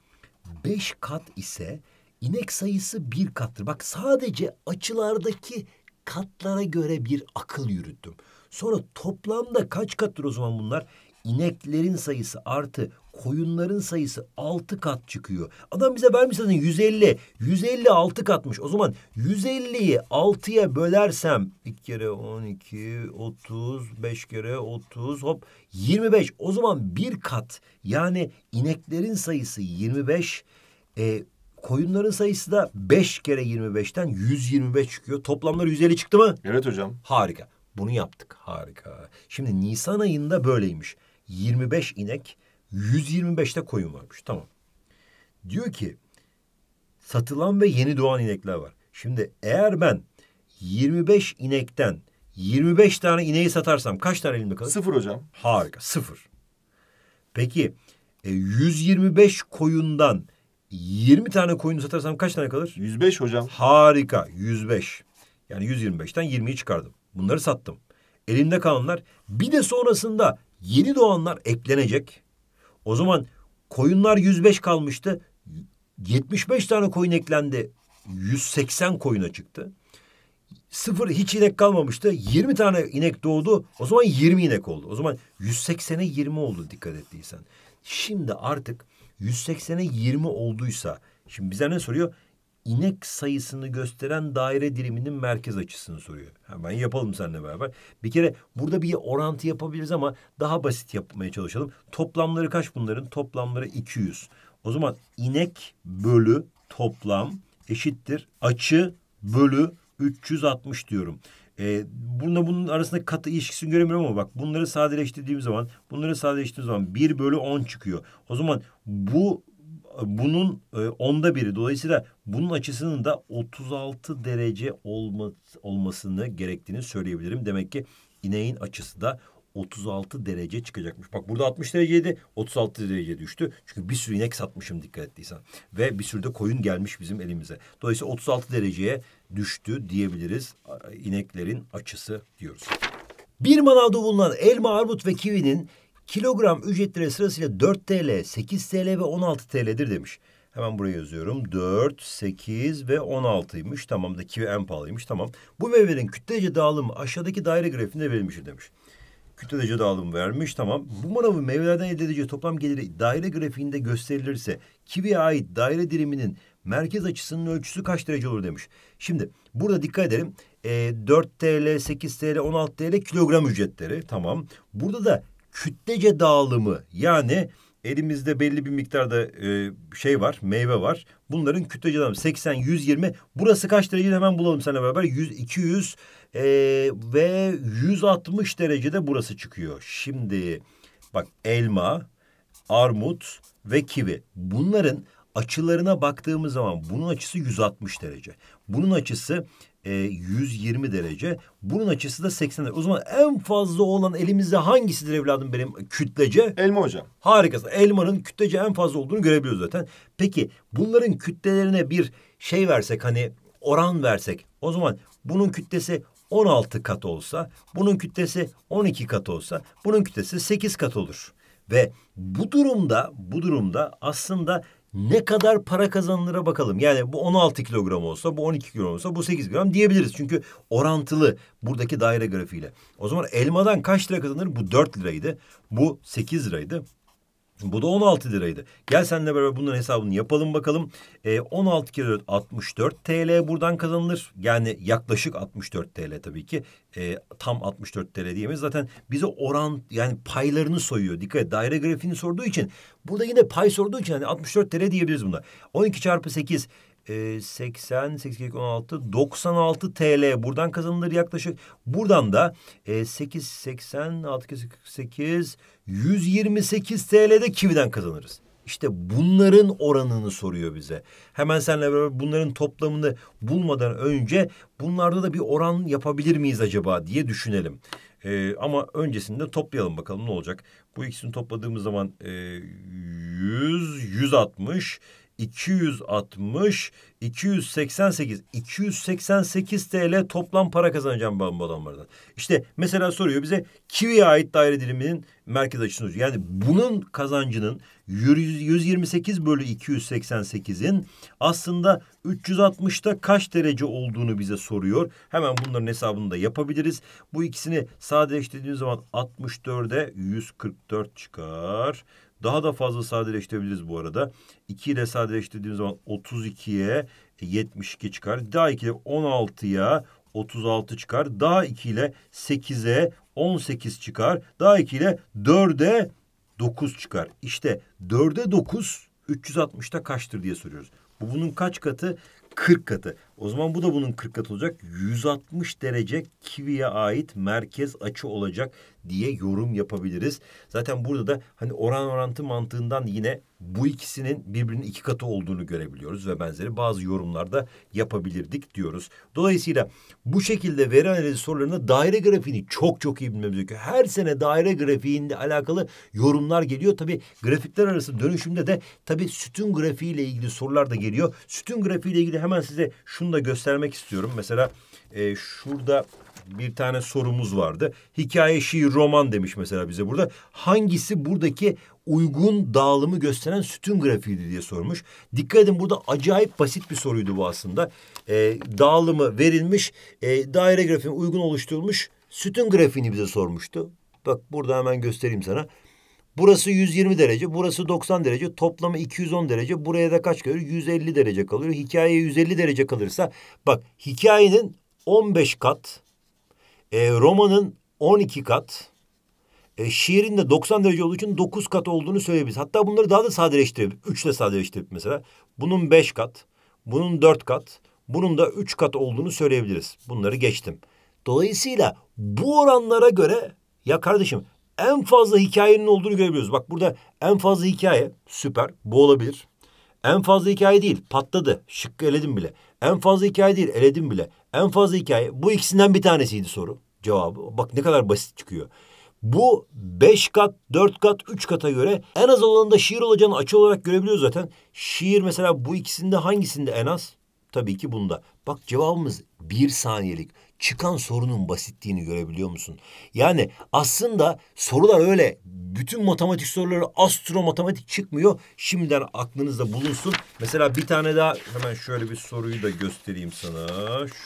beş kat ise inek sayısı bir kattır. Bak sadece açılardaki katlara göre bir akıl yürüttüm. Sonra toplamda kaç kattır o zaman bunlar? İneklerin sayısı artı koyunların sayısı altı kat çıkıyor. Adam bize vermiş 150. 150 altı katmış. O zaman 150'yi altıya bölersem iki kere 12, 30, beş kere 30 hop 25. O zaman bir kat yani ineklerin sayısı 25. E, koyunların sayısı da 5 kere 25'ten 125 çıkıyor. Toplamları 150 çıktı mı? Evet hocam. Harika. Bunu yaptık. Harika. Şimdi Nisan ayında böyleymiş. 25 inek 125'te koyun varmış. Tamam. Diyor ki satılan ve yeni doğan inekler var. Şimdi eğer ben 25 inekten 25 tane ineği satarsam kaç tane elimde kalır? Sıfır hocam. Harika sıfır. Peki e, 125 koyundan 20 tane koyunu satarsam kaç tane kalır? 105 hocam. Harika 105. Yani 125'ten 20'yi çıkardım. Bunları sattım. Elimde kalanlar bir de sonrasında yeni doğanlar eklenecek. O zaman koyunlar 105 kalmıştı. 75 tane koyun eklendi. 180 koyuna çıktı. Sıfır hiç inek kalmamıştı. 20 tane inek doğdu. O zaman 20 inek oldu. O zaman 180'e 20 oldu dikkat ettiysen. Şimdi artık 180'e 20 olduysa şimdi bize ne soruyor? inek sayısını gösteren daire diliminin merkez açısını soruyor. Ben yapalım seninle beraber. Bir kere burada bir orantı yapabiliriz ama daha basit yapmaya çalışalım. Toplamları kaç bunların? Toplamları 200. O zaman inek bölü toplam eşittir açı bölü 360 diyorum. Ee, bununla bunun arasında katı ilişkisini göremiyorum ama bak bunları sadeleştirdiğim zaman bunları sadeleştirdiğim zaman 1 bölü 10 çıkıyor. O zaman bu bunun e, onda biri. Dolayısıyla bunun açısının da 36 derece olma, olmasını gerektiğini söyleyebilirim. Demek ki ineğin açısı da 36 derece çıkacakmış. Bak burada 60 dereceydi 36 derece düştü. Çünkü bir sürü inek satmışım dikkat ettiysen. Ve bir sürü de koyun gelmiş bizim elimize. Dolayısıyla 36 dereceye düştü diyebiliriz ineklerin açısı diyoruz. Bir manavda bulunan elma, armut ve kivinin Kilogram ücretleri sırasıyla 4 TL, 8 TL ve 16 TL'dir demiş. Hemen buraya yazıyorum. 4, 8 ve 16'ymış. Tamam da kivi en pahalıymış. Tamam. Bu meyvelerin kütlece dağılımı aşağıdaki daire grafiğinde verilmiştir demiş. Kütlece dağılımı vermiş. Tamam. Bu manavı meyvelerden elde edeceği toplam geliri daire grafiğinde gösterilirse kiviye ait daire diliminin merkez açısının ölçüsü kaç derece olur demiş. Şimdi burada dikkat edelim. E, 4 TL, 8 TL, 16 TL kilogram ücretleri. Tamam. Burada da kütlece dağılımı yani elimizde belli bir miktarda e, şey var, meyve var. Bunların kütlece dağılımı 80, 120. Burası kaç derece hemen bulalım seninle beraber. 100, 200 e, ve 160 derecede burası çıkıyor. Şimdi bak elma, armut ve kivi. Bunların açılarına baktığımız zaman bunun açısı 160 derece. Bunun açısı e, 120 derece. Bunun açısı da 80 derece. O zaman en fazla olan elimizde hangisidir evladım benim kütlece? Elma hocam. Harikasın. Elmanın kütlece en fazla olduğunu görebiliyoruz zaten. Peki bunların kütlelerine bir şey versek hani oran versek. O zaman bunun kütlesi 16 kat olsa, bunun kütlesi 12 kat olsa, bunun kütlesi 8 kat olur. Ve bu durumda bu durumda aslında ne kadar para kazanılır'a bakalım. Yani bu 16 kilogram olsa, bu 12 kilogram olsa, bu 8 kilogram diyebiliriz. Çünkü orantılı buradaki daire grafiğiyle. O zaman elmadan kaç lira kazanılır? Bu 4 liraydı. Bu 8 liraydı. Bu da 16 liraydı. Gel seninle beraber bunların hesabını yapalım bakalım. E, ee, 16 kere 64 TL buradan kazanılır. Yani yaklaşık 64 TL tabii ki. E, tam 64 TL diyemeyiz. Zaten bize oran yani paylarını soyuyor. Dikkat et daire grafiğini sorduğu için. Burada yine pay sorduğu için yani 64 TL diyebiliriz buna. 12 çarpı 8 80, 82, 16, 96 TL buradan kazanılır yaklaşık. Buradan da 8, 80, 6, 48, 128 TL'de Kiwi'den kazanırız. İşte bunların oranını soruyor bize. Hemen senle beraber bunların toplamını bulmadan önce bunlarda da bir oran yapabilir miyiz acaba diye düşünelim. Ee, ama öncesinde toplayalım bakalım ne olacak. Bu ikisini topladığımız zaman e, 100, 160, 260, 288, 288 TL toplam para kazanacağım ben bu adamlardan. İşte mesela soruyor bize Kiwi'ye ait daire diliminin merkez açısını ucu. Yani bunun kazancının 128 bölü 288'in aslında 360'ta kaç derece olduğunu bize soruyor. Hemen bunların hesabını da yapabiliriz. Bu ikisini sadeleştirdiğimiz zaman 64'e 144 çıkar. Daha da fazla sadeleştirebiliriz bu arada. 2 ile sadeleştirdiğimiz zaman 32'ye 72 çıkar. Daha 2 ile 16'ya 36 çıkar. Daha 2 ile 8'e 18 çıkar. Daha 2 ile 4'e 9 çıkar. İşte 4'e 9 360'ta kaçtır diye soruyoruz. Bu bunun kaç katı? 40 katı. O zaman bu da bunun 40 katı olacak. 160 derece kiviye ait merkez açı olacak diye yorum yapabiliriz. Zaten burada da hani oran orantı mantığından yine bu ikisinin birbirinin iki katı olduğunu görebiliyoruz ve benzeri bazı yorumlarda yapabilirdik diyoruz. Dolayısıyla bu şekilde veri analizi sorularında daire grafiğini çok çok iyi bilmemiz gerekiyor. Her sene daire grafiğinde alakalı yorumlar geliyor. Tabi grafikler arası dönüşümde de tabi sütun grafiğiyle ilgili sorular da geliyor. Sütun grafiğiyle ilgili hemen size şunu şunu da göstermek istiyorum. Mesela e, şurada bir tane sorumuz vardı. Hikaye, şiir, roman demiş mesela bize burada. Hangisi buradaki uygun dağılımı gösteren sütun grafiğiydi diye sormuş. Dikkat edin burada acayip basit bir soruydu bu aslında. E, dağılımı verilmiş, e, daire grafiğine uygun oluşturulmuş sütun grafiğini bize sormuştu. Bak burada hemen göstereyim sana. Burası 120 derece, burası 90 derece, toplamı 210 derece. Buraya da kaç kalıyor? 150 derece kalıyor. Hikaye 150 derece kalırsa bak hikayenin 15 kat, e, romanın 12 kat, e, şiirin de 90 derece olduğu için 9 kat olduğunu söyleyebiliriz. Hatta bunları daha da sadeleştirip 3 ile sadeleştirebiliriz mesela. Bunun 5 kat, bunun 4 kat, bunun da 3 kat olduğunu söyleyebiliriz. Bunları geçtim. Dolayısıyla bu oranlara göre ya kardeşim en fazla hikayenin olduğunu görebiliyoruz. Bak burada en fazla hikaye süper bu olabilir. En fazla hikaye değil patladı şıkkı eledim bile. En fazla hikaye değil eledim bile. En fazla hikaye bu ikisinden bir tanesiydi soru cevabı. Bak ne kadar basit çıkıyor. Bu beş kat, dört kat, üç kata göre en az olanında şiir olacağını açı olarak görebiliyoruz zaten. Şiir mesela bu ikisinde hangisinde en az? Tabii ki bunda. Bak cevabımız bir saniyelik çıkan sorunun basitliğini görebiliyor musun? Yani aslında sorular öyle bütün matematik soruları astro matematik çıkmıyor. Şimdiden aklınızda bulunsun. Mesela bir tane daha hemen şöyle bir soruyu da göstereyim sana.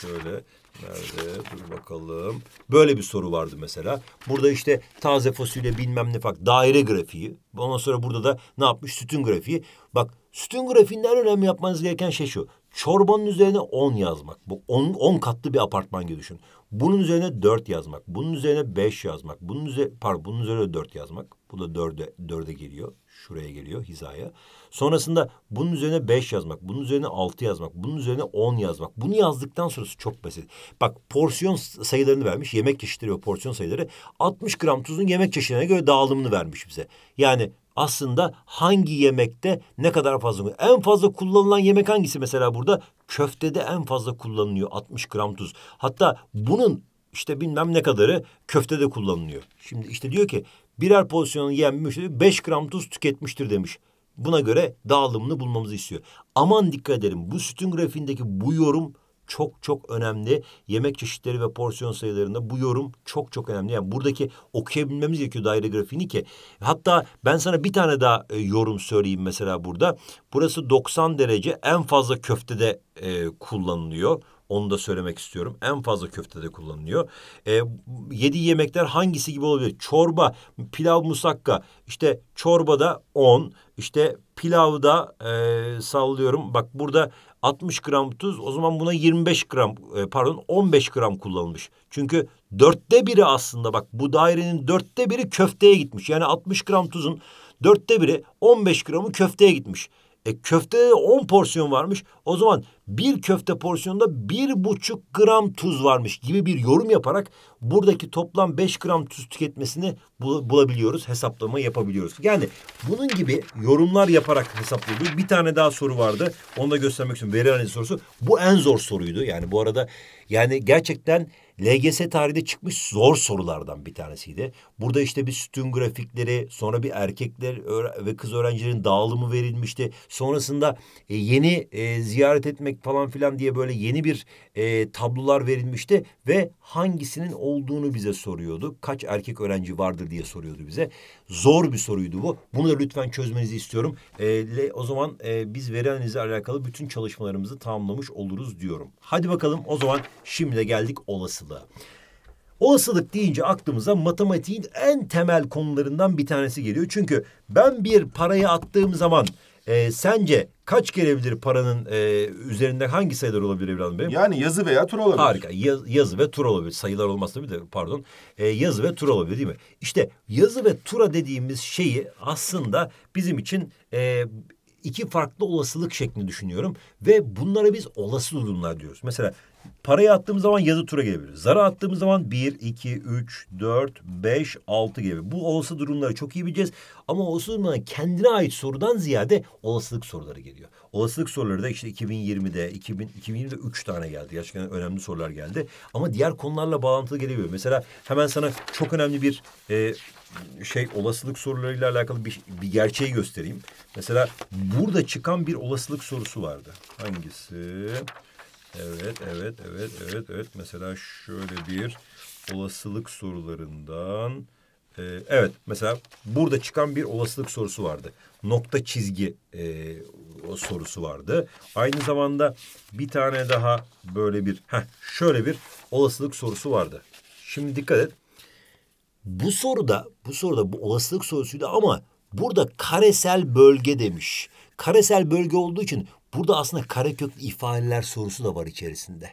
Şöyle Nerede? Dur bakalım. Böyle bir soru vardı mesela. Burada işte taze fasulye bilmem ne fark. Daire grafiği. Ondan sonra burada da ne yapmış? Sütun grafiği. Bak sütun grafiğinden önemli yapmanız gereken şey şu. Çorbanın üzerine on yazmak. Bu on on katlı bir apartman gibi düşün. Bunun üzerine dört yazmak. Bunun üzerine beş yazmak. Bunun üzerine par bunun üzerine dört yazmak. Bu da dörde dörde geliyor. Şuraya geliyor hizaya. Sonrasında bunun üzerine beş yazmak. Bunun üzerine altı yazmak. Bunun üzerine on yazmak. Bunu yazdıktan sonrası çok basit. Bak porsiyon sayılarını vermiş. Yemek çeşitleri ve porsiyon sayıları 60 gram tuzun yemek çeşidine göre dağılımını vermiş bize. Yani aslında hangi yemekte ne kadar fazla en fazla kullanılan yemek hangisi mesela burada köftede en fazla kullanılıyor 60 gram tuz hatta bunun işte bilmem ne kadarı köftede kullanılıyor şimdi işte diyor ki birer porsiyon yiyen 5 gram tuz tüketmiştir demiş. Buna göre dağılımını bulmamızı istiyor. Aman dikkat edelim bu sütün grafiğindeki bu yorum çok çok önemli. Yemek çeşitleri ve porsiyon sayılarında bu yorum çok çok önemli. Yani buradaki okuyabilmemiz gerekiyor daire grafiğini ki. Hatta ben sana bir tane daha e, yorum söyleyeyim mesela burada. Burası 90 derece en fazla köftede e, kullanılıyor. Onu da söylemek istiyorum. En fazla köftede kullanılıyor. E, yediği yemekler hangisi gibi olabilir? Çorba, pilav musakka. İşte çorbada 10. İşte pilavda e, sallıyorum. Bak burada 60 gram tuz o zaman buna 25 gram e, pardon 15 gram kullanılmış. Çünkü dörtte biri aslında bak bu dairenin dörtte biri köfteye gitmiş. Yani 60 gram tuzun dörtte biri 15 gramı köfteye gitmiş. E köfte 10 porsiyon varmış. O zaman bir köfte porsiyonda bir buçuk gram tuz varmış gibi bir yorum yaparak buradaki toplam 5 gram tuz tüketmesini bulabiliyoruz. Hesaplama yapabiliyoruz. Yani bunun gibi yorumlar yaparak hesaplıyoruz. Bir tane daha soru vardı. Onu da göstermek için veri analizi sorusu. Bu en zor soruydu. Yani bu arada yani gerçekten LGS tarihinde çıkmış zor sorulardan bir tanesiydi. Burada işte bir sütun grafikleri, sonra bir erkekler ve kız öğrencilerin dağılımı verilmişti. Sonrasında e, yeni e, ziyaret etmek falan filan diye böyle yeni bir e, tablolar verilmişti ve hangisinin olduğunu bize soruyordu. Kaç erkek öğrenci vardır diye soruyordu bize. Zor bir soruydu bu. Bunu da lütfen çözmenizi istiyorum. E, o zaman e, biz veri analizi alakalı bütün çalışmalarımızı tamamlamış oluruz diyorum. Hadi bakalım o zaman şimdi de geldik olasılığa. Olasılık deyince aklımıza matematiğin en temel konularından bir tanesi geliyor. Çünkü ben bir parayı attığım zaman e, sence kaç gelebilir paranın e, üzerinde hangi sayılar olabilir evladım benim? Yani yazı veya tur olabilir. Harika. Yaz, yazı ve tur olabilir. Sayılar olmaz tabii de pardon. E, yazı ve tur olabilir değil mi? İşte yazı ve tura dediğimiz şeyi aslında bizim için e, iki farklı olasılık şeklini düşünüyorum. Ve bunlara biz olası durumlar diyoruz. Mesela Parayı attığımız zaman yazı tura gelebilir. Zara attığımız zaman 1, 2, 3, 4, 5, 6 gelebilir. Bu olası durumları çok iyi bileceğiz. Ama olası durumların kendine ait sorudan ziyade olasılık soruları geliyor. Olasılık soruları da işte 2020'de, 2000, 2020'de 3 tane geldi. Gerçekten önemli sorular geldi. Ama diğer konularla bağlantılı gelebiliyor. Mesela hemen sana çok önemli bir e, şey olasılık sorularıyla alakalı bir, bir gerçeği göstereyim. Mesela burada çıkan bir olasılık sorusu vardı. Hangisi? Evet, evet, evet, evet, evet. Mesela şöyle bir olasılık sorularından. Ee, evet, mesela burada çıkan bir olasılık sorusu vardı. Nokta çizgi e, o sorusu vardı. Aynı zamanda bir tane daha böyle bir, heh, şöyle bir olasılık sorusu vardı. Şimdi dikkat et. Bu soruda, bu soruda bu olasılık sorusuydu ama burada karesel bölge demiş. Karesel bölge olduğu için Burada aslında karekök ifadeler sorusu da var içerisinde.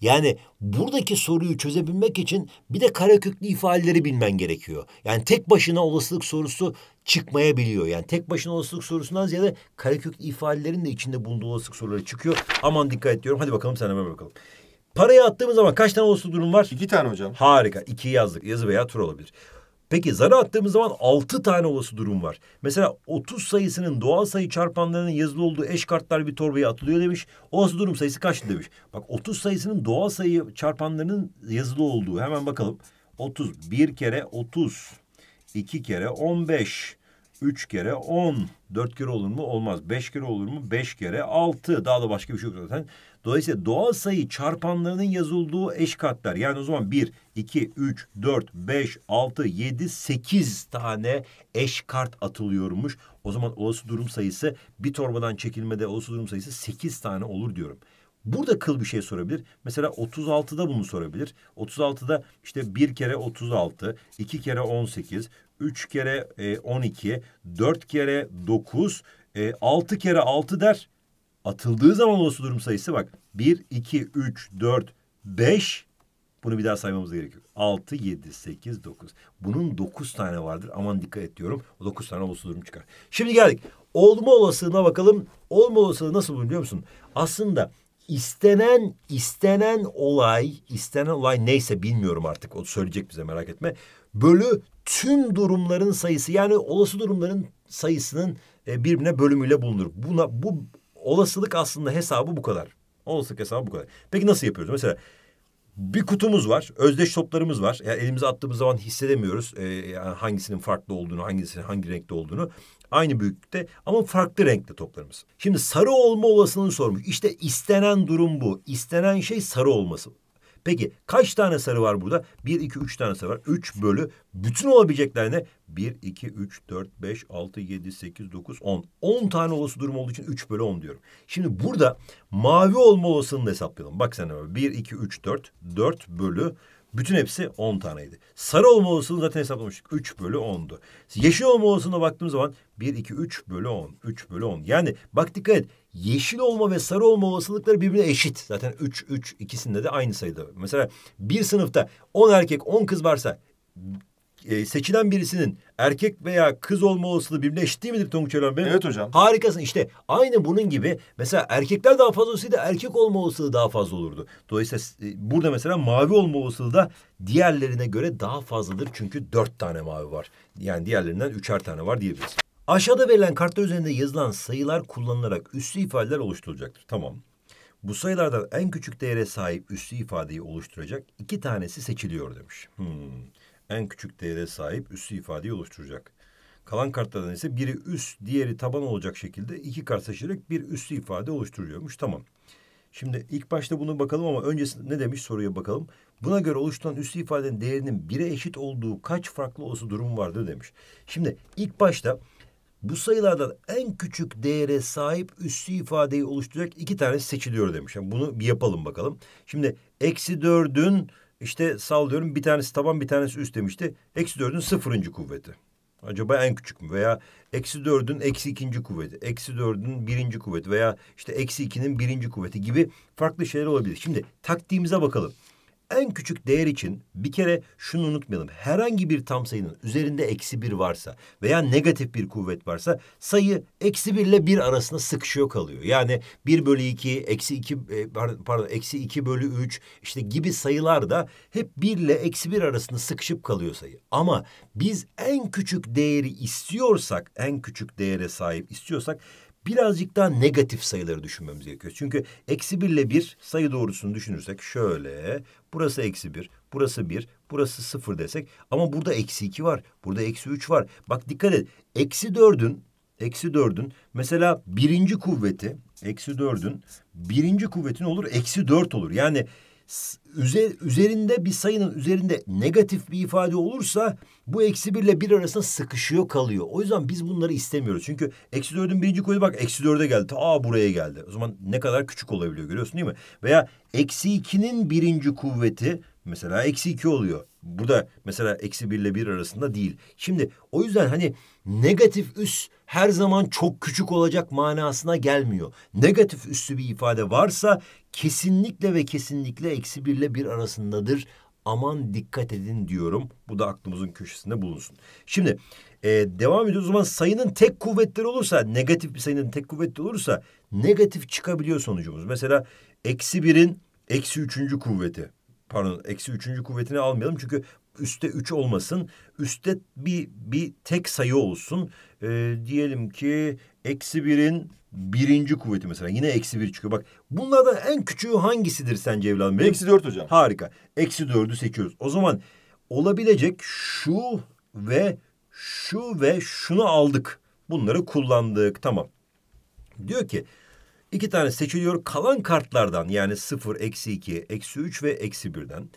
Yani buradaki soruyu çözebilmek için bir de kareköklü ifadeleri bilmen gerekiyor. Yani tek başına olasılık sorusu çıkmayabiliyor. Yani tek başına olasılık sorusundan ziyade kareköklü ifadelerin de içinde bulunduğu olasılık soruları çıkıyor. Aman dikkat ediyorum. Hadi bakalım sen hemen bakalım. Parayı attığımız zaman kaç tane olasılık durum var? İki tane hocam. Harika. İki yazdık. Yazı veya tur olabilir. Peki zara attığımız zaman altı tane olası durum var. Mesela 30 sayısının doğal sayı çarpanlarının yazılı olduğu eş kartlar bir torbaya atılıyor demiş. Olası durum sayısı kaç demiş. Bak 30 sayısının doğal sayı çarpanlarının yazılı olduğu hemen bakalım. 30 bir kere 30 iki kere 15 3 kere 10. 4 kere olur mu? Olmaz. 5 kere olur mu? 5 kere 6. Daha da başka bir şey yok zaten. Dolayısıyla doğal sayı çarpanlarının yazıldığı eş katlar. Yani o zaman 1, 2, 3, 4, 5, 6, 7, 8 tane eş kart atılıyormuş. O zaman olası durum sayısı bir torbadan çekilmede olası durum sayısı 8 tane olur diyorum. Burada kıl bir şey sorabilir. Mesela 36'da bunu sorabilir. 36'da işte 1 kere 36, 2 kere 18, 3 kere e, 12, 4 kere 9, e, 6 kere 6 der. Atıldığı zaman olası durum sayısı bak. 1, 2, 3, 4, 5. Bunu bir daha saymamız gerekiyor. 6, 7, 8, 9. Bunun 9 tane vardır. Aman dikkat ediyorum diyorum. 9 tane olası durum çıkar. Şimdi geldik. Olma olasılığına bakalım. Olma olasılığı nasıl bulunuyor musun? Aslında istenen istenen olay, istenen olay neyse bilmiyorum artık. O söyleyecek bize merak etme bölü tüm durumların sayısı yani olası durumların sayısının e, birbirine bölümüyle bulunur. Buna bu olasılık aslında hesabı bu kadar. Olasılık hesabı bu kadar. Peki nasıl yapıyoruz? Mesela bir kutumuz var, özdeş toplarımız var. Yani elimize attığımız zaman hissedemiyoruz e, yani hangisinin farklı olduğunu, hangisinin hangi renkte olduğunu. Aynı büyüklükte ama farklı renkte toplarımız. Şimdi sarı olma olasılığını sormuş. İşte istenen durum bu. İstenen şey sarı olması. Peki kaç tane sarı var burada? Bir, iki, üç tane sarı var. Üç bölü bütün olabilecekler ne? Bir, iki, üç, dört, beş, altı, yedi, sekiz, dokuz, on. On tane olası durum olduğu için üç bölü on diyorum. Şimdi burada mavi olma olasılığını da hesaplayalım. Bak sen hemen. Bir, iki, üç, dört. Dört bölü bütün hepsi 10 taneydi. Sarı olma olasılığını zaten hesaplamıştık. 3 bölü 10'du. Yeşil olma olasılığına baktığımız zaman 1, 2, 3 bölü 10. 3 bölü 10. Yani bak dikkat et. Yeşil olma ve sarı olma olasılıkları birbirine eşit. Zaten 3, 3 ikisinde de aynı sayıda. Mesela bir sınıfta 10 erkek 10 kız varsa e, seçilen birisinin erkek veya kız olma olasılığı birleşti değil midir Tonguç Ölen Bey? Evet hocam. Harikasın işte aynı bunun gibi mesela erkekler daha fazla olsaydı erkek olma olasılığı daha fazla olurdu. Dolayısıyla e, burada mesela mavi olma olasılığı da diğerlerine göre daha fazladır çünkü dört tane mavi var. Yani diğerlerinden üçer tane var diyebiliriz. Aşağıda verilen kartlar üzerinde yazılan sayılar kullanılarak üslü ifadeler oluşturulacaktır. Tamam. Bu sayılardan en küçük değere sahip üslü ifadeyi oluşturacak iki tanesi seçiliyor demiş. Hmm en küçük değere sahip üssü ifadeyi oluşturacak. Kalan kartlardan ise biri üst, diğeri taban olacak şekilde iki kart seçerek bir üssü ifade oluşturuyormuş. Tamam. Şimdi ilk başta bunu bakalım ama öncesinde ne demiş soruya bakalım. Buna göre oluşturan üssü ifadenin değerinin bire eşit olduğu kaç farklı olası durum vardır demiş. Şimdi ilk başta bu sayılardan en küçük değere sahip üssü ifadeyi oluşturacak iki tane seçiliyor demiş. Yani bunu bir yapalım bakalım. Şimdi eksi dördün işte sallıyorum bir tanesi taban bir tanesi üst demişti. Eksi dördün sıfırıncı kuvveti. Acaba en küçük mü? Veya eksi dördün eksi ikinci kuvveti, eksi dördün birinci kuvveti veya işte eksi ikinin birinci kuvveti gibi farklı şeyler olabilir. Şimdi taktiğimize bakalım en küçük değer için bir kere şunu unutmayalım. Herhangi bir tam sayının üzerinde eksi bir varsa veya negatif bir kuvvet varsa sayı eksi bir ile bir arasında sıkışıyor kalıyor. Yani bir bölü iki, eksi iki e, pardon eksi iki bölü üç işte gibi sayılar da hep bir ile eksi bir arasında sıkışıp kalıyor sayı. Ama biz en küçük değeri istiyorsak en küçük değere sahip istiyorsak birazcık daha negatif sayıları düşünmemiz gerekiyor. Çünkü eksi bir ile bir sayı doğrusunu düşünürsek şöyle burası eksi bir, burası bir, burası sıfır desek ama burada eksi iki var, burada eksi üç var. Bak dikkat et eksi dördün eksi dördün mesela birinci kuvveti eksi dördün birinci kuvvetin olur eksi dört olur. Yani üzer, üzerinde bir sayının üzerinde negatif bir ifade olursa bu eksi birle bir arasında sıkışıyor kalıyor. O yüzden biz bunları istemiyoruz. Çünkü eksi dördün birinci koyu bak eksi dörde geldi. Ta buraya geldi. O zaman ne kadar küçük olabiliyor görüyorsun değil mi? Veya eksi ikinin birinci kuvveti mesela eksi iki oluyor. Burada mesela eksi bir ile bir arasında değil. Şimdi o yüzden hani negatif üs her zaman çok küçük olacak manasına gelmiyor. Negatif üssü bir ifade varsa kesinlikle ve kesinlikle eksi bir ile bir arasındadır. Aman dikkat edin diyorum. Bu da aklımızın köşesinde bulunsun. Şimdi e, devam ediyoruz. O zaman sayının tek kuvvetleri olursa negatif bir sayının tek kuvvetleri olursa negatif çıkabiliyor sonucumuz. Mesela eksi birin eksi üçüncü kuvveti pardon eksi üçüncü kuvvetini almayalım. Çünkü üste üç olmasın. Üste bir, bir tek sayı olsun. E, diyelim ki eksi birin birinci kuvveti mesela. Yine eksi bir çıkıyor. Bak bunlardan en küçüğü hangisidir sence evladım benim? Eksi dört hocam. Harika. Eksi dördü seçiyoruz. O zaman olabilecek şu ve şu ve şunu aldık. Bunları kullandık. Tamam. Diyor ki İki tane seçiliyor. Kalan kartlardan yani 0, eksi 2, eksi 3 ve eksi 1'den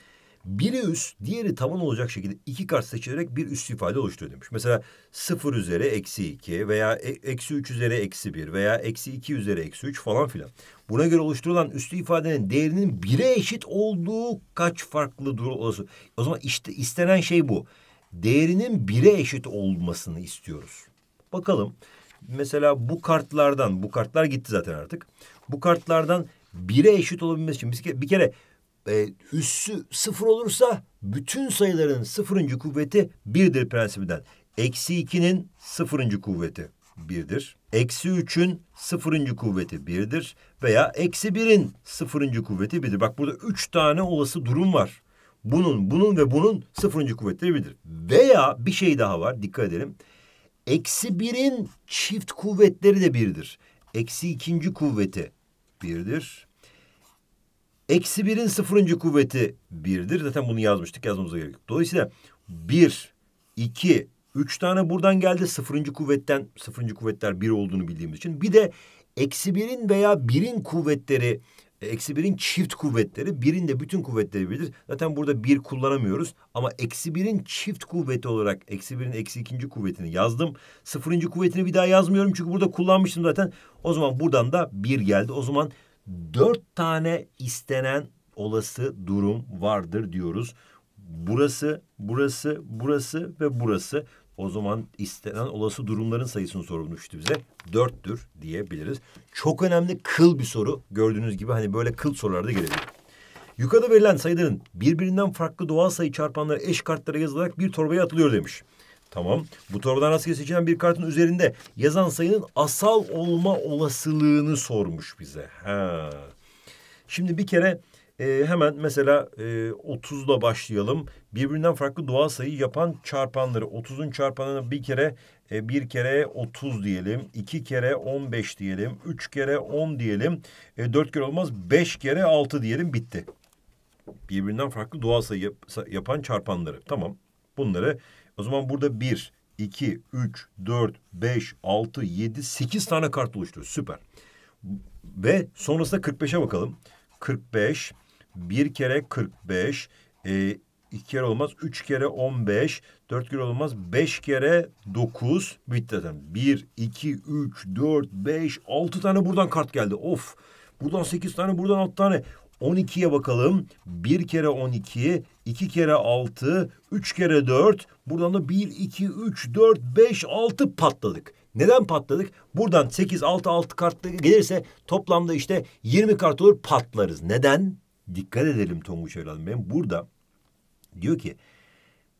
biri üst, diğeri taban olacak şekilde iki kart seçilerek bir üst ifade oluşturuyor demiş. Mesela 0 üzeri eksi 2 e, veya eksi 3 üzeri eksi 1 veya eksi 2 üzeri eksi 3 falan filan. Buna göre oluşturulan üstü ifadenin değerinin bire eşit olduğu kaç farklı durum olası. O zaman işte istenen şey bu. Değerinin bire eşit olmasını istiyoruz. Bakalım mesela bu kartlardan bu kartlar gitti zaten artık. Bu kartlardan bire eşit olabilmesi için bir kere, bir kere e, üssü sıfır olursa bütün sayıların sıfırıncı kuvveti birdir prensibinden. Eksi ikinin sıfırıncı kuvveti birdir. Eksi üçün sıfırıncı kuvveti birdir. Veya eksi birin sıfırıncı kuvveti birdir. Bak burada üç tane olası durum var. Bunun, bunun ve bunun sıfırıncı kuvvetleri birdir. Veya bir şey daha var dikkat edelim. Eksi birin çift kuvvetleri de birdir. Eksi ikinci kuvveti birdir. Eksi birin sıfırıncı kuvveti birdir. Zaten bunu yazmıştık yazmamıza gerek yok. Dolayısıyla bir, iki, üç tane buradan geldi. Sıfırıncı kuvvetten sıfırıncı kuvvetler bir olduğunu bildiğimiz için. Bir de eksi birin veya birin kuvvetleri Eksi birin çift kuvvetleri, birin de bütün kuvvetleri bilir. Zaten burada bir kullanamıyoruz ama eksi birin çift kuvveti olarak eksi birin eksi ikinci kuvvetini yazdım. Sıfırıncı kuvvetini bir daha yazmıyorum çünkü burada kullanmıştım zaten. O zaman buradan da bir geldi. O zaman dört tane istenen olası durum vardır diyoruz. Burası, burası, burası ve burası o zaman istenen olası durumların sayısını sormuştu bize. Dörttür diyebiliriz. Çok önemli kıl bir soru. Gördüğünüz gibi hani böyle kıl sorularda gelebilir. Yukarıda verilen sayıların birbirinden farklı doğal sayı çarpanları eş kartlara yazılarak bir torbaya atılıyor demiş. Tamam. Bu torbadan rastgele seçilen bir kartın üzerinde yazan sayının asal olma olasılığını sormuş bize. Ha. Şimdi bir kere e, hemen mesela e, da başlayalım. Birbirinden farklı doğal sayı yapan çarpanları 30'un çarpanını bir kere e, bir kere 30 diyelim, iki kere 15 diyelim, üç kere 10 diyelim, e, 4 kere olmaz 5 kere 6 diyelim bitti. Birbirinden farklı doğal sayı yap, yapan çarpanları. Tamam. Bunları o zaman burada 1, 2, 3, 4, 5, 6, 7, 8 tane kart oluşturuyor. Süper. Ve sonrasında 45'e bakalım. 45, bir kere 45, e, iki kere olmaz, üç kere 15, dört kere olmaz, beş kere 9. Bitti zaten. Bir, iki, üç, dört, beş, altı tane buradan kart geldi. Of! Buradan sekiz tane, buradan altı tane. 12'ye bakalım. 1 kere 12, 2 kere 6, 3 kere 4. Buradan da 1, 2, 3, 4, 5, 6 patladık. Neden patladık? Buradan 8, 6, 6 kart gelirse toplamda işte 20 kart olur patlarız. Neden? dikkat edelim Tonguç evladım. Ben burada diyor ki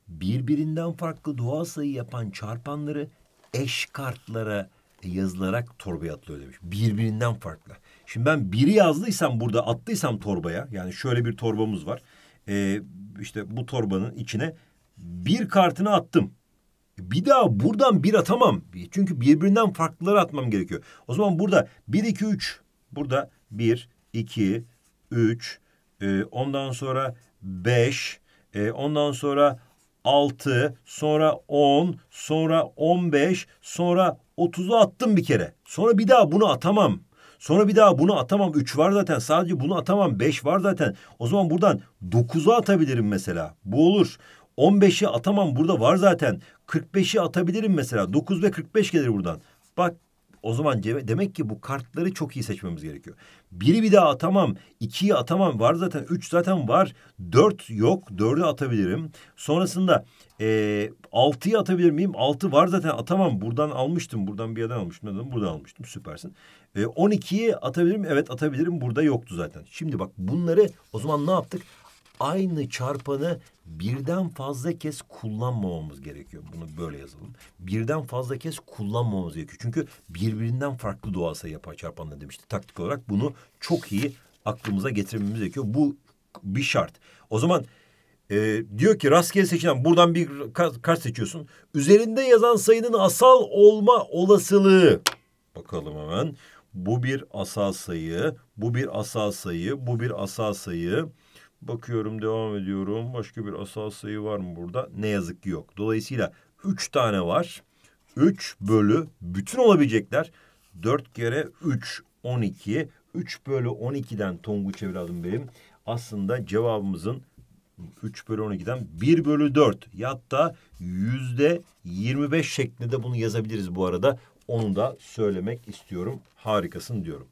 birbirinden farklı doğal sayı yapan çarpanları eş kartlara yazılarak torbaya atılıyor demiş. Birbirinden farklı. Şimdi ben biri yazdıysam burada attıysam torbaya yani şöyle bir torbamız var. Ee, işte bu torbanın içine bir kartını attım. Bir daha buradan bir atamam. Çünkü birbirinden farklıları atmam gerekiyor. O zaman burada bir iki üç burada bir iki üç ee, e, ondan sonra 5, e, ondan sonra 6, sonra 10, sonra 15, sonra 30'u attım bir kere. Sonra bir daha bunu atamam. Sonra bir daha bunu atamam. 3 var zaten. Sadece bunu atamam. 5 var zaten. O zaman buradan 9'u atabilirim mesela. Bu olur. 15'i atamam burada var zaten. 45'i atabilirim mesela. 9 ve 45 gelir buradan. Bak o zaman demek ki bu kartları çok iyi seçmemiz gerekiyor. Biri bir daha atamam, ikiyi atamam var zaten, üç zaten var, dört yok, dördü atabilirim. Sonrasında e, altıyı atabilir miyim? Altı var zaten atamam, buradan almıştım, buradan bir yerden almıştım, neden? buradan almıştım, süpersin. E, on ikiyi atabilirim, evet atabilirim, burada yoktu zaten. Şimdi bak bunları o zaman ne yaptık? aynı çarpanı birden fazla kez kullanmamamız gerekiyor. Bunu böyle yazalım. Birden fazla kez kullanmamamız gerekiyor. Çünkü birbirinden farklı doğal sayı yapar çarpanla demişti. Taktik olarak bunu çok iyi aklımıza getirmemiz gerekiyor. Bu bir şart. O zaman e, diyor ki rastgele seçilen buradan bir kart seçiyorsun. Üzerinde yazan sayının asal olma olasılığı. Bakalım hemen. Bu bir asal sayı, bu bir asal sayı, bu bir asal sayı. Bakıyorum devam ediyorum. Başka bir asal sayı var mı burada? Ne yazık ki yok. Dolayısıyla üç tane var. Üç bölü bütün olabilecekler. Dört kere üç on iki. Üç bölü on ikiden Tonguç evladım benim. Aslında cevabımızın 3 bölü 12'den 1 bölü 4 ya da yüzde 25 şeklinde bunu yazabiliriz bu arada. Onu da söylemek istiyorum. Harikasın diyorum.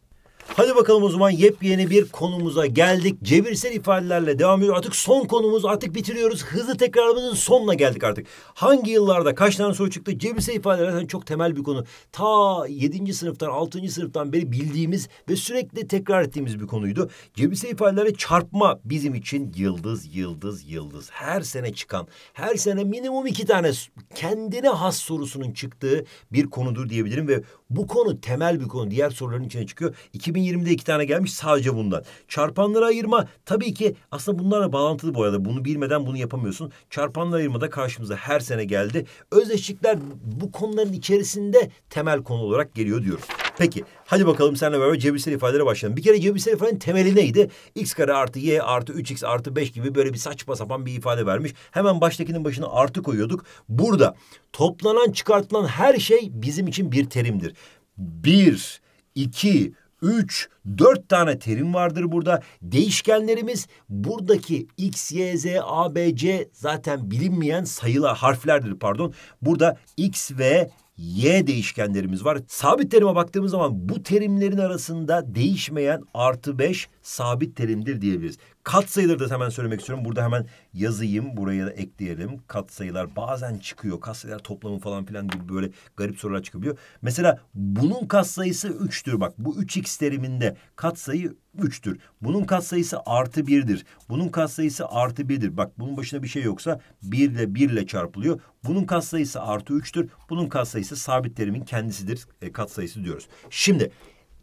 Hadi bakalım o zaman yepyeni bir konumuza geldik. Cebirsel ifadelerle devam ediyor. Artık son konumuz artık bitiriyoruz. Hızlı tekrarımızın sonuna geldik artık. Hangi yıllarda kaç tane soru çıktı? Cebirsel ifadeler zaten çok temel bir konu. Ta 7. sınıftan 6. sınıftan beri bildiğimiz ve sürekli tekrar ettiğimiz bir konuydu. Cebirsel ifadelere çarpma bizim için yıldız yıldız yıldız. Her sene çıkan her sene minimum iki tane kendine has sorusunun çıktığı bir konudur diyebilirim ve bu konu temel bir konu. Diğer soruların içine çıkıyor. 2000 2020'de iki tane gelmiş sadece bundan. Çarpanlara ayırma tabii ki aslında bunlarla bağlantılı bu arada. Bunu bilmeden bunu yapamıyorsun. Çarpanlara ayırma da karşımıza her sene geldi. Özdeşlikler bu konuların içerisinde temel konu olarak geliyor diyoruz. Peki hadi bakalım seninle beraber cebirsel ifadelere başlayalım. Bir kere cebirsel ifadenin temeli neydi? X kare artı Y artı 3X artı 5 gibi böyle bir saçma sapan bir ifade vermiş. Hemen baştakinin başına artı koyuyorduk. Burada toplanan çıkartılan her şey bizim için bir terimdir. Bir, iki, 3, 4 tane terim vardır burada. Değişkenlerimiz buradaki x, y, z, a, b, c zaten bilinmeyen sayılar, harflerdir pardon. Burada x ve y değişkenlerimiz var. Sabit terime baktığımız zaman bu terimlerin arasında değişmeyen artı 5 sabit terimdir diyebiliriz. Kat sayıları da hemen söylemek istiyorum. Burada hemen yazayım. Buraya da ekleyelim. Kat sayılar bazen çıkıyor. Kat sayılar toplamı falan filan gibi böyle garip sorular çıkabiliyor. Mesela bunun kat sayısı 3'tür. Bak bu 3x teriminde kat sayı 3'tür. Bunun katsayısı artı 1'dir. Bunun katsayısı artı 1'dir. Bak bunun başına bir şey yoksa 1 ile 1 ile çarpılıyor. Bunun katsayısı artı 3'tür. Bunun katsayısı sabit terimin kendisidir. E, katsayısı diyoruz. Şimdi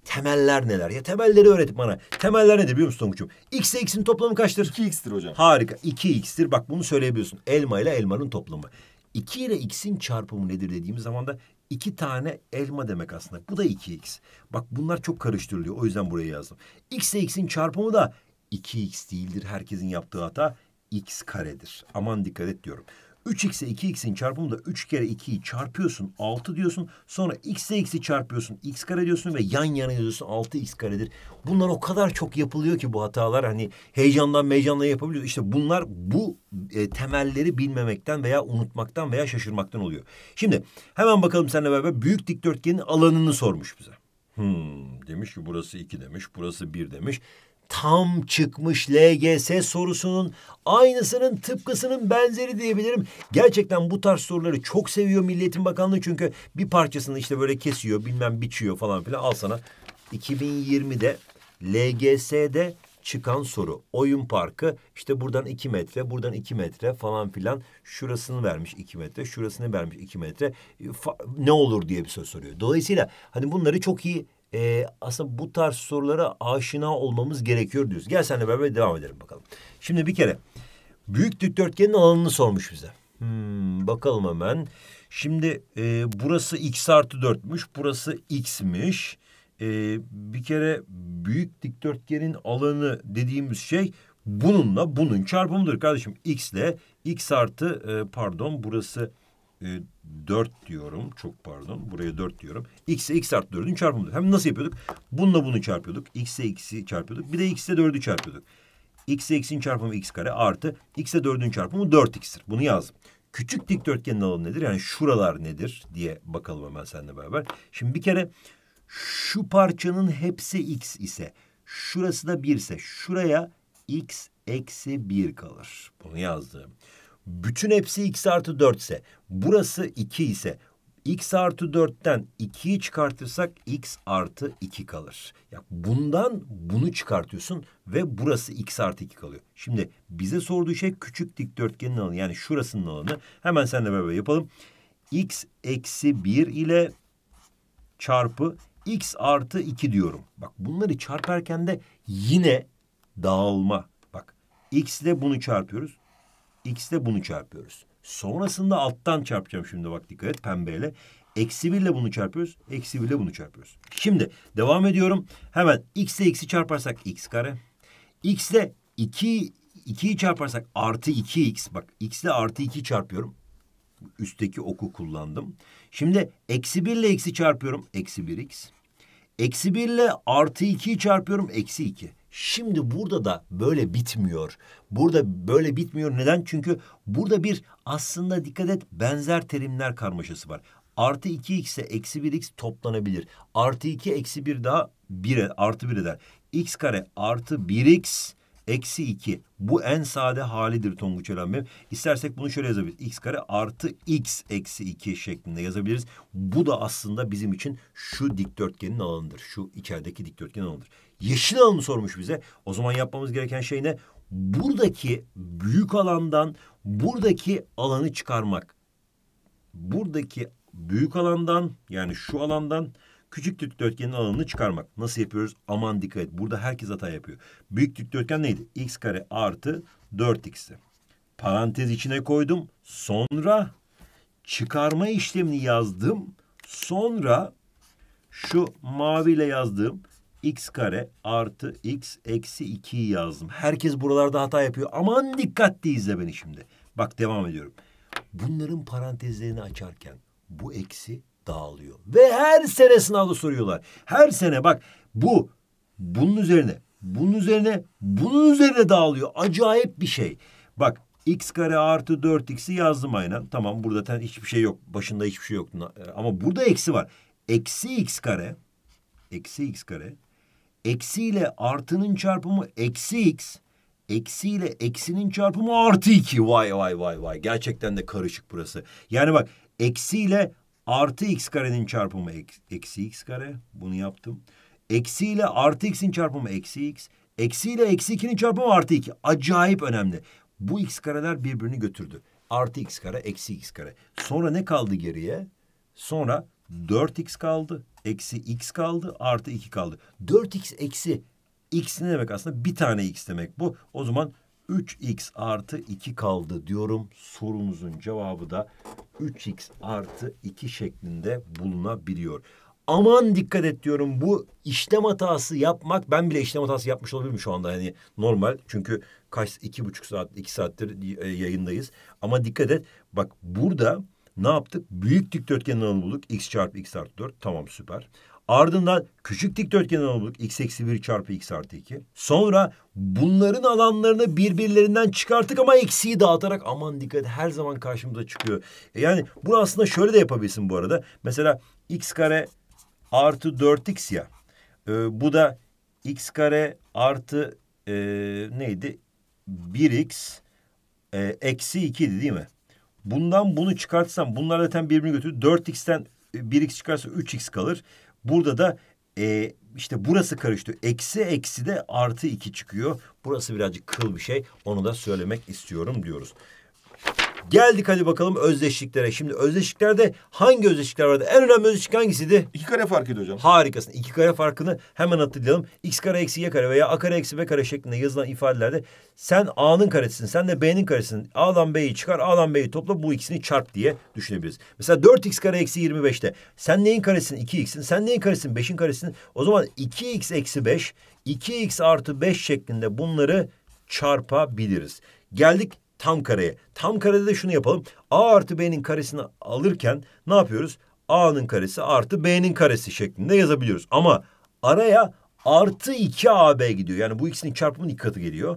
Temeller neler? Ya temelleri öğretip bana. Temeller nedir biliyor musun Tonguç'um? X ile X'in toplamı kaçtır? 2X'tir hocam. Harika. 2X'tir. Bak bunu söyleyebiliyorsun. Elma ile elmanın toplamı. 2 ile X'in çarpımı nedir dediğimiz zaman da iki tane elma demek aslında. Bu da 2X. Bak bunlar çok karıştırılıyor. O yüzden buraya yazdım. X ile X'in çarpımı da 2X değildir. Herkesin yaptığı hata X karedir. Aman dikkat et diyorum. 3x'e 2x'in çarpımında 3 kere 2'yi çarpıyorsun 6 diyorsun. Sonra x'e x'i çarpıyorsun x kare diyorsun ve yan yana yazıyorsun 6x karedir. Bunlar o kadar çok yapılıyor ki bu hatalar hani heyecandan meyecanla yapabiliyor. İşte bunlar bu e, temelleri bilmemekten veya unutmaktan veya şaşırmaktan oluyor. Şimdi hemen bakalım seninle beraber büyük dikdörtgenin alanını sormuş bize. Hmm, demiş ki burası 2 demiş, burası 1 demiş tam çıkmış LGS sorusunun aynısının tıpkısının benzeri diyebilirim. Gerçekten bu tarz soruları çok seviyor Milliyetin Bakanlığı çünkü bir parçasını işte böyle kesiyor bilmem biçiyor falan filan al sana. 2020'de LGS'de çıkan soru. Oyun parkı işte buradan iki metre, buradan iki metre falan filan. Şurasını vermiş iki metre, şurasını vermiş iki metre. ne olur diye bir söz soruyor. Dolayısıyla hani bunları çok iyi e, aslında bu tarz sorulara aşina olmamız gerekiyor diyoruz. Gel senle beraber devam edelim bakalım. Şimdi bir kere büyük dikdörtgenin alanını sormuş bize. Hmm, bakalım hemen. Şimdi e, burası x artı 4'müş, burası x'miş. E, bir kere büyük dikdörtgenin alanı dediğimiz şey bununla bunun çarpımıdır kardeşim. x ile x artı e, pardon burası e, 4 diyorum. Çok pardon. Buraya 4 diyorum. X'e x artı 4'ün çarpımıdır. Hem nasıl yapıyorduk? Bununla bunu çarpıyorduk. X'e x'i çarpıyorduk. Bir de x'e 4'ü çarpıyorduk. X'e x'in çarpımı x kare artı x'e 4'ün çarpımı 4x'tir. Bunu yazdım. Küçük dikdörtgenin alanı nedir? Yani şuralar nedir diye bakalım hemen seninle beraber. Şimdi bir kere şu parçanın hepsi x ise şurası da 1 ise şuraya x eksi 1 kalır. Bunu yazdım bütün hepsi x artı 4 ise burası 2 ise x artı 4'ten 2'yi çıkartırsak x artı 2 kalır. Ya bundan bunu çıkartıyorsun ve burası x artı 2 kalıyor. Şimdi bize sorduğu şey küçük dikdörtgenin alanı yani şurasının alanı. Hemen seninle beraber yapalım. x eksi 1 ile çarpı x artı 2 diyorum. Bak bunları çarparken de yine dağılma. Bak x ile bunu çarpıyoruz. X ile bunu çarpıyoruz. Sonrasında alttan çarpacağım şimdi bak dikkat et pembeyle. Eksi 1 ile bunu çarpıyoruz. Eksi 1 ile bunu çarpıyoruz. Şimdi devam ediyorum. Hemen x ile x'i çarparsak x kare. x ile 2, 2'yi çarparsak artı 2x. Bak x ile artı 2 çarpıyorum. Üstteki oku kullandım. Şimdi eksi 1 ile x'i çarpıyorum. Eksi 1x. Eksi 1 ile artı 2'yi çarpıyorum. Eksi 2. Şimdi burada da böyle bitmiyor. Burada böyle bitmiyor. Neden? Çünkü burada bir aslında dikkat et benzer terimler karmaşası var. Artı 2x ile eksi 1x toplanabilir. Artı 2 eksi 1 daha 1 artı 1 eder. x kare artı 1x eksi 2. Bu en sade halidir Tonguç Eren Bey. İstersek bunu şöyle yazabiliriz. x kare artı x eksi 2 şeklinde yazabiliriz. Bu da aslında bizim için şu dikdörtgenin alanıdır. Şu içerideki dikdörtgenin alanıdır. Yeşil alanı sormuş bize. O zaman yapmamız gereken şey ne? Buradaki büyük alandan buradaki alanı çıkarmak. Buradaki büyük alandan yani şu alandan küçük dikdörtgenin alanını çıkarmak. Nasıl yapıyoruz? Aman dikkat et. Burada herkes hata yapıyor. Büyük dikdörtgen neydi? x kare artı 4x'ti. Parantez içine koydum. Sonra çıkarma işlemini yazdım. Sonra şu maviyle yazdığım x kare artı x eksi 2'yi yazdım. Herkes buralarda hata yapıyor. Aman dikkatli izle beni şimdi. Bak devam ediyorum. Bunların parantezlerini açarken bu eksi dağılıyor. Ve her sene sınavda soruyorlar. Her sene bak bu bunun üzerine bunun üzerine bunun üzerine dağılıyor. Acayip bir şey. Bak x kare artı 4x'i yazdım aynen. Tamam burada ten hiçbir şey yok. Başında hiçbir şey yok. Ama burada eksi var. Eksi x kare eksi x kare Eksi ile artının çarpımı eksi x. Eksi ile eksinin çarpımı artı 2. Vay vay vay vay. Gerçekten de karışık burası. Yani bak eksi ile artı x karenin çarpımı eksi x kare. Bunu yaptım. Eksi ile artı x'in çarpımı eksi x. Eksi ile eksi 2'nin çarpımı artı 2. Acayip önemli. Bu x kareler birbirini götürdü. Artı x kare, eksi x kare. Sonra ne kaldı geriye? Sonra 4x kaldı. Eksi x kaldı. Artı 2 kaldı. 4x eksi x ne demek aslında? Bir tane x demek bu. O zaman 3x artı 2 kaldı diyorum. Sorumuzun cevabı da 3x artı 2 şeklinde bulunabiliyor. Aman dikkat et diyorum bu işlem hatası yapmak ben bile işlem hatası yapmış olabilirim şu anda hani normal çünkü kaç iki buçuk saat iki saattir e, yayındayız ama dikkat et bak burada ne yaptık? Büyük dikdörtgen alanı bulduk. X çarpı X artı 4. Tamam süper. Ardından küçük dikdörtgen alanı bulduk. X eksi 1 çarpı X artı 2. Sonra bunların alanlarını birbirlerinden çıkarttık ama eksiği dağıtarak aman dikkat her zaman karşımıza çıkıyor. E yani bunu aslında şöyle de yapabilirsin bu arada. Mesela X kare artı 4X ya. E, bu da X kare artı e, neydi? 1X e, eksi 2'di değil mi? Bundan bunu çıkartsam bunlar zaten birbirini götürür. 4x'ten 1x e, çıkarsa 3x kalır. Burada da e, işte burası karıştı. Eksi eksi de artı 2 çıkıyor. Burası birazcık kıl bir şey. Onu da söylemek istiyorum diyoruz. Geldik hadi bakalım özdeşliklere. Şimdi özdeşliklerde hangi özdeşlikler vardı? En önemli özdeşlik hangisiydi? İki kare farkıydı hocam. Harikasın. İki kare farkını hemen hatırlayalım. X kare eksi Y kare veya A kare eksi B kare şeklinde yazılan ifadelerde sen A'nın karesisin, sen de B'nin karesisin. A'dan B'yi çıkar, A'dan B'yi topla bu ikisini çarp diye düşünebiliriz. Mesela 4X kare eksi 25'te sen neyin karesin? 2X'in. Sen neyin karesin? 5'in karesin. O zaman 2X eksi 5, 2X artı 5 şeklinde bunları çarpabiliriz. Geldik tam kareye. Tam karede de şunu yapalım. A artı B'nin karesini alırken ne yapıyoruz? A'nın karesi artı B'nin karesi şeklinde yazabiliyoruz. Ama araya artı 2AB gidiyor. Yani bu ikisinin çarpımının iki katı geliyor.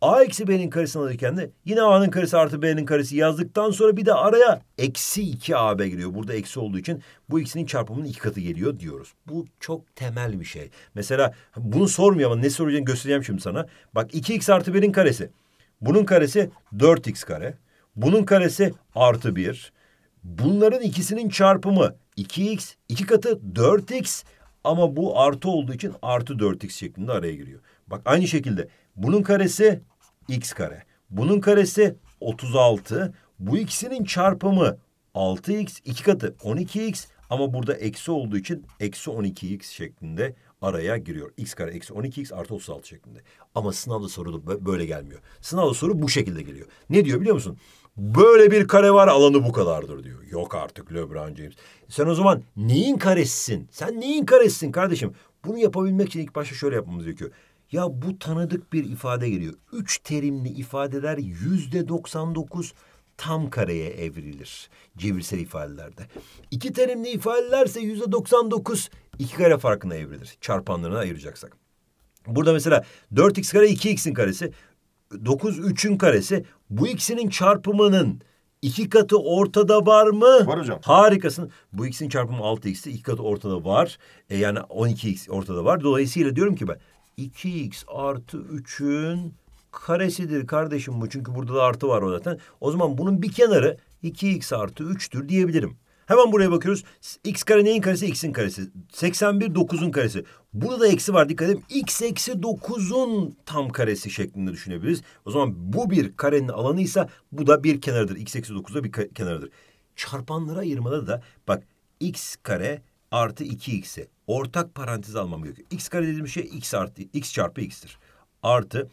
A eksi B'nin karesini alırken de yine A'nın karesi artı B'nin karesi yazdıktan sonra bir de araya eksi 2 AB giriyor. Burada eksi olduğu için bu ikisinin çarpımının iki katı geliyor diyoruz. Bu çok temel bir şey. Mesela bunu sormuyor ama ne soracağını göstereceğim şimdi sana. Bak 2x artı B'nin karesi. Bunun karesi 4x kare. Bunun karesi artı 1. Bunların ikisinin çarpımı 2x, 2 katı 4x ama bu artı olduğu için artı 4x şeklinde araya giriyor. Bak aynı şekilde bunun karesi x kare. Bunun karesi 36. Bu ikisinin çarpımı 6x, 2 katı 12x ama burada eksi olduğu için eksi 12x şeklinde araya giriyor. x kare eksi 12x artı 36 şeklinde. Ama sınavda soru böyle gelmiyor. Sınavda soru bu şekilde geliyor. Ne diyor biliyor musun? Böyle bir kare var alanı bu kadardır diyor. Yok artık LeBron James. Sen o zaman neyin karesisin? Sen neyin karesisin kardeşim? Bunu yapabilmek için ilk başta şöyle yapmamız gerekiyor. Ya bu tanıdık bir ifade geliyor. Üç terimli ifadeler yüzde 99 tam kareye evrilir. Cevirsel ifadelerde. İki terimli ifadelerse yüzde 99 iki kare farkına evrilir. Çarpanlarına ayıracaksak. Burada mesela 4x kare 2x'in karesi. 9 3'ün karesi. Bu ikisinin çarpımının iki katı ortada var mı? Var hocam. Harikasın. Bu ikisinin çarpımı 6x'ti. iki katı ortada var. E yani 12x ortada var. Dolayısıyla diyorum ki ben 2x artı 3'ün karesidir kardeşim bu. Çünkü burada da artı var o zaten. O zaman bunun bir kenarı 2x artı 3'tür diyebilirim. Hemen buraya bakıyoruz. X kare neyin karesi? X'in karesi. 81 9'un karesi. Burada da eksi var dikkat edin. X eksi 9'un tam karesi şeklinde düşünebiliriz. O zaman bu bir karenin alanıysa bu da bir kenarıdır. X eksi 9 da bir kenarıdır. Çarpanlara ayırmada da bak X kare artı 2x'i ortak parantez almam gerekiyor. X kare dediğim şey X artı X çarpı X'tir. Artı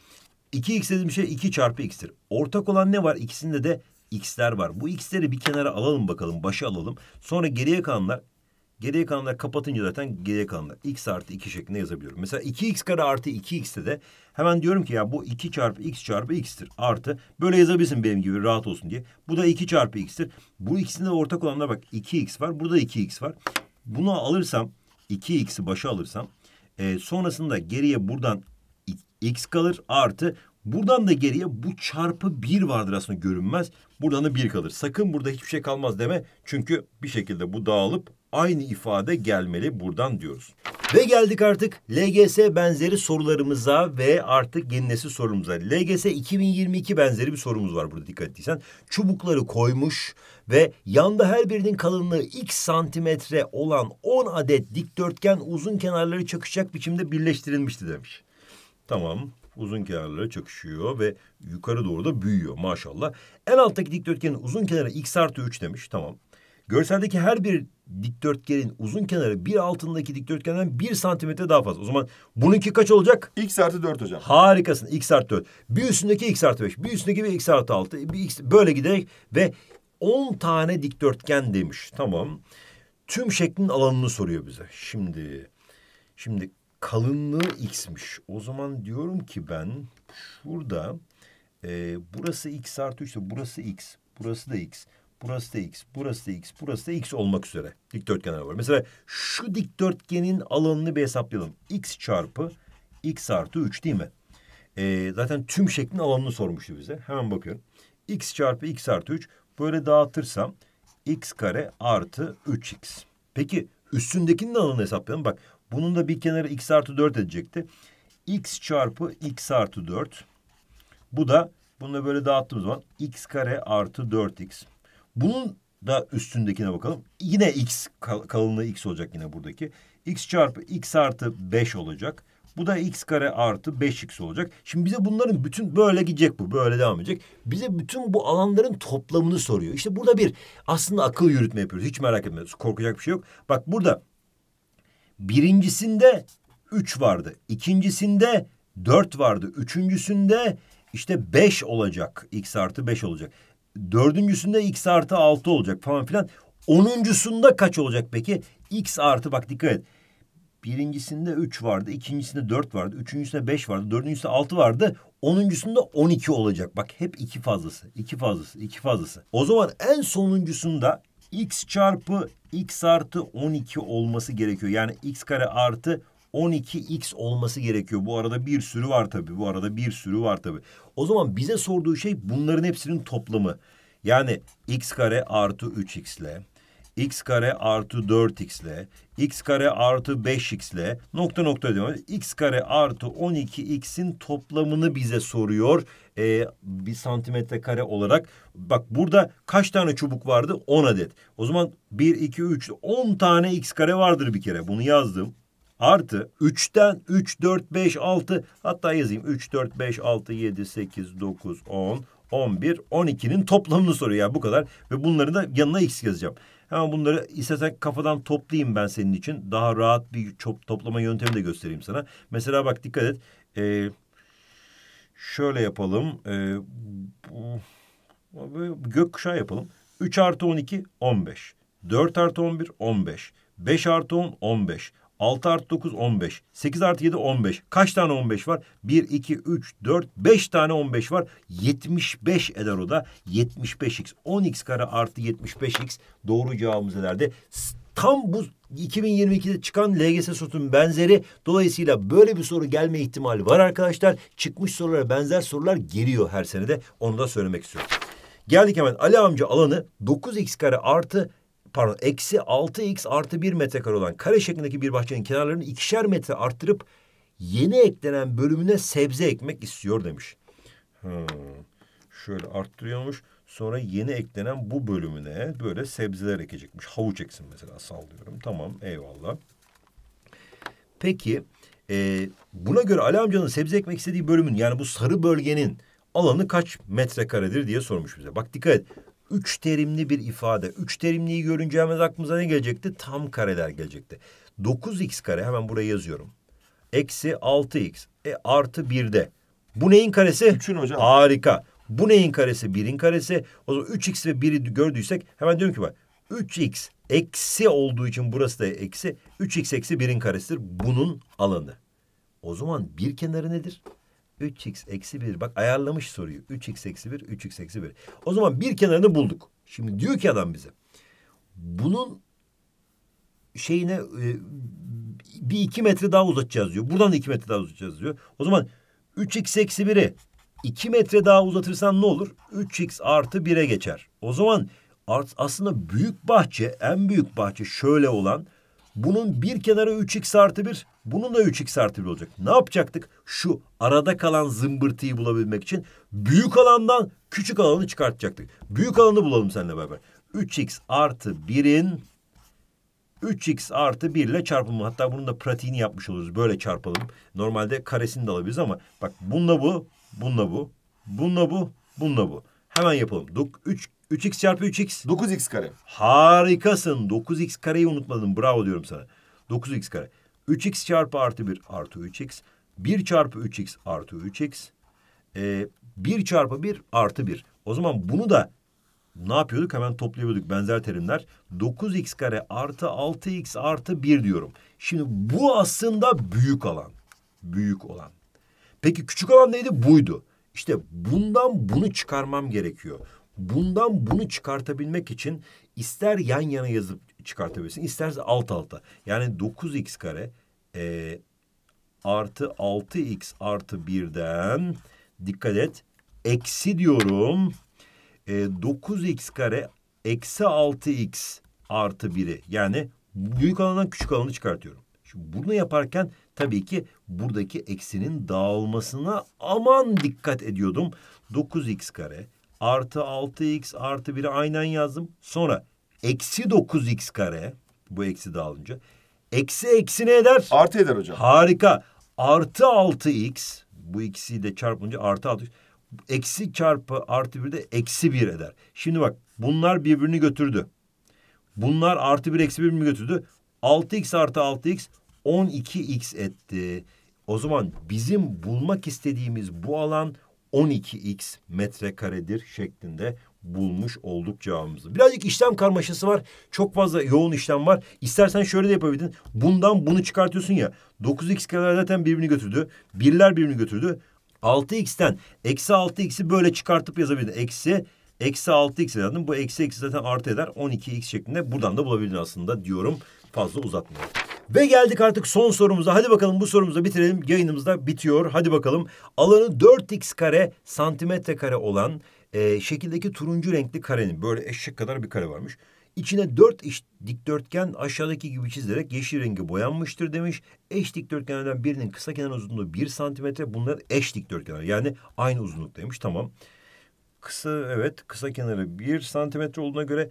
2x dediğim şey 2 çarpı x'tir. Ortak olan ne var? İkisinde de x'ler var. Bu x'leri bir kenara alalım bakalım. Başa alalım. Sonra geriye kalanlar geriye kalanlar kapatınca zaten geriye kalanlar x artı 2 şeklinde yazabiliyorum. Mesela 2x kare artı 2x'te de hemen diyorum ki ya bu 2 çarpı x çarpı x'tir. Artı böyle yazabilirsin benim gibi rahat olsun diye. Bu da 2 çarpı x'tir. Bu ikisinde ortak olanlar bak 2x var. Burada 2x var. Bunu alırsam 2x'i başa alırsam e, sonrasında geriye buradan x kalır artı Buradan da geriye bu çarpı bir vardır aslında görünmez. Buradan da bir kalır. Sakın burada hiçbir şey kalmaz deme. Çünkü bir şekilde bu dağılıp aynı ifade gelmeli buradan diyoruz. Ve geldik artık LGS benzeri sorularımıza ve artık yeni nesil sorumuza. LGS 2022 benzeri bir sorumuz var burada dikkat ettiysen. Çubukları koymuş ve yanda her birinin kalınlığı x santimetre olan 10 adet dikdörtgen uzun kenarları çakışacak biçimde birleştirilmişti demiş. Tamam uzun kenarlara çöküşüyor ve yukarı doğru da büyüyor maşallah. En alttaki dikdörtgenin uzun kenarı x artı 3 demiş tamam. Görseldeki her bir dikdörtgenin uzun kenarı bir altındaki dikdörtgenden bir santimetre daha fazla. O zaman bununki kaç olacak? X artı 4 hocam. Harikasın x artı 4. Bir üstündeki x artı 5. Bir üstündeki bir x artı 6. Bir x, böyle giderek ve 10 tane dikdörtgen demiş. Tamam. Tüm şeklin alanını soruyor bize. Şimdi şimdi kalınlığı x'miş. O zaman diyorum ki ben şurada e, burası x artı 3'te burası x, burası da x, burası da x, burası da x, burası da x olmak üzere dikdörtgenler var. Mesela şu dikdörtgenin alanını bir hesaplayalım. x çarpı x artı 3 değil mi? E, zaten tüm şeklin alanını sormuştu bize. Hemen bakıyorum. x çarpı x artı 3 böyle dağıtırsam x kare artı 3x. Peki üstündekinin alanını hesaplayalım. Bak bunun da bir kenarı x artı 4 edecekti. x çarpı x artı 4. Bu da bunu da böyle dağıttığımız zaman x kare artı 4x. Bunun da üstündekine bakalım. Yine x kal kalınlığı x olacak yine buradaki. x çarpı x artı 5 olacak. Bu da x kare artı 5x olacak. Şimdi bize bunların bütün böyle gidecek bu. Böyle devam edecek. Bize bütün bu alanların toplamını soruyor. İşte burada bir aslında akıl yürütme yapıyoruz. Hiç merak etme. Korkacak bir şey yok. Bak burada Birincisinde üç vardı. ikincisinde dört vardı. Üçüncüsünde işte beş olacak. X artı beş olacak. Dördüncüsünde x artı altı olacak falan filan. Onuncusunda kaç olacak peki? X artı bak dikkat et. Birincisinde üç vardı, ikincisinde dört vardı, üçüncüsünde beş vardı, dördüncüsünde altı vardı, onuncusunda on iki olacak. Bak hep iki fazlası, iki fazlası, iki fazlası. O zaman en sonuncusunda x çarpı x artı 12 olması gerekiyor. Yani x kare artı 12x olması gerekiyor. Bu arada bir sürü var tabii. Bu arada bir sürü var tabii. O zaman bize sorduğu şey bunların hepsinin toplamı. Yani x kare artı 3x ile x kare artı 4x ile x kare artı 5x ile nokta nokta diyor. x kare artı 12x'in toplamını bize soruyor. Ee, bir santimetre kare olarak. Bak burada kaç tane çubuk vardı? 10 adet. O zaman 1, 2, 3, 10 tane x kare vardır bir kere. Bunu yazdım. Artı 3'ten 3, 4, 5, 6 hatta yazayım 3, 4, 5, 6, 7, 8, 9, 10, 11, 12'nin toplamını soruyor. Yani bu kadar ve bunların da yanına x yazacağım. Hemen bunları istersen kafadan toplayayım ben senin için. Daha rahat bir toplama yöntemi de göstereyim sana. Mesela bak dikkat et. Ee, şöyle yapalım. Ee, bu, gökkuşağı yapalım. 3 artı 12 15. 4 artı 11 15. 5 artı 10 15. 6 artı 9 15. 8 artı 7 15. Kaç tane 15 var? 1, 2, 3, 4, 5 tane 15 var. 75 eder o da. 75x. 10x kare artı 75x doğru cevabımız ederdi. Tam bu 2022'de çıkan LGS sorunun benzeri. Dolayısıyla böyle bir soru gelme ihtimali var arkadaşlar. Çıkmış sorulara benzer sorular geliyor her senede. Onu da söylemek istiyorum. Geldik hemen Ali amca alanı 9x kare artı pardon eksi 6x artı 1 metrekare olan kare şeklindeki bir bahçenin kenarlarını ikişer metre arttırıp yeni eklenen bölümüne sebze ekmek istiyor demiş. Hmm. Şöyle arttırıyormuş. Sonra yeni eklenen bu bölümüne böyle sebzeler ekecekmiş. Havuç eksin mesela sallıyorum. Tamam eyvallah. Peki e, buna göre Ali amcanın sebze ekmek istediği bölümün yani bu sarı bölgenin alanı kaç metrekaredir diye sormuş bize. Bak dikkat et üç terimli bir ifade. Üç terimliyi görünce hemen aklımıza ne gelecekti? Tam kareler gelecekti. 9x kare hemen buraya yazıyorum. Eksi 6x e, artı 1'de. Bu neyin karesi? 3'ün hocam. Harika. Bu neyin karesi? 1'in karesi. O zaman 3x ve 1'i gördüysek hemen diyorum ki bak 3x eksi olduğu için burası da eksi. 3x eksi 1'in karesidir. Bunun alanı. O zaman bir kenarı nedir? 3x eksi 1. Bak ayarlamış soruyu. 3x eksi 1, 3x eksi 1. O zaman bir kenarını bulduk. Şimdi diyor ki adam bize. Bunun şeyine e, bir iki metre daha uzatacağız diyor. Buradan da iki metre daha uzatacağız diyor. O zaman 3x eksi 1'i 2 metre daha uzatırsan ne olur? 3x artı 1'e geçer. O zaman art, aslında büyük bahçe, en büyük bahçe şöyle olan bunun bir kenarı 3x artı 1, bunun da 3x artı 1 olacak. Ne yapacaktık? Şu arada kalan zımbırtıyı bulabilmek için büyük alandan küçük alanı çıkartacaktık. Büyük alanı bulalım seninle beraber. 3x artı 1'in 3x artı 1 ile çarpımı. Hatta bunun da pratiğini yapmış oluruz. Böyle çarpalım. Normalde karesini de alabiliriz ama bak bununla bu, bununla bu, bununla bu, bununla bu. Hemen yapalım. 3 3x çarpı 3x. 9x kare. Harikasın. 9x kareyi unutmadın. Bravo diyorum sana. 9x kare. 3x çarpı artı 1 artı 3x. 1 çarpı 3x artı 3x. E, 1 çarpı 1 artı 1. O zaman bunu da ne yapıyorduk? Hemen toplayıyorduk benzer terimler. 9x kare artı 6x artı 1 diyorum. Şimdi bu aslında büyük alan. Büyük olan. Peki küçük alan neydi? Buydu. İşte bundan bunu çıkarmam gerekiyor. Bundan bunu çıkartabilmek için ister yan yana yazıp çıkartabilirsin. İsterse alt alta. Yani 9x kare e, artı 6x artı 1'den dikkat et. Eksi diyorum. E, 9x kare eksi 6x artı 1'i. Yani büyük alandan küçük alanı çıkartıyorum. Şimdi bunu yaparken tabii ki buradaki eksinin dağılmasına aman dikkat ediyordum. 9x kare artı 6x artı 1'i aynen yazdım. Sonra Eksi 9x kare bu eksi dağılınca. Eksi eksi ne eder? Artı eder hocam. Harika. Artı 6x bu ikisi de çarpınca artı 6 eksi çarpı artı bir de eksi bir eder. Şimdi bak bunlar birbirini götürdü. Bunlar artı bir eksi mi götürdü. 6x artı 6x 12x etti. O zaman bizim bulmak istediğimiz bu alan 12x metrekaredir şeklinde bulmuş olduk cevabımızı. Birazcık işlem karmaşası var. Çok fazla yoğun işlem var. İstersen şöyle de yapabilirdin. Bundan bunu çıkartıyorsun ya. 9x kadar zaten birbirini götürdü. Birler birbirini götürdü. 6x'ten eksi 6x'i böyle çıkartıp yazabilirdin. Eksi eksi 6x yazdım. Bu eksi eksi zaten artı eder. 12x şeklinde buradan da bulabildin aslında diyorum. Fazla uzatmayalım. Ve geldik artık son sorumuza. Hadi bakalım bu sorumuzu bitirelim. Yayınımız da bitiyor. Hadi bakalım. Alanı 4x kare santimetre kare olan e, şekildeki turuncu renkli karenin böyle eşek kadar bir kare varmış. İçine dört iş, dikdörtgen aşağıdaki gibi çizilerek yeşil rengi boyanmıştır demiş. Eş dikdörtgenlerden birinin kısa kenar uzunluğu bir santimetre. Bunlar eş dikdörtgenler yani aynı uzunluktaymış tamam. Kısa evet kısa kenarı bir santimetre olduğuna göre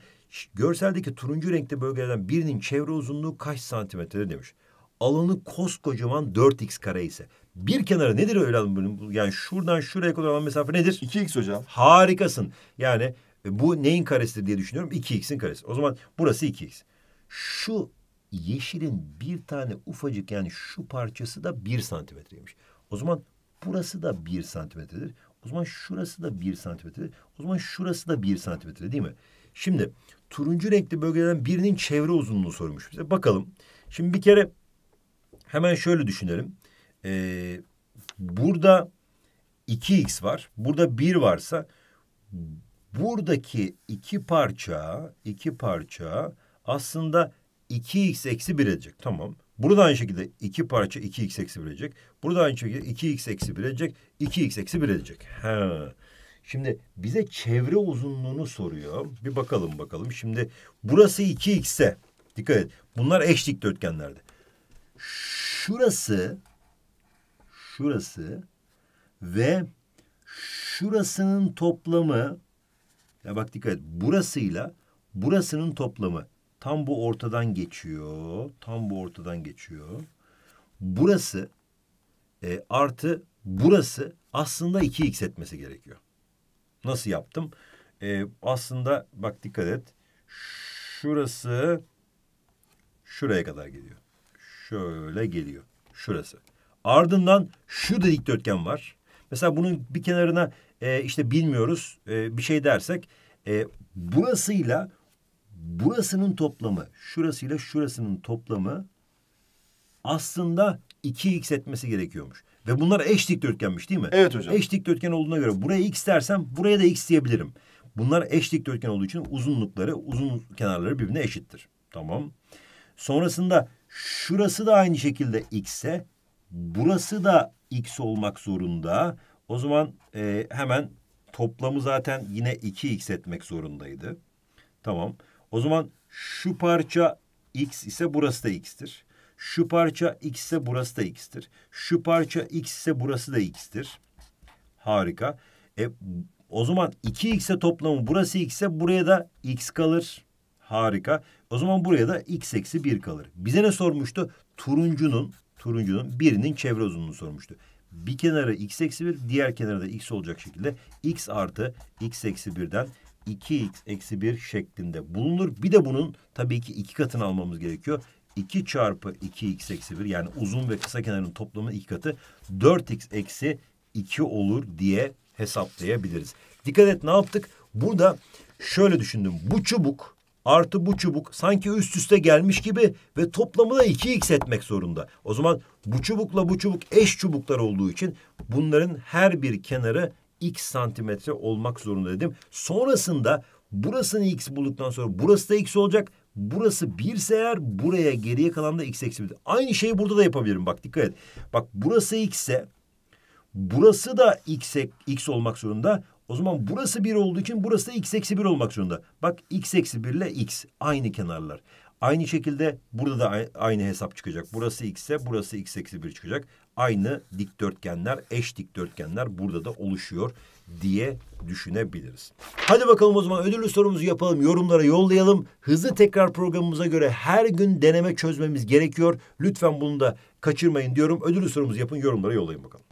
görseldeki turuncu renkli bölgelerden birinin çevre uzunluğu kaç santimetre demiş alanı koskocaman 4x kare ise bir kenarı nedir öyle bölüm? Yani şuradan şuraya kadar olan mesafe nedir? 2x hocam. Harikasın. Yani e, bu neyin karesidir diye düşünüyorum. 2x'in karesi. O zaman burası 2x. Şu yeşilin bir tane ufacık yani şu parçası da bir santimetreymiş. O zaman burası da bir santimetredir. O zaman şurası da bir santimetredir. O zaman şurası da bir santimetre değil mi? Şimdi turuncu renkli bölgelerden birinin çevre uzunluğunu sormuş bize. Bakalım. Şimdi bir kere hemen şöyle düşünelim. Ee, burada 2x var. Burada 1 varsa buradaki iki parça iki parça aslında 2x eksi 1 edecek. Tamam. Burada aynı şekilde iki parça 2x eksi 1 edecek. Burada aynı şekilde 2x eksi 1 edecek. 2x eksi 1 edecek. Ha. Şimdi bize çevre uzunluğunu soruyor. Bir bakalım bakalım. Şimdi burası 2x dikkat et. Bunlar eş dikdörtgenlerde şurası şurası ve şurasının toplamı ya bak dikkat et burasıyla burasının toplamı tam bu ortadan geçiyor. Tam bu ortadan geçiyor. Burası e, artı burası aslında 2x etmesi gerekiyor. Nasıl yaptım? E, aslında bak dikkat et. Şurası şuraya kadar geliyor şöyle geliyor. Şurası. Ardından şu da dikdörtgen var. Mesela bunun bir kenarına e, işte bilmiyoruz e, bir şey dersek e, burasıyla burasının toplamı şurasıyla şurasının toplamı aslında 2x etmesi gerekiyormuş. Ve bunlar eş dikdörtgenmiş değil mi? Evet hocam. Eş dikdörtgen olduğuna göre buraya x dersem buraya da x diyebilirim. Bunlar eş dikdörtgen olduğu için uzunlukları, uzun kenarları birbirine eşittir. Tamam. Sonrasında Şurası da aynı şekilde x ise Burası da x olmak zorunda. O zaman e, hemen toplamı zaten yine 2x etmek zorundaydı. Tamam. O zaman şu parça x ise burası da x'tir. Şu parça x ise burası da x'tir. Şu parça x ise burası da x'tir. Harika. E, o zaman 2x'e toplamı burası x ise buraya da x kalır. Harika. O zaman buraya da x eksi 1 kalır. Bize ne sormuştu? Turuncunun, turuncunun birinin çevre uzunluğunu sormuştu. Bir kenarı x eksi 1, diğer kenarı da x olacak şekilde x artı x eksi 1'den 2x eksi 1 şeklinde bulunur. Bir de bunun tabii ki iki katını almamız gerekiyor. 2 çarpı 2x eksi 1 yani uzun ve kısa kenarın toplamının iki katı 4x eksi 2 olur diye hesaplayabiliriz. Dikkat et ne yaptık? Burada şöyle düşündüm. Bu çubuk artı bu çubuk sanki üst üste gelmiş gibi ve toplamı da 2x etmek zorunda. O zaman bu çubukla bu çubuk eş çubuklar olduğu için bunların her bir kenarı x santimetre olmak zorunda dedim. Sonrasında burasını x bulduktan sonra burası da x olacak. Burası 1 ise eğer buraya geriye kalan da x eksi 1. Aynı şeyi burada da yapabilirim bak dikkat et. Bak burası x ise burası da x, x olmak zorunda. O zaman burası bir olduğu için burası da x eksi bir olmak zorunda. Bak x eksi bir ile x aynı kenarlar. Aynı şekilde burada da aynı hesap çıkacak. Burası x ise burası x eksi bir çıkacak. Aynı dikdörtgenler, eş dikdörtgenler burada da oluşuyor diye düşünebiliriz. Hadi bakalım o zaman ödüllü sorumuzu yapalım, yorumlara yollayalım. Hızlı tekrar programımıza göre her gün deneme çözmemiz gerekiyor. Lütfen bunu da kaçırmayın diyorum. Ödüllü sorumuzu yapın, yorumlara yollayın bakalım.